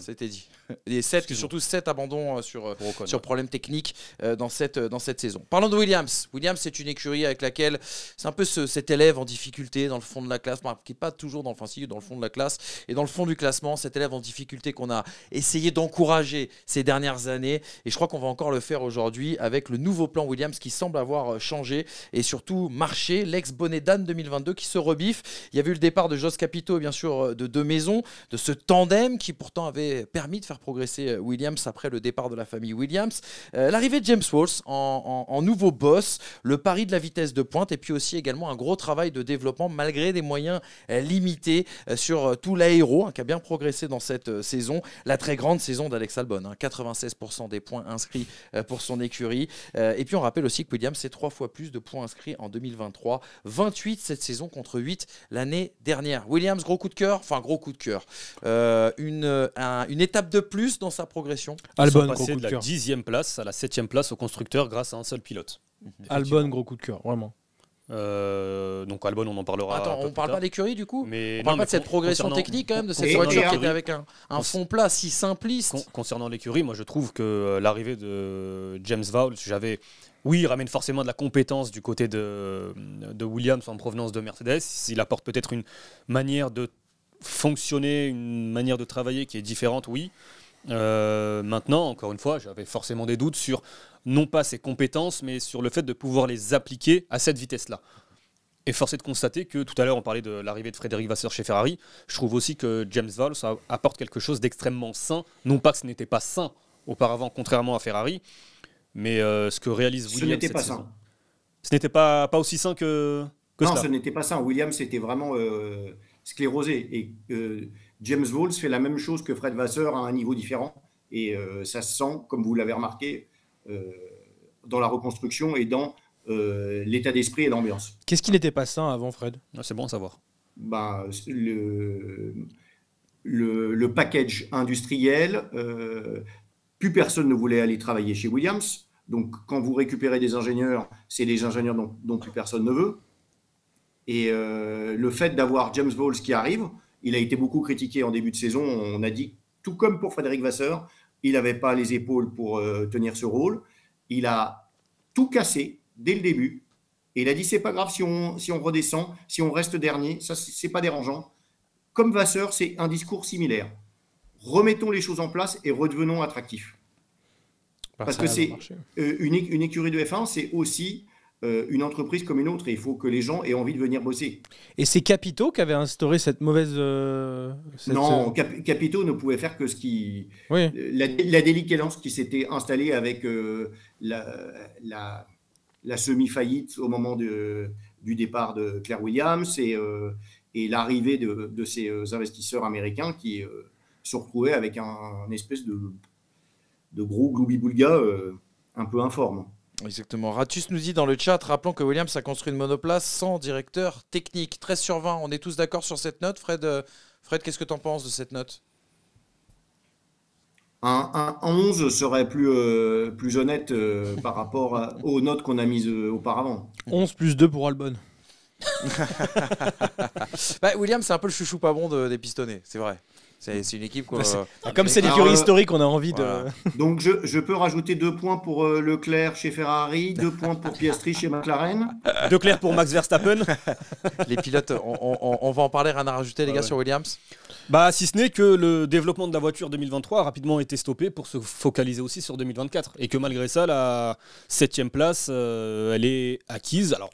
Speaker 2: c'était dit. Et 7 surtout 7 abandons euh, sur euh, sur problème
Speaker 1: technique dans cette dans cette saison. Parlons de Williams. Williams c'est une écurie avec laquelle c'est un peu cet élève en difficulté dans le fond de la classe, qui est pas toujours dans dans le fond de la classe et dans le fond du classement, cet élève en difficulté qu'on a essayé d'encourager ces dernières années et je crois qu'on va encore le faire aujourd'hui avec le nouveau plan Williams qui semble avoir changé et surtout marcher. L'ex-bonnet d'âne 2022 qui se rebiffe. Il y a eu le départ de Jos Capito, bien sûr, euh, de deux maisons, de ce tandem qui pourtant avait permis de faire progresser euh, Williams après le départ de la famille Williams. Euh, l'arrivée de James Walls en, nouveau boss, le pari de la vitesse de pointe et puis aussi également un gros travail de développement malgré des moyens limités sur tout l'aéro hein, qui a bien progressé dans cette saison. La très grande saison d'Alex Albon, 96% hein. des points inscrits pour son écurie. et puis on rappelle aussi que Williams c'est trois fois plus de points inscrits en 2023. 28 cette saison contre 8 l'année dernière. Williams, gros coup de cœur, enfin gros coup de cœur.
Speaker 2: Euh, une, une étape de plus dans sa progression. Albon, gros coup de, de la 10e place à la 7 place au constructeur grâce à un seul pilote.
Speaker 3: Mhm. Albon, gros coup de cœur, vraiment.
Speaker 2: Euh, donc Albon, on en parlera. Attends, on parle pas
Speaker 1: d'écurie du coup mais, On parle pas de cette progression technique quand même, de cette voiture qui était avec
Speaker 2: un, un fond plat si simpliste. concernant l'écurie, moi je trouve que euh, l'arrivée de James Vowles, j'avais oui, il ramène forcément de la compétence du côté de, Williams en provenance de Mercedes. Il apporte peut-être une manière de fonctionner, une manière de travailler qui est différente, oui. Euh, maintenant, encore une fois, j'avais forcément des doutes sur non pas ses compétences, mais sur le fait de pouvoir les appliquer à cette vitesse-là. Et force est de constater que tout à l'heure on parlait de l'arrivée de Frédéric Vasseur chez Ferrari, je trouve aussi que James Valls apporte quelque chose d'extrêmement sain, non pas que ce n'était pas sain auparavant, contrairement à Ferrari,
Speaker 4: mais euh, ce que réalise William Ce n'était pas sain. ça. Ce n'était
Speaker 2: pas, pas aussi sain que. que non, ce
Speaker 4: n'était pas ça. William, c'était vraiment euh, sclérosé. Et euh, James Walls fait la même chose que Fred Vasseur à un niveau différent. Et ça se sent, comme vous l'avez remarqué, dans la reconstruction et dans l'état d'esprit et l'ambiance.
Speaker 3: Qu'est-ce qui n'était pas
Speaker 2: sain avant, Fred ah, C'est bon à savoir.
Speaker 4: Bah le, le, le package industriel, plus personne ne voulait aller travailler chez Williams. Donc, quand vous récupérez des ingénieurs, c'est les ingénieurs dont, plus personne ne veut. Et euh, le fait d'avoir James Bowles qui arrive, il a été beaucoup critiqué en début de saison. On a dit, tout comme pour Frédéric Vasseur, il n'avait pas les épaules pour euh, tenir ce rôle. Il a tout cassé dès le début. Et il a dit, c'est pas grave si on, si on redescend, si on reste dernier, ça, c'est pas dérangeant. Comme Vasseur, c'est un discours similaire remettons les choses en place et redevenons attractifs. Parce que c'est euh, une, écurie de F1, c'est aussi euh, une entreprise comme une autre il faut que les gens aient envie de venir bosser.
Speaker 3: Et c'est Capito qui avait instauré cette mauvaise. Euh, non, Capito
Speaker 4: ne pouvait faire que ce qui. La, la, qui s'était installée avec la, la, semi-faillite au moment de, du départ de Claire Williams et, et l'arrivée de, de, ces investisseurs américains qui, se retrouver avec un, espèce de, de gros gloobie boulga euh, un peu informe. Exactement.
Speaker 1: Ratus nous dit dans le chat, rappelons que Williams a construit une monoplace sans directeur technique. 13 sur 20, on est tous d'accord sur cette note. Fred, euh, Fred qu'est-ce que tu en penses de cette note
Speaker 4: un, 11 serait plus, euh, plus honnête par rapport aux notes qu'on a mises auparavant.
Speaker 3: 11 plus 2 pour Albon.
Speaker 4: bah, William, c'est un peu le chouchou pas bon de, des pistonnés, c'est vrai. C'est
Speaker 1: une équipe. Quoi, bah, comme c'est l'écurie euh, historique, on a envie de.
Speaker 4: Donc je, je, peux rajouter deux points pour euh, Leclerc chez Ferrari, deux points pour Piastri chez McLaren. Deux clairs pour Max Verstappen.
Speaker 2: les pilotes, on, va en parler. Rien à rajouter, les ah gars, sur Williams bah, Si ce n'est que le développement de la voiture 2023 a rapidement été stoppé pour se focaliser aussi sur 2024. Et que malgré ça, la septième place, euh, elle est acquise. Alors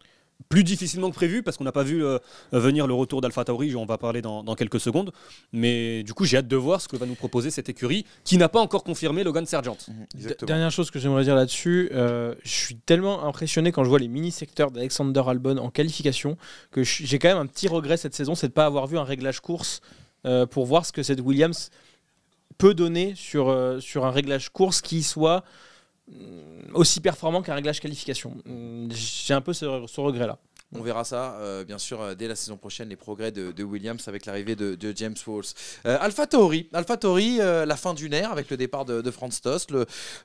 Speaker 2: plus difficilement que prévu parce qu'on n'a pas vu euh, venir le retour d'Alpha Tauri, on va parler dans, quelques secondes. Mais du coup, j'ai hâte de voir ce que va nous proposer cette écurie qui n'a pas encore confirmé Logan Sergent. Mhm,
Speaker 3: dernière chose que j'aimerais dire là-dessus, euh, je suis tellement impressionné quand je vois les mini-secteurs d'Alexander Albon en qualification que j'ai quand même un petit regret cette saison, c'est de ne pas avoir vu un réglage course euh, pour voir ce que cette Williams peut donner sur, sur un réglage course qui soit aussi performant qu'un réglage qualification. J'ai un peu ce, regret-là. On verra ça,
Speaker 1: euh, bien sûr, euh, dès la saison prochaine, les progrès de, Williams avec l'arrivée de, James Walls. AlphaTauri, euh, Alpha la fin d'une ère avec le départ de, Franz Tost,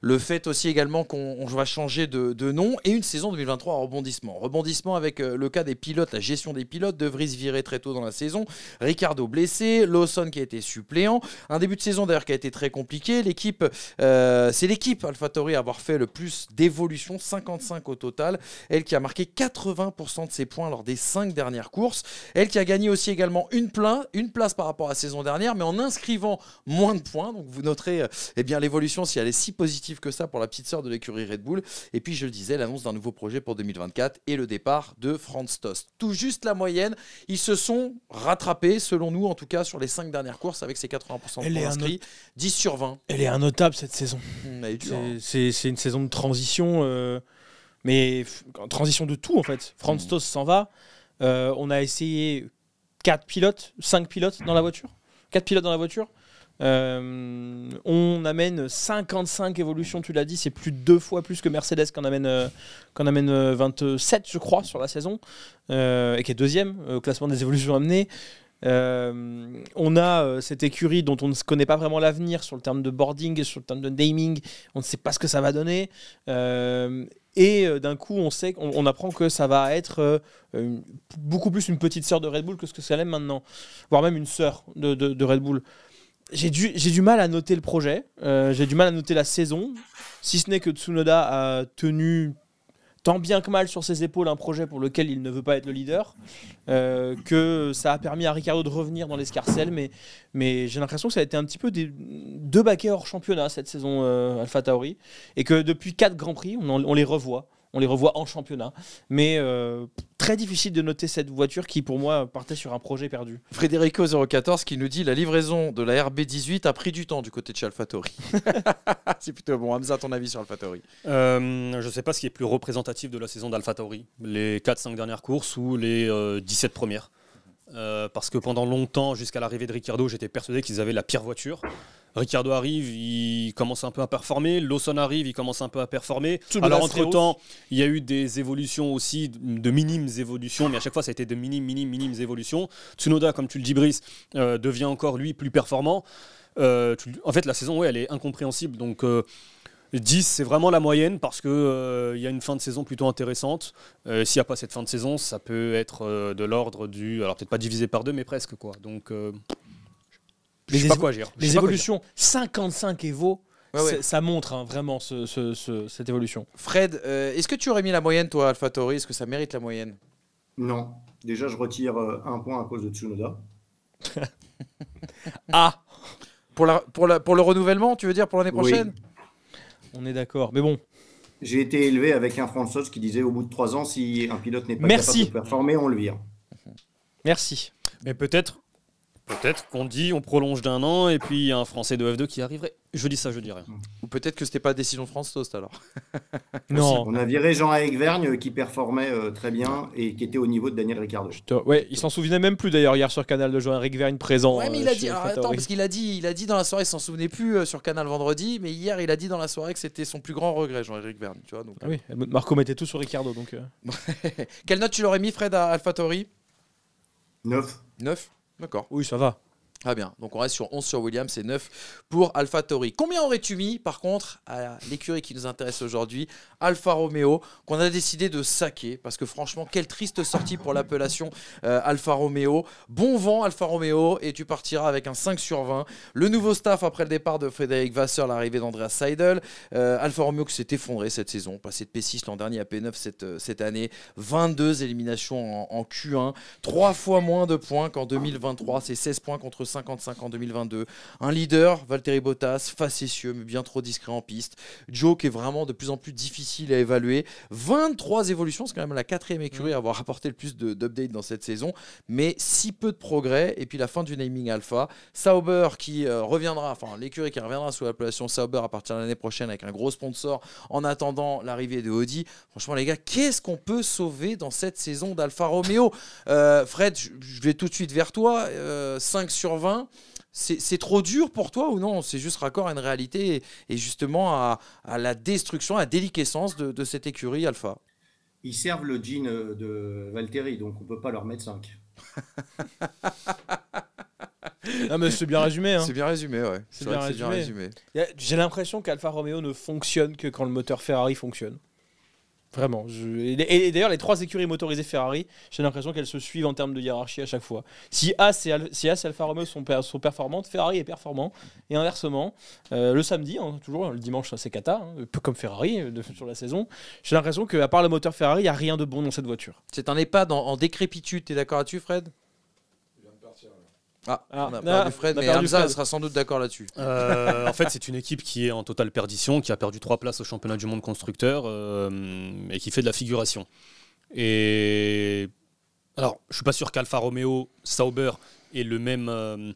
Speaker 1: le, fait aussi également qu'on va changer de, nom et une saison 2023 à rebondissement. Rebondissement avec le cas des pilotes, la gestion des pilotes, De se virer très tôt dans la saison, Ricardo blessé, Lawson qui a été suppléant, un début de saison d'ailleurs qui a été très compliqué. L'équipe, c'est l'équipe AlphaTauri à avoir fait le plus d'évolution, 55 au total, elle qui a marqué 80% de ses points lors des cinq dernières courses. Elle qui a gagné aussi également une, place par rapport à la saison dernière, mais en inscrivant moins de points. Donc vous noterez euh, eh bien l'évolution si elle est si positive que ça pour la petite sœur de l'écurie Red Bull. Et puis je le disais, l'annonce d'un nouveau projet pour 2024 et le départ de Franz Tost. Tout juste la moyenne. Ils se sont rattrapés, selon nous en tout cas, sur les cinq dernières courses avec ses 80% de points inscrits. 10 sur 20. Elle est un
Speaker 3: notable cette saison. Mmh, hein. C'est une saison de transition. Euh, mais en transition de tout, en fait. Franz mmh. tos s'en va. Euh, on a essayé 4 pilotes, cinq pilotes dans la voiture. Quatre pilotes dans la voiture. Euh, on amène 55 évolutions, tu l'as dit, c'est plus de deux fois plus que Mercedes qu'en amène, euh, amène 27, je crois, sur la saison, et qui est deuxième au classement des évolutions amenées. Euh, on a euh, cette écurie dont on ne connaît pas vraiment l'avenir sur le terme de boarding, sur le terme de naming. On ne sait pas ce que ça va donner. Euh, et d'un coup, on sait, on, apprend que ça va être beaucoup plus une petite sœur de Red Bull que ce que ça est maintenant, voire même une sœur de, Red Bull. J'ai du, du, mal à noter le projet, j'ai du mal à noter la saison, si ce n'est que Tsunoda a tenu tant bien que mal sur ses épaules un projet pour lequel il ne veut pas être le leader, euh, que ça a permis à Ricardo de revenir dans l'escarcelle, mais, mais j'ai l'impression que ça a été un petit peu des, deux baquets hors championnat cette saison euh, Alpha Tauri, et que depuis quatre Grands Prix, on les revoit on les revoit en championnat. Mais euh, très difficile de noter cette voiture qui, pour moi, partait sur un projet perdu.
Speaker 1: Frédérico014 qui nous dit la livraison de la
Speaker 2: RB18 a pris du temps du côté de chez Tauri. »
Speaker 1: c'est plutôt bon. Hamza, ton avis sur AlphaTauri
Speaker 2: euh, Je ne sais pas ce qui est plus représentatif de la saison Tauri. les 4-5 dernières courses ou les 17 euh, premières. Euh, parce que pendant longtemps, jusqu'à l'arrivée de Ricardo, j'étais persuadé qu'ils avaient la pire voiture. Ricardo arrive, il commence un peu à performer. Lawson arrive, il commence un peu à performer. Alors entre-temps, il y a eu des évolutions aussi, de minimes évolutions, mais à chaque fois, ça a été de minimes, minimes, minimes évolutions. Tsunoda, comme tu le dis, Brice, euh, devient encore, lui, plus performant. Euh, en fait, la saison, ouais, elle est incompréhensible. Donc 10, c'est vraiment la moyenne parce qu'il euh, y a une fin de saison plutôt intéressante. Euh, s'il n'y a pas cette fin de saison, ça peut être euh, de l'ordre du. Alors, peut-être pas divisé par deux, mais presque. quoi. Donc, quoi Les évolutions,
Speaker 3: 55 Evo.
Speaker 2: Ça montre hein, vraiment cette
Speaker 4: évolution.
Speaker 1: Fred, est-ce que tu aurais mis la moyenne, toi, AlphaTauri Est-ce que ça mérite la moyenne
Speaker 4: Non. Déjà, je retire un point à cause de Tsunoda. ah pour, le renouvellement, tu veux dire, pour l'année prochaine
Speaker 3: on est d'accord. Mais bon.
Speaker 4: J'ai été élevé avec un François qui disait au bout de trois ans, si un pilote n'est pas Merci. capable de performer, on le vire.
Speaker 2: Merci. Mais peut-être Peut-être qu'on dit on prolonge d'un an et puis il y a un Français de F2 qui arriverait. Je dis ça, je dis rien. Mm. Ou peut-être que c'était pas décision France Toast alors.
Speaker 4: non. On a viré Jean Vergne euh, qui performait euh, très bien et qui était au niveau de Daniel Ricciardo.
Speaker 3: Ouais, il s'en souvenait même plus d'ailleurs hier sur Canal de Jean Eric Vergne présent. mais il euh, a dit. attends, parce qu'il
Speaker 1: a dit, il a dit dans la soirée, il s'en souvenait plus sur Canal vendredi, mais hier il a dit dans la soirée que c'était son plus grand regret, Jean Eric Vergne. Ah oui,
Speaker 3: Marco mettait tout sur Ricciardo donc.
Speaker 1: Quelle note tu l'aurais mis Fred à AlphaTauri 9. 9 D'accord. Oui, ça va ah bien. Donc on reste sur 11 sur Williams c'est 9 pour Alpha Tauri. Combien aurais-tu mis par contre à l'écurie qui nous intéresse aujourd'hui, Alfa Romeo, qu'on a décidé de saquer Parce que franchement, quelle triste sortie pour l'appellation euh, Alfa Romeo. Bon vent Alfa Romeo et tu partiras avec un 5 sur 20. Le nouveau staff après le départ de Frédéric Vasseur, l'arrivée d'Andreas Seidel. Euh, Alpha Romeo qui s'est effondré cette saison, passé de P6 l'an dernier à P9 cette, euh, cette année. 22 éliminations en, Q1, trois fois moins de points qu'en 2023, c'est 16 points contre 55 en 2022. Un leader, Valtteri Bottas, facétieux mais bien trop discret en piste. Joe qui est vraiment de plus en plus difficile à évaluer. 23 évolutions, c'est quand même la quatrième écurie à avoir apporté le plus d'updates dans cette saison, mais si peu de progrès. Et puis la fin du naming alpha. Sauber qui euh, reviendra, enfin l'écurie qui reviendra sous l'appellation Sauber à partir de l'année prochaine avec un gros sponsor en attendant l'arrivée de Audi. Franchement les gars, qu'est-ce qu'on peut sauver dans cette saison d'Alpha Romeo euh, Fred, je vais tout de suite vers toi. 5 euh, sur 20 c'est trop dur pour toi ou non C'est juste raccord à une réalité et, justement à, la destruction, à la déliquescence de, cette écurie Alpha
Speaker 4: Ils servent le jean euh, de Valtteri, donc on peut pas leur mettre 5.
Speaker 1: Ah mais c'est bien résumé. Hein. C'est bien
Speaker 4: résumé, ouais. C'est bien, résumé.
Speaker 3: J'ai l'impression qu'Alfa Romeo ne fonctionne que quand le moteur Ferrari fonctionne. Vraiment. Et, d'ailleurs, les trois écuries motorisées Ferrari, j'ai l'impression qu'elles se suivent en termes de hiérarchie à chaque fois. Si A, et si Alfa Romeo sont, performantes, Ferrari est performant. Et inversement, euh, le samedi, hein, toujours, le dimanche, c'est Kata, un hein, peu comme Ferrari euh, sur la saison. J'ai l'impression qu'à part le moteur Ferrari, il n'y a rien de bon dans cette voiture. C'est un EHPAD en, décrépitude, es d'accord là-dessus, Fred ah, ah, on sera
Speaker 1: sans doute d'accord là-dessus. Euh, en fait, c'est
Speaker 2: une équipe qui est en totale perdition, qui a perdu trois places au championnat du monde constructeur euh, et qui fait de la figuration. Et alors, je suis pas sûr qu'Alfa Romeo Sauber ait le même, euh,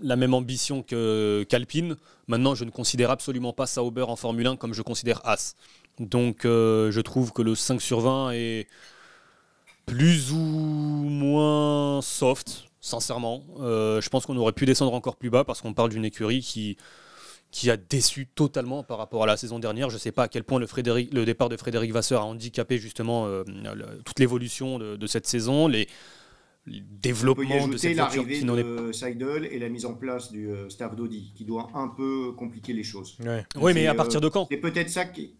Speaker 2: la même ambition que Calpine Maintenant, je ne considère absolument pas Sauber en Formule 1 comme je considère As. Donc, je trouve que le 5 sur 20 est plus ou moins soft sincèrement. Euh, je pense qu'on aurait pu descendre encore plus bas parce qu'on parle d'une écurie qui, qui a déçu totalement par rapport à la saison dernière. Je ne sais pas à quel point le, le départ de Frédéric Vasseur a handicapé justement euh, toute l'évolution de, cette saison, les, développements de cette voiture qui l'arrivée
Speaker 4: est Seidel et la mise en place du euh, staff d'Audi qui doit un peu compliquer les choses. Oui, mais à partir de quand C'est peut-être ça qui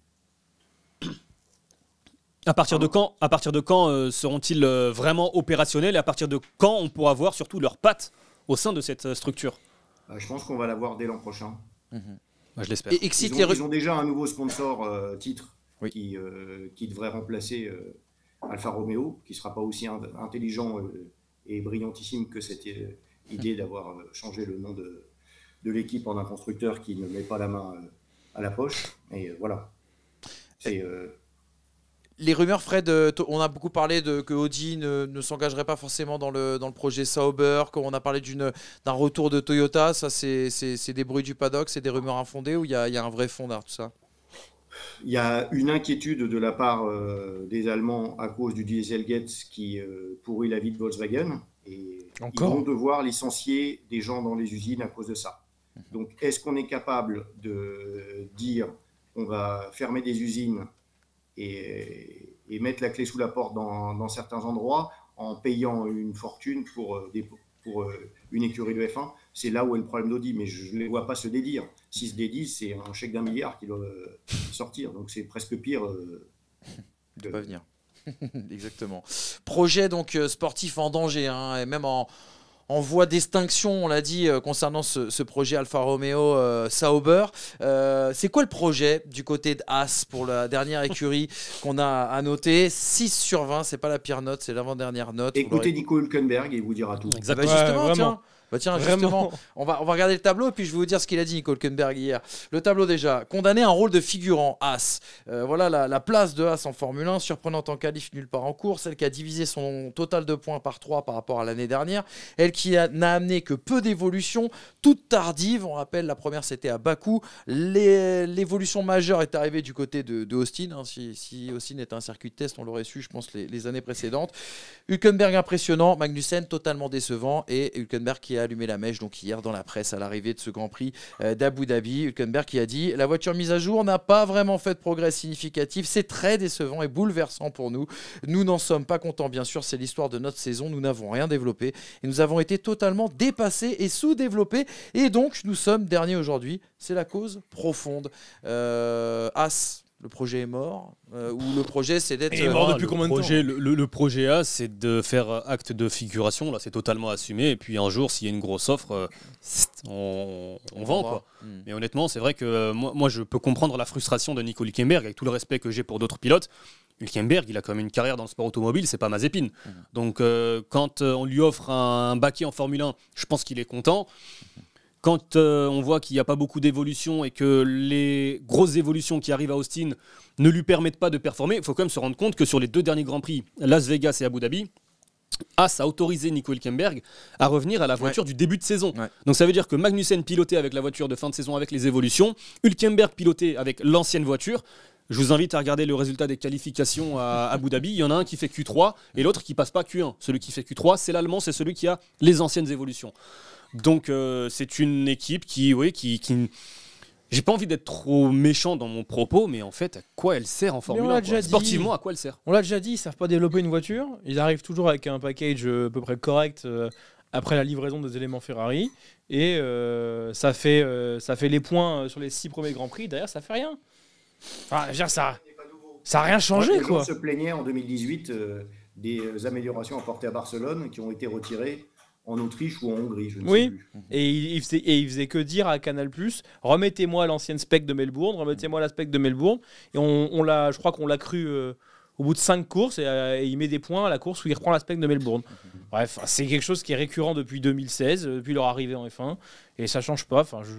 Speaker 2: à partir de quand, euh, seront-ils euh, vraiment opérationnels et à partir de quand on pourra voir surtout leurs pattes au sein de cette euh, structure bah, Je
Speaker 4: pense qu'on va l'avoir dès l'an prochain. Mmh.
Speaker 2: Bah, je l'espère. Et, ils, ont, déjà un
Speaker 4: nouveau sponsor titre qui, devrait remplacer Alfa Romeo, qui ne sera pas aussi intelligent et brillantissime que cette idée mmh. d'avoir changé le nom de, de l'équipe en un constructeur qui ne met pas la main à la poche. Et voilà. C'est les
Speaker 1: rumeurs, Fred, euh, on a beaucoup parlé de que Audi ne, s'engagerait pas forcément dans le, dans le projet Sauber, qu'on a parlé d'un retour de Toyota. Ça, c'est des bruits du paddock, c'est des rumeurs infondées ou il y a, y a, un vrai fond d'art, tout ça
Speaker 4: Il y a une inquiétude de la part euh, des Allemands à cause du Dieselgate qui euh, pourrit la vie de Volkswagen. Et Encore ils vont devoir licencier des gens dans les usines à cause de ça. Donc, est-ce qu'on est capable de dire qu'on va fermer des usines et, mettre la clé sous la porte dans, certains endroits en payant une fortune pour, euh, pour euh, une écurie de F1. C'est là où est le problème d'Audi, mais je ne les vois pas se dédire. S'ils se dédient, c'est un chèque d'un milliard qui doit euh, sortir, donc c'est presque pire. de ne pas venir. Exactement.
Speaker 1: Projet donc sportif en danger, hein, et même en, en voie d'extinction, on l'a dit, euh, concernant ce, projet Alfa Romeo euh, Sauber. Euh, c'est quoi le projet du côté de Haas pour la dernière écurie qu'on a à noter 6 sur 20, c'est pas la pire note, c'est l'avant-dernière note. Écoutez
Speaker 4: Nico Hülkenberg, il vous dira tout. Exactement. Ah bah tiens,
Speaker 1: bah tiens, justement, on va, on va regarder le tableau et puis je vais vous dire ce qu'il a dit, Nico Hülkenberg, hier. Le tableau déjà, condamné à un rôle de figurant, As. Euh, voilà la, place de As en Formule 1, surprenante en qualif nulle part en course celle qui a divisé son total de points par 3 par rapport à l'année dernière, elle qui n'a amené que peu d'évolutions, toutes tardives. On rappelle, la première c'était à Bakou. L'évolution majeure est arrivée du côté de, Austin. Hein. Si, Austin était un circuit de test, on l'aurait su, je pense, les, années précédentes. Hülkenberg impressionnant, Magnussen totalement décevant et Hülkenberg qui a allumé la mèche donc hier dans la presse à l'arrivée de ce Grand Prix euh, d'Abu Dhabi. Hülkenberg qui a dit La voiture mise à jour n'a pas vraiment fait de progrès significatif. C'est très décevant et bouleversant pour nous. Nous n'en sommes pas contents, bien sûr. C'est l'histoire de notre saison. Nous n'avons rien développé et nous avons été totalement dépassés et sous-développés. Et donc, nous sommes derniers aujourd'hui. C'est la cause profonde. Euh, As le projet est mort euh, Ou le projet, c'est d'être. Euh, depuis ah, le combien de projet,
Speaker 2: temps le, projet A, c'est de faire acte de figuration. Là, c'est totalement assumé. Et puis un jour, s'il y a une grosse offre, euh, on, vend. Hmm. Mais honnêtement, c'est vrai que moi, moi, je peux comprendre la frustration de Nico Hülkenberg, avec tout le respect que j'ai pour d'autres pilotes. Hülkenberg, il a quand même une carrière dans le sport automobile, c'est pas ma zépine. Hmm. Donc, quand on lui offre un, baquet en Formule 1, je pense qu'il est content. Quand euh, on voit qu'il n'y a pas beaucoup d'évolution et que les grosses évolutions qui arrivent à Austin ne lui permettent pas de performer, il faut quand même se rendre compte que sur les deux derniers Grands Prix, Las Vegas et Abu Dhabi, As a autorisé Nico Hülkenberg à revenir à la voiture du début de saison. Donc ça veut dire que Magnussen pilotait avec la voiture de fin de saison avec les évolutions, Hülkenberg pilotait avec l'ancienne voiture. Je vous invite à regarder le résultat des qualifications à Abu Dhabi. Il y en a un qui fait Q3 et l'autre qui passe pas Q1. Celui qui fait Q3, c'est l'Allemand, c'est celui qui a les anciennes évolutions. Donc euh, c'est une équipe qui, oui, qui, j'ai pas envie d'être trop méchant dans mon propos, mais en fait, à quoi elle sert en Formule 1 Sportivement, à quoi elle sert On l'a déjà dit, ils
Speaker 3: savent pas développer une voiture.
Speaker 2: Ils arrivent toujours avec un package
Speaker 3: euh, à peu près correct euh, après la livraison des éléments Ferrari, et ça fait ça fait les points sur les six premiers grands prix. D'ailleurs ça fait rien. Enfin, dire, ça, ça a rien changé, quoi. Gens se
Speaker 4: plaignait en 2018 des améliorations apportées à Barcelone qui ont été retirées en Autriche ou en Hongrie, je ne oui. sais
Speaker 3: plus. Mhm. Et il, faisait, et il faisait que dire à Canal remettez-moi l'ancienne spec de Melbourne, remettez-moi la spec de Melbourne. Et on, l'a, je crois qu'on l'a cru euh, au bout de cinq courses euh, et, il met des points à la course où il reprend la spec de Melbourne. Mhm. Bref, c'est quelque chose qui est récurrent depuis 2016, euh, depuis leur arrivée en F1 et ça change pas. Enfin, je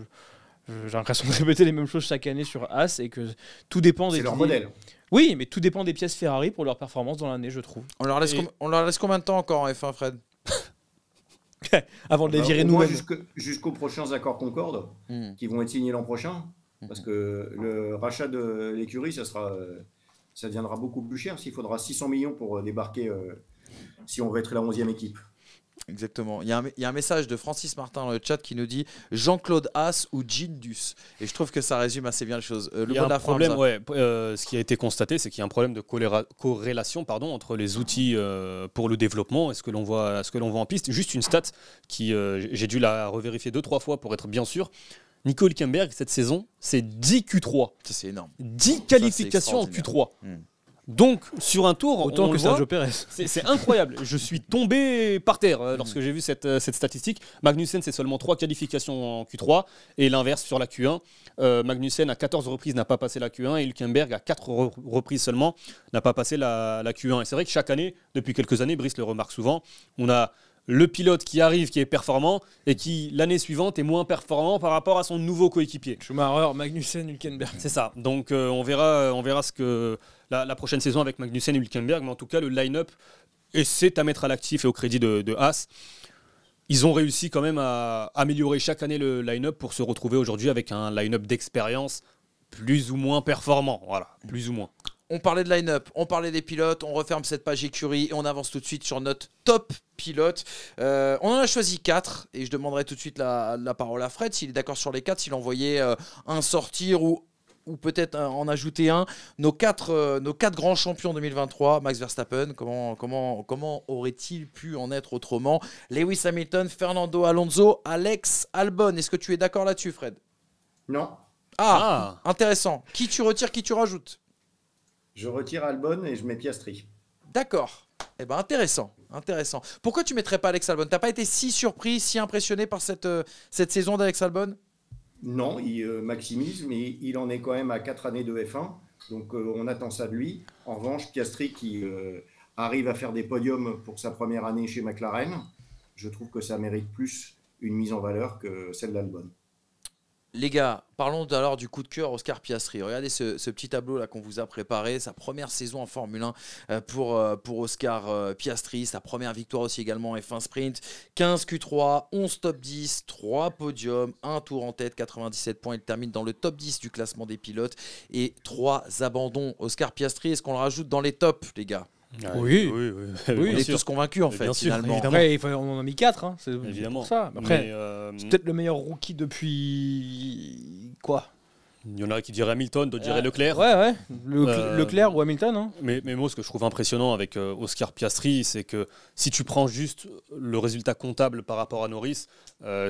Speaker 3: j'ai l'impression de répéter les mêmes choses chaque année sur As et que tout dépend des. C'est leur modèle. Oui, mais tout dépend des pièces Ferrari pour leur performance dans l'année, je trouve. On leur,
Speaker 1: on leur laisse combien de temps encore en F1, Fred
Speaker 3: avant
Speaker 1: de les bah, virer
Speaker 4: Jusqu'aux prochains accords Concorde, hmm. qui vont être signés l'an prochain, hmm. parce que le rachat de l'écurie, ça, sera, ça deviendra beaucoup plus cher, s'il faudra 600 millions pour débarquer, euh, si on veut être la 11e équipe. Exactement. Il y,
Speaker 1: a un, message de Francis Martin dans le chat qui nous dit Jean-Claude Haas ou Jindus. Et je trouve que ça résume assez bien les choses. Euh, le y a un problème, ouais,
Speaker 2: euh, ce qui a été constaté, c'est qu'il y a un problème de corrélation pardon, entre les outils euh, pour le développement et ce que l'on voit, ce que l'on voit en piste. Juste une stat qui, j'ai dû la revérifier deux, trois fois pour être bien sûr. Nico Hülkenberg, cette saison, c'est 10 Q3. C'est énorme. 10 qualifications en Q3. Donc, sur un tour. Autant que Sergio C'est incroyable. Je suis tombé par terre euh, lorsque mm. j'ai vu euh, cette, statistique. Magnussen, c'est seulement trois qualifications en Q3 et l'inverse sur la Q1. Euh, Magnussen, à 14 reprises, n'a pas passé la Q1 et Hülkenberg, à 4 reprises seulement, n'a pas passé la, la Q1. Et c'est vrai que chaque année, depuis quelques années, Brice le remarque souvent, on a le pilote qui arrive, qui est performant, et qui l'année suivante est moins performant par rapport à son nouveau coéquipier. Schumacher, Magnussen, Hülkenberg. C'est ça. Donc euh, on, verra, euh, on verra ce que la, prochaine saison avec Magnussen et Hülkenberg, mais en tout cas le line-up, et c'est à mettre à l'actif et au crédit de, de Haas ils ont réussi quand même à améliorer chaque année le line-up pour se retrouver aujourd'hui avec un line-up d'expérience plus ou moins performant. Voilà, plus ou moins
Speaker 1: on parlait de line-up, on parlait des pilotes, on referme cette page écurie et on avance tout de suite sur notre top pilote. Euh, on en a choisi quatre et je demanderai tout de suite la, parole à Fred s'il est d'accord sur les quatre, s'il en voyait euh, un sortir ou ou peut-être euh, en ajouter un, nos quatre, grands champions 2023, Max Verstappen, comment, comment, comment aurait-il pu en être autrement Lewis Hamilton, Fernando Alonso, Alex Albon, est-ce que tu es d'accord là-dessus Fred Non. ah, ah. intéressant. Qui tu retires, qui tu rajoutes je retire Albon et je mets Piastri. D'accord. Eh ben intéressant, intéressant. Pourquoi tu mettrais pas Alex Albon T'as pas été si surpris, si impressionné par cette, euh, cette saison d'Alex Albon
Speaker 4: Non, il euh, maximise, mais il en est quand même à 4 années de F1, donc euh, on attend ça de lui. En revanche, Piastri qui arrive à faire des podiums pour sa première année chez McLaren, je trouve que ça mérite plus une mise en valeur que celle d'Albon.
Speaker 1: Les gars, parlons alors du coup de cœur Oscar Piastri. Regardez ce, petit tableau là qu'on vous a préparé, sa première saison en Formule 1 euh, pour, euh, pour Oscar euh, Piastri, sa première victoire aussi également en F1 Sprint, 15 Q3, 11 top 10, 3 podiums, 1 tour en tête, 97 points, il termine dans le top 10 du classement des pilotes et 3 abandons. Oscar Piastri, est-ce qu'on le rajoute dans les tops les gars oui, oui, oui, oui on est sûr. tous convaincus en fait. finalement.
Speaker 2: Évidemment. il faut, on en a mis 4, hein, c'est pour ça. Euh, c'est
Speaker 3: peut-être le meilleur rookie depuis quoi
Speaker 2: il y en a qui diraient Hamilton, d'autres diraient euh, Leclerc. Ouais, ouais. Euh, Leclerc ou Hamilton. Hein. Mais, moi, ce que je trouve impressionnant avec euh, Oscar Piastri, c'est que si tu prends juste le résultat comptable par rapport à Norris,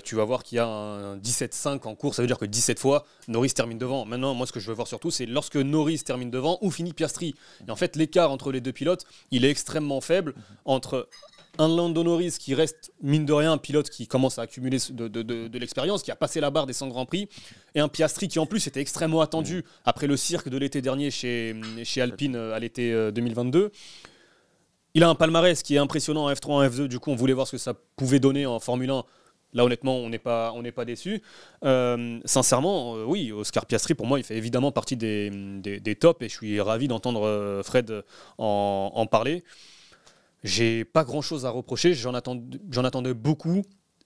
Speaker 2: tu vas voir qu'il y a un 17-5 en cours. Ça veut dire que 17 fois, Norris termine devant. Maintenant, moi, ce que je veux voir surtout, c'est lorsque Norris termine devant, où finit Piastri Et en fait, l'écart entre les deux pilotes, il est extrêmement faible entre un Lando Norris qui reste, mine de rien, un pilote qui commence à accumuler de, l'expérience, qui a passé la barre des 100 Grands Prix, et un Piastri qui, en plus, était extrêmement attendu mm. après le cirque de l'été dernier chez, mm. Alpine euh, à l'été 2022. Euh, il a un palmarès qui est impressionnant en F3, en F2. Du coup, on voulait voir ce que ça pouvait donner en Formule 1. Là, honnêtement, on n'est pas, on pas déçu. Euh, sincèrement, oui, Oscar Piastri, pour moi, il fait évidemment partie des, tops et je suis ravi d'entendre Fred en, en parler. J'ai pas grand chose à reprocher, j'en attendais, j'en attendais beaucoup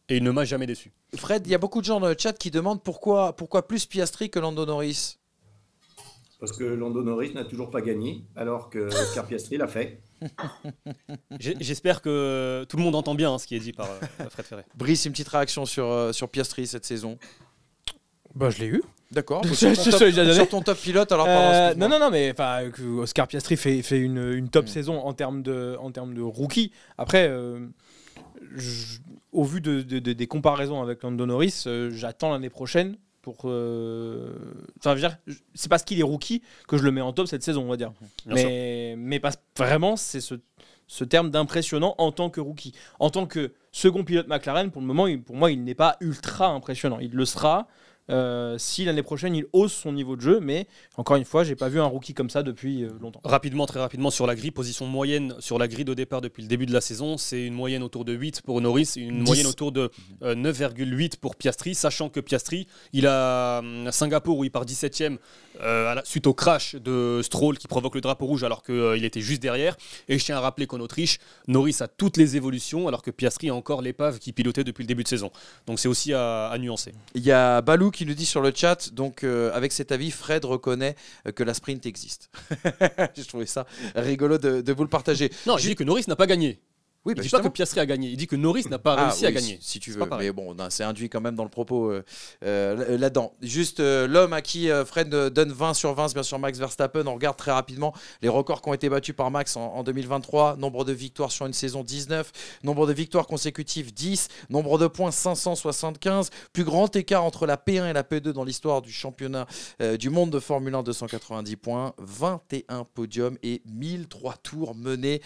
Speaker 2: et il ne m'a jamais déçu. Fred, il y a beaucoup de gens dans le chat qui demandent
Speaker 1: pourquoi, pourquoi plus Piastri que Lando Norris
Speaker 4: Parce que Lando Norris n'a toujours pas gagné, alors que Pierre Piastri l'a fait. J'espère que
Speaker 2: tout le monde entend bien hein, ce qui est dit par euh, Fred Ferré. Brice, une petite réaction sur, euh, sur Piastri cette saison
Speaker 1: bah, je l'ai eu.
Speaker 3: D'accord. sur, ton top pilote, alors euh, Non, non, non, mais Oscar Piastri fait, une, top mm. saison en termes de, en termes de rookie. Après, euh, au vu des comparaisons avec Lando Norris, euh, j'attends l'année prochaine pour. Enfin, c'est parce qu'il est rookie que je le mets en top cette saison, on va dire. Mm-hmm. mais, mais pas, vraiment, c'est ce, terme d'impressionnant en tant que rookie. En tant que second pilote McLaren, pour le moment, pour moi, il n'est pas ultra impressionnant. Il le sera
Speaker 2: euh, si l'année prochaine il hausse son niveau de jeu. Mais encore une fois, j'ai pas vu un rookie comme ça depuis euh, longtemps. Rapidement, très rapidement sur la grille, position moyenne sur la grille de départ depuis le début de la saison, c'est une moyenne autour de 8 pour Norris, une moyenne autour de 9,8 euh, pour Piastri, sachant que Piastri, il a Singapour où il part 17e suite au crash de Stroll qui provoque le drapeau rouge alors qu'il était juste derrière. Et je tiens à rappeler qu'en Autriche, Norris a toutes les évolutions alors que Piastri a encore l'épave qui pilotait depuis le début de saison. Donc c'est aussi à, à nuancer. Il y a Balou qui nous dit sur le chat, donc euh, avec cet avis, Fred reconnaît euh, que la sprint existe. J'ai trouvé ça rigolo de, de vous le partager. Non, je dis que Norris n'a pas gagné. Oui, bah il dit que Piastri a gagné, il dit que Norris n'a pas ah réussi à gagner. Si tu veux, mais
Speaker 1: bon, c'est induit quand même dans le propos euh, euh, là-dedans. Juste euh, l'homme à qui Fred donne 20 sur 20, bien sûr Max Verstappen. On regarde très rapidement les records qui ont été battus par Max en, 2023. Nombre de victoires sur une saison 19, nombre de victoires consécutives 10, nombre de points 575. Plus grand écart entre la P1 et la P2 dans l'histoire du championnat du monde de Formule 1, 290 points, 21 podiums et 1003 tours menés.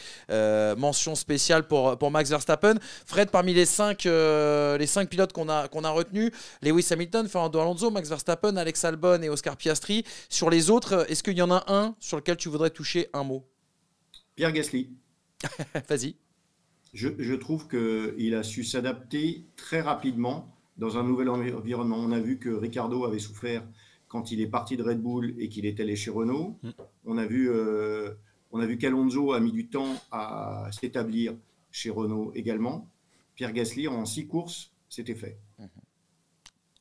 Speaker 1: mention spéciale pour, pour Max Verstappen. Fred, parmi les 5 euh, les cinq pilotes qu'on a, qu'on a retenus, Lewis Hamilton, Fernando Alonso, Max Verstappen, Alex Albon et Oscar Piastri. Sur les autres, euh, est-ce qu'il y en a un sur lequel tu
Speaker 4: voudrais toucher un mot Pierre Gasly. Vas-y. Je, je, trouve qu'il a su s'adapter très rapidement dans un nouvel environnement. On a vu que Ricardo avait souffert quand il est parti de Red Bull et qu'il est allé chez Renault. Mm. On a vu, euh, on a vu qu'Alonso a mis du temps à s'établir chez Renault également. Pierre Gasly, en six courses, c'était fait. Mhm.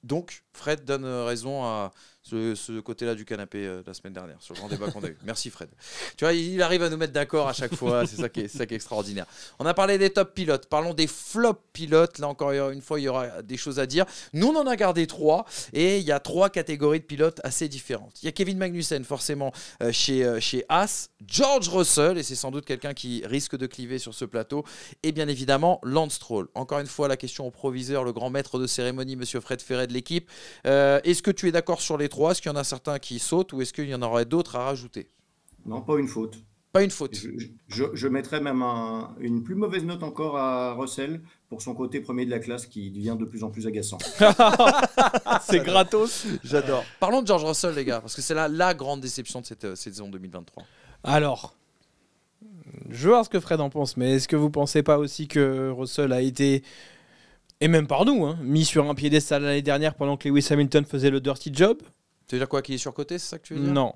Speaker 4: Donc,
Speaker 1: Fred donne raison à, ce, côté-là du canapé euh, la semaine dernière, sur le grand débat qu'on a eu. Merci Fred. Tu vois, il arrive à nous mettre d'accord à chaque fois, c'est ça, qui est, ça extraordinaire. On a parlé des top pilotes, parlons des flop pilotes. Là encore une fois, il y aura des choses à dire. Nous, on en a gardé trois, et il y a trois catégories de pilotes assez différentes. Il y a Kevin Magnussen, forcément, euh, chez, euh, chez As, George Russell, et c'est sans doute quelqu'un qui risque de cliver sur ce plateau, et bien évidemment, Lance Stroll. Encore une fois, la question au proviseur, le grand maître de cérémonie, monsieur Fred Ferret de l'équipe. Est-ce que tu es d'accord sur les trois est-ce qu'il y en a certains qui sautent ou est-ce qu'il y en aurait d'autres à rajouter
Speaker 4: Non, pas une faute. Pas une faute. Je, je, mettrais même une plus mauvaise note encore à Russell pour son côté premier de la classe qui devient de plus en plus agaçant. c'est
Speaker 1: gratos, j'adore. Parlons de George Russell, les gars, parce que c'est là la grande déception de cette euh, saison 2023.
Speaker 3: Alors, je vois ce que Fred en pense, mais est-ce que vous pensez pas aussi que Russell a été, et même par nous, hein, mis sur un piédestal l'année dernière pendant que Lewis Hamilton faisait le dirty job tu veux dire quoi Qu'il est surcoté, c'est ça que tu veux dire Non.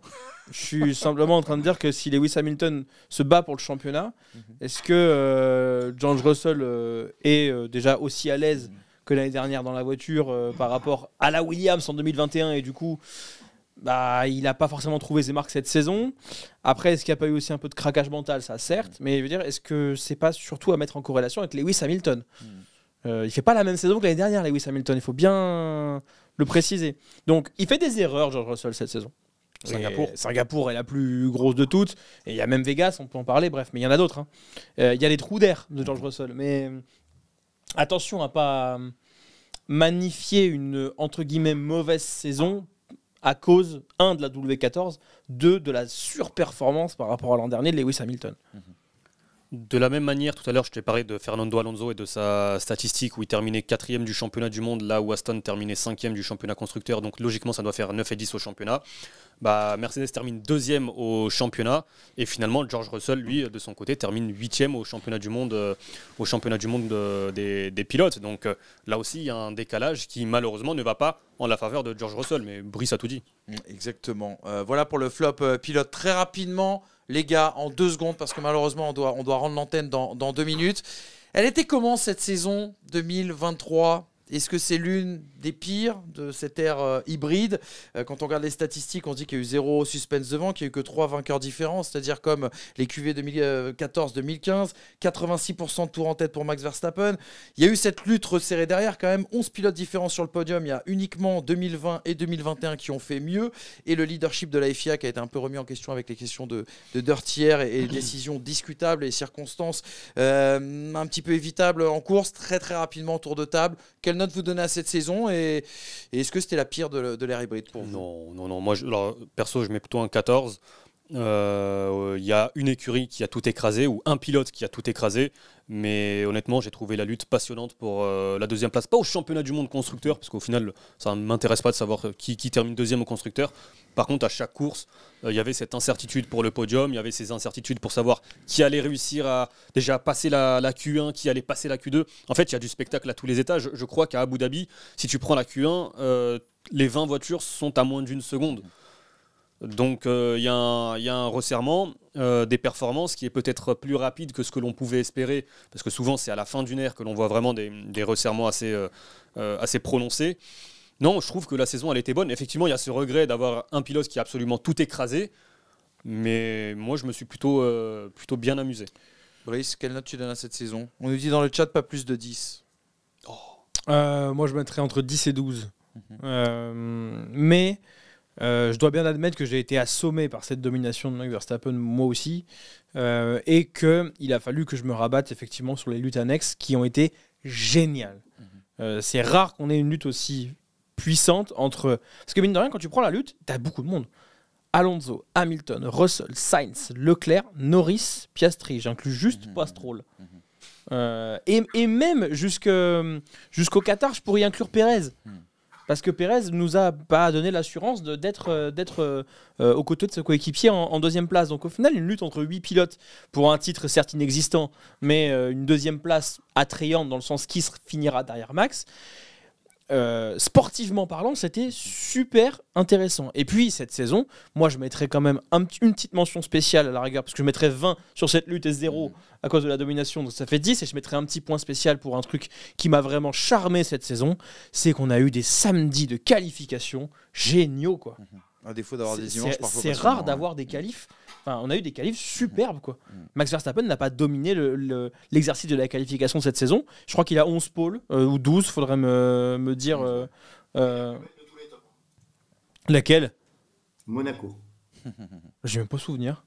Speaker 3: Je suis simplement en train de dire que si Lewis Hamilton se bat pour le championnat, mhm. est-ce que euh, George Russell euh, est euh, déjà aussi à l'aise mhm. que l'année dernière dans la voiture par rapport à la Williams en 2021 et du coup, bah, il n'a pas forcément trouvé ses marques cette saison Après, est-ce qu'il n'y a pas eu aussi un peu de craquage mental Ça, certes, mhm. mais je veux dire, est-ce que c'est pas surtout à mettre en corrélation avec Lewis Hamilton Il Il fait pas la même saison que l'année dernière, Lewis Hamilton. Il faut bien le préciser. Donc, il fait des erreurs, George Russell, cette saison. Singapour. Singapour. est la plus grosse de toutes. Et il y a même Vegas, on peut en parler, bref, mais il y en a d'autres. Hein. Euh, il y a les trous d'air de George Russell. Mais euh, attention à pas magnifier une, entre guillemets, mauvaise saison à cause, un, de la W14, deux, de la surperformance par rapport à l'an dernier de Lewis Hamilton. Mm-hmm.
Speaker 2: De la même manière, tout à l'heure, je t'ai parlé de Fernando Alonso et de sa statistique où il terminait quatrième du championnat du monde, là où Aston terminait cinquième du championnat constructeur. Donc logiquement, ça doit faire 9 et 10 au championnat. Bah, Mercedes termine deuxième au championnat et finalement, George Russell, lui, de son côté, termine huitième au championnat du monde, euh, au championnat du monde euh, des, pilotes. Donc euh, là aussi, il y a un décalage qui malheureusement ne va pas en la faveur de George Russell. Mais Brice a tout dit. Exactement. voilà pour le flop pilote très rapidement
Speaker 1: les gars, en deux secondes, parce que malheureusement, on doit, on doit rendre l'antenne dans, dans deux minutes. Elle était comment cette saison 2023 est-ce que c'est l'une des pires de cette ère euh, hybride euh, Quand on regarde les statistiques, on dit qu'il y a eu zéro suspense devant, qu'il n'y a eu que trois vainqueurs différents, c'est-à-dire comme les QV 2014-2015, 86% de tour en tête pour Max Verstappen. Il y a eu cette lutte resserrée derrière, quand même 11 pilotes différents sur le podium. Il y a uniquement 2020 et 2021 qui ont fait mieux, et le leadership de la FIA qui a été un peu remis en question avec les questions de, de et, les mmh. décisions discutables et circonstances euh, un petit peu évitables en course, très très rapidement tour de table. Quelle vous donner à cette saison et, est-ce que c'était la
Speaker 2: pire de, de l'ère hybride pour vous Non, non, non. Moi, je, perso, je mets plutôt un 14. Euh, il y a une écurie qui a tout écrasé ou un pilote qui a tout écrasé. Mais honnêtement, j'ai trouvé la lutte passionnante pour euh, la deuxième place. Pas au championnat du monde constructeur, parce qu'au final, ça ne m'intéresse pas de savoir euh, qui, termine deuxième au constructeur. Par contre, à chaque course, il y avait cette incertitude pour le podium, il y avait ces incertitudes pour savoir qui allait réussir à déjà passer la, Q1, qui allait passer la Q2. En fait, il y a du spectacle à tous les étages. Je, je crois qu'à Abu Dhabi, si tu prends la Q1, les 20 voitures sont à moins d'une seconde. Donc euh, il y, a un resserrement euh, des performances qui est peut-être plus rapide que ce que l'on pouvait espérer, parce que souvent c'est à la fin d'une ère que l'on voit vraiment des, resserrements euh, assez, prononcés. Non, je trouve que la saison elle était bonne. Effectivement, il y a ce regret d'avoir un pilote qui a absolument tout écrasé, mais moi je me suis plutôt, plutôt bien amusé. Brice, quelle note tu donnes à cette saison
Speaker 3: On nous dit dans le chat pas plus de 10. moi je mettrais entre 10 et 12. Mhm. mais euh, je dois bien admettre que j'ai été assommé par cette domination de Max Verstappen, moi aussi, euh, et qu'il a fallu que je me rabatte effectivement sur les luttes annexes qui ont été géniales. Mhm. Euh, c'est rare qu'on ait une lutte aussi puissante entre. Parce que mine de rien, quand tu prends la lutte, t'as beaucoup de monde. Alonso, Hamilton, Russell, Sainz, Leclerc, Norris, Piastri, j'inclus juste mm et, et, même jusqu'au Qatar, je pourrais y inclure Pérez. Mhm parce que Pérez nous a pas donné l'assurance d'être euh, euh, euh, aux côtés de ce coéquipier en, deuxième place. Donc au final, une lutte entre huit pilotes pour un titre certes inexistant, mais une deuxième place attrayante dans le sens qui finira derrière Max. Euh, sportivement parlant, c'était super intéressant. Et puis, cette saison, moi, je mettrais quand même une petite mention spéciale à la rigueur, parce que je mettrais 20 sur cette lutte et 0 mhm. à cause de la domination, donc ça fait 10, et je mettrais un petit point spécial pour un truc qui m'a vraiment charmé cette saison, c'est qu'on a eu des samedis de qualification géniaux, quoi. Mhm. C'est rare hein. d'avoir des qualifs. Enfin, on a eu des qualifs mm. superbes, quoi. Mm. Max Verstappen n'a pas dominé l'exercice de la qualification cette saison. Je crois qu'il a 11 pôles, euh, ou 12, faudrait me, dire. Euh, euh, laquelle Monaco. vais même pas souvenir.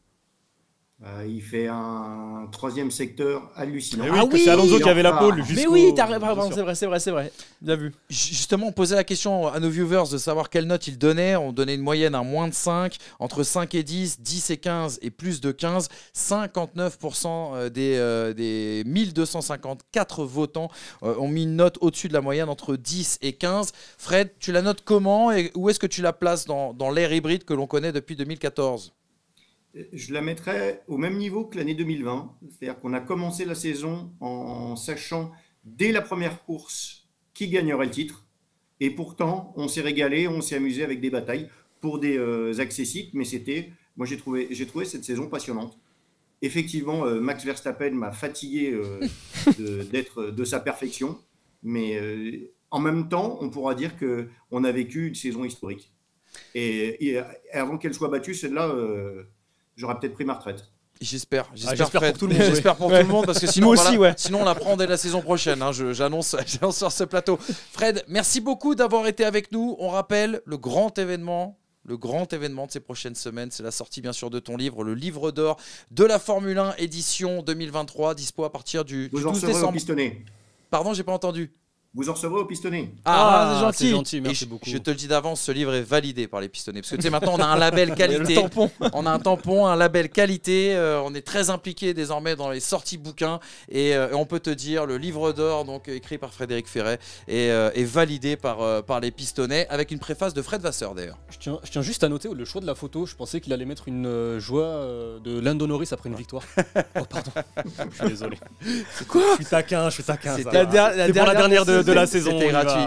Speaker 4: Euh, il fait un troisième secteur hallucinant. Eh ah oui, c'est Alonso qui avait la ah. pole. Mais oui, c'est
Speaker 1: vrai, c'est vrai, c'est vrai. Bien vu. Justement, on posait la question à nos viewers de savoir quelle note ils donnaient. On donnait une moyenne à moins de 5, entre 5 et 10, 10 et 15 et plus de 15. 59% euh, des, 1254 euh, votants ont mis une note au-dessus de la moyenne entre 10 et 15. Fred, tu la notes comment et où est-ce que tu la places dans, dans l'ère hybride que l'on connaît depuis 2014
Speaker 4: je la mettrais au même niveau que l'année 2020. C'est-à-dire qu'on a commencé la saison en sachant dès la première course qui gagnerait le titre. Et pourtant, on s'est régalé, on s'est amusé avec des batailles pour des euh, mais c'était, moi j'ai trouvé, cette saison passionnante. Effectivement, euh, Max Verstappen m'a fatigué euh, d'être euh, de sa perfection, mais en même temps, on pourra dire qu'on a vécu une saison historique. et avant qu'elle soit battue, celle-là, j'aurais peut-être pris ma retraite. J'espère, ah, j'espère pour tout le monde. J'espère pour tout le monde parce que sinon, sinon on la prend dès la saison
Speaker 1: prochaine. Hein, J'annonce sur ce plateau. Fred, merci beaucoup d'avoir été avec nous. On rappelle le grand événement le grand événement de ces prochaines semaines, c'est la sortie bien sûr de ton livre, le livre d'or de la Formule 1 édition 2023, dispo à partir du, Vous du 12 décembre.
Speaker 4: Pardon, j'ai pas entendu vous en recevrez au Pistonnet ah, ah, c'est gentil. merci beaucoup. Je
Speaker 1: te le dis d'avance, ce livre est validé par les pistonnets. Parce que tu sais, maintenant, on a un label qualité. tampon. on a un tampon, un label qualité. Euh, on est très impliqué désormais dans les sorties bouquins. Euh, et, on peut te dire, le livre d'or, donc écrit par Frédéric Ferret, est, euh, est validé par, par les pistonnets, avec une préface
Speaker 2: de Fred Vasseur d'ailleurs. Je tiens, je tiens, juste à noter le choix de la photo. Je pensais qu'il allait mettre une joie de l'Indonoris après une ah. victoire. oh, pardon. je suis désolé. Quoi Je suis taquin, je suis taquin. C'est la, la, dernière de de la saison.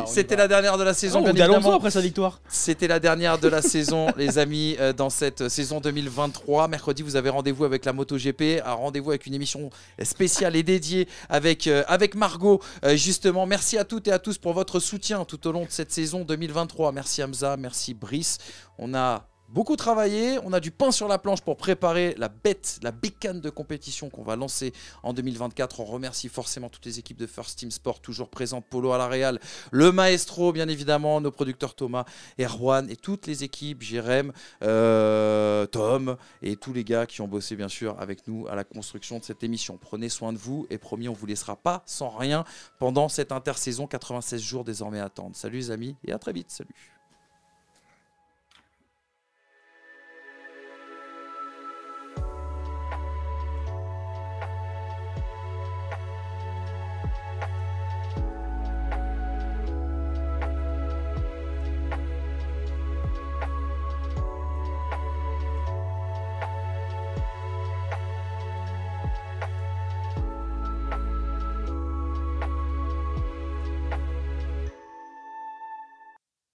Speaker 2: C'était la dernière de la saison. Ah, après sa victoire.
Speaker 1: C'était la dernière de la saison, les amis, euh, dans cette euh, saison 2023. Mercredi, vous avez rendez-vous avec la MotoGP. Un rendez-vous avec une émission spéciale et dédiée avec, euh, avec Margot. justement, merci à toutes et à tous pour votre soutien tout au long de cette saison 2023. Merci Hamza, merci Brice. On a beaucoup travaillé. On a du pain sur la planche pour préparer la bête, la bécane de compétition qu'on va lancer en 2024. On remercie forcément toutes les équipes de First Team Sport, toujours présentes, Polo à la Real, le maestro, bien évidemment, nos producteurs Thomas, et Erwan et toutes les équipes, Jérém, euh, Tom et tous les gars qui ont bossé, bien sûr, avec nous à la construction de cette émission. Prenez soin de vous et promis, on vous laissera pas sans rien pendant cette intersaison. 96 jours désormais à attendre. Salut les amis et à très vite. Salut.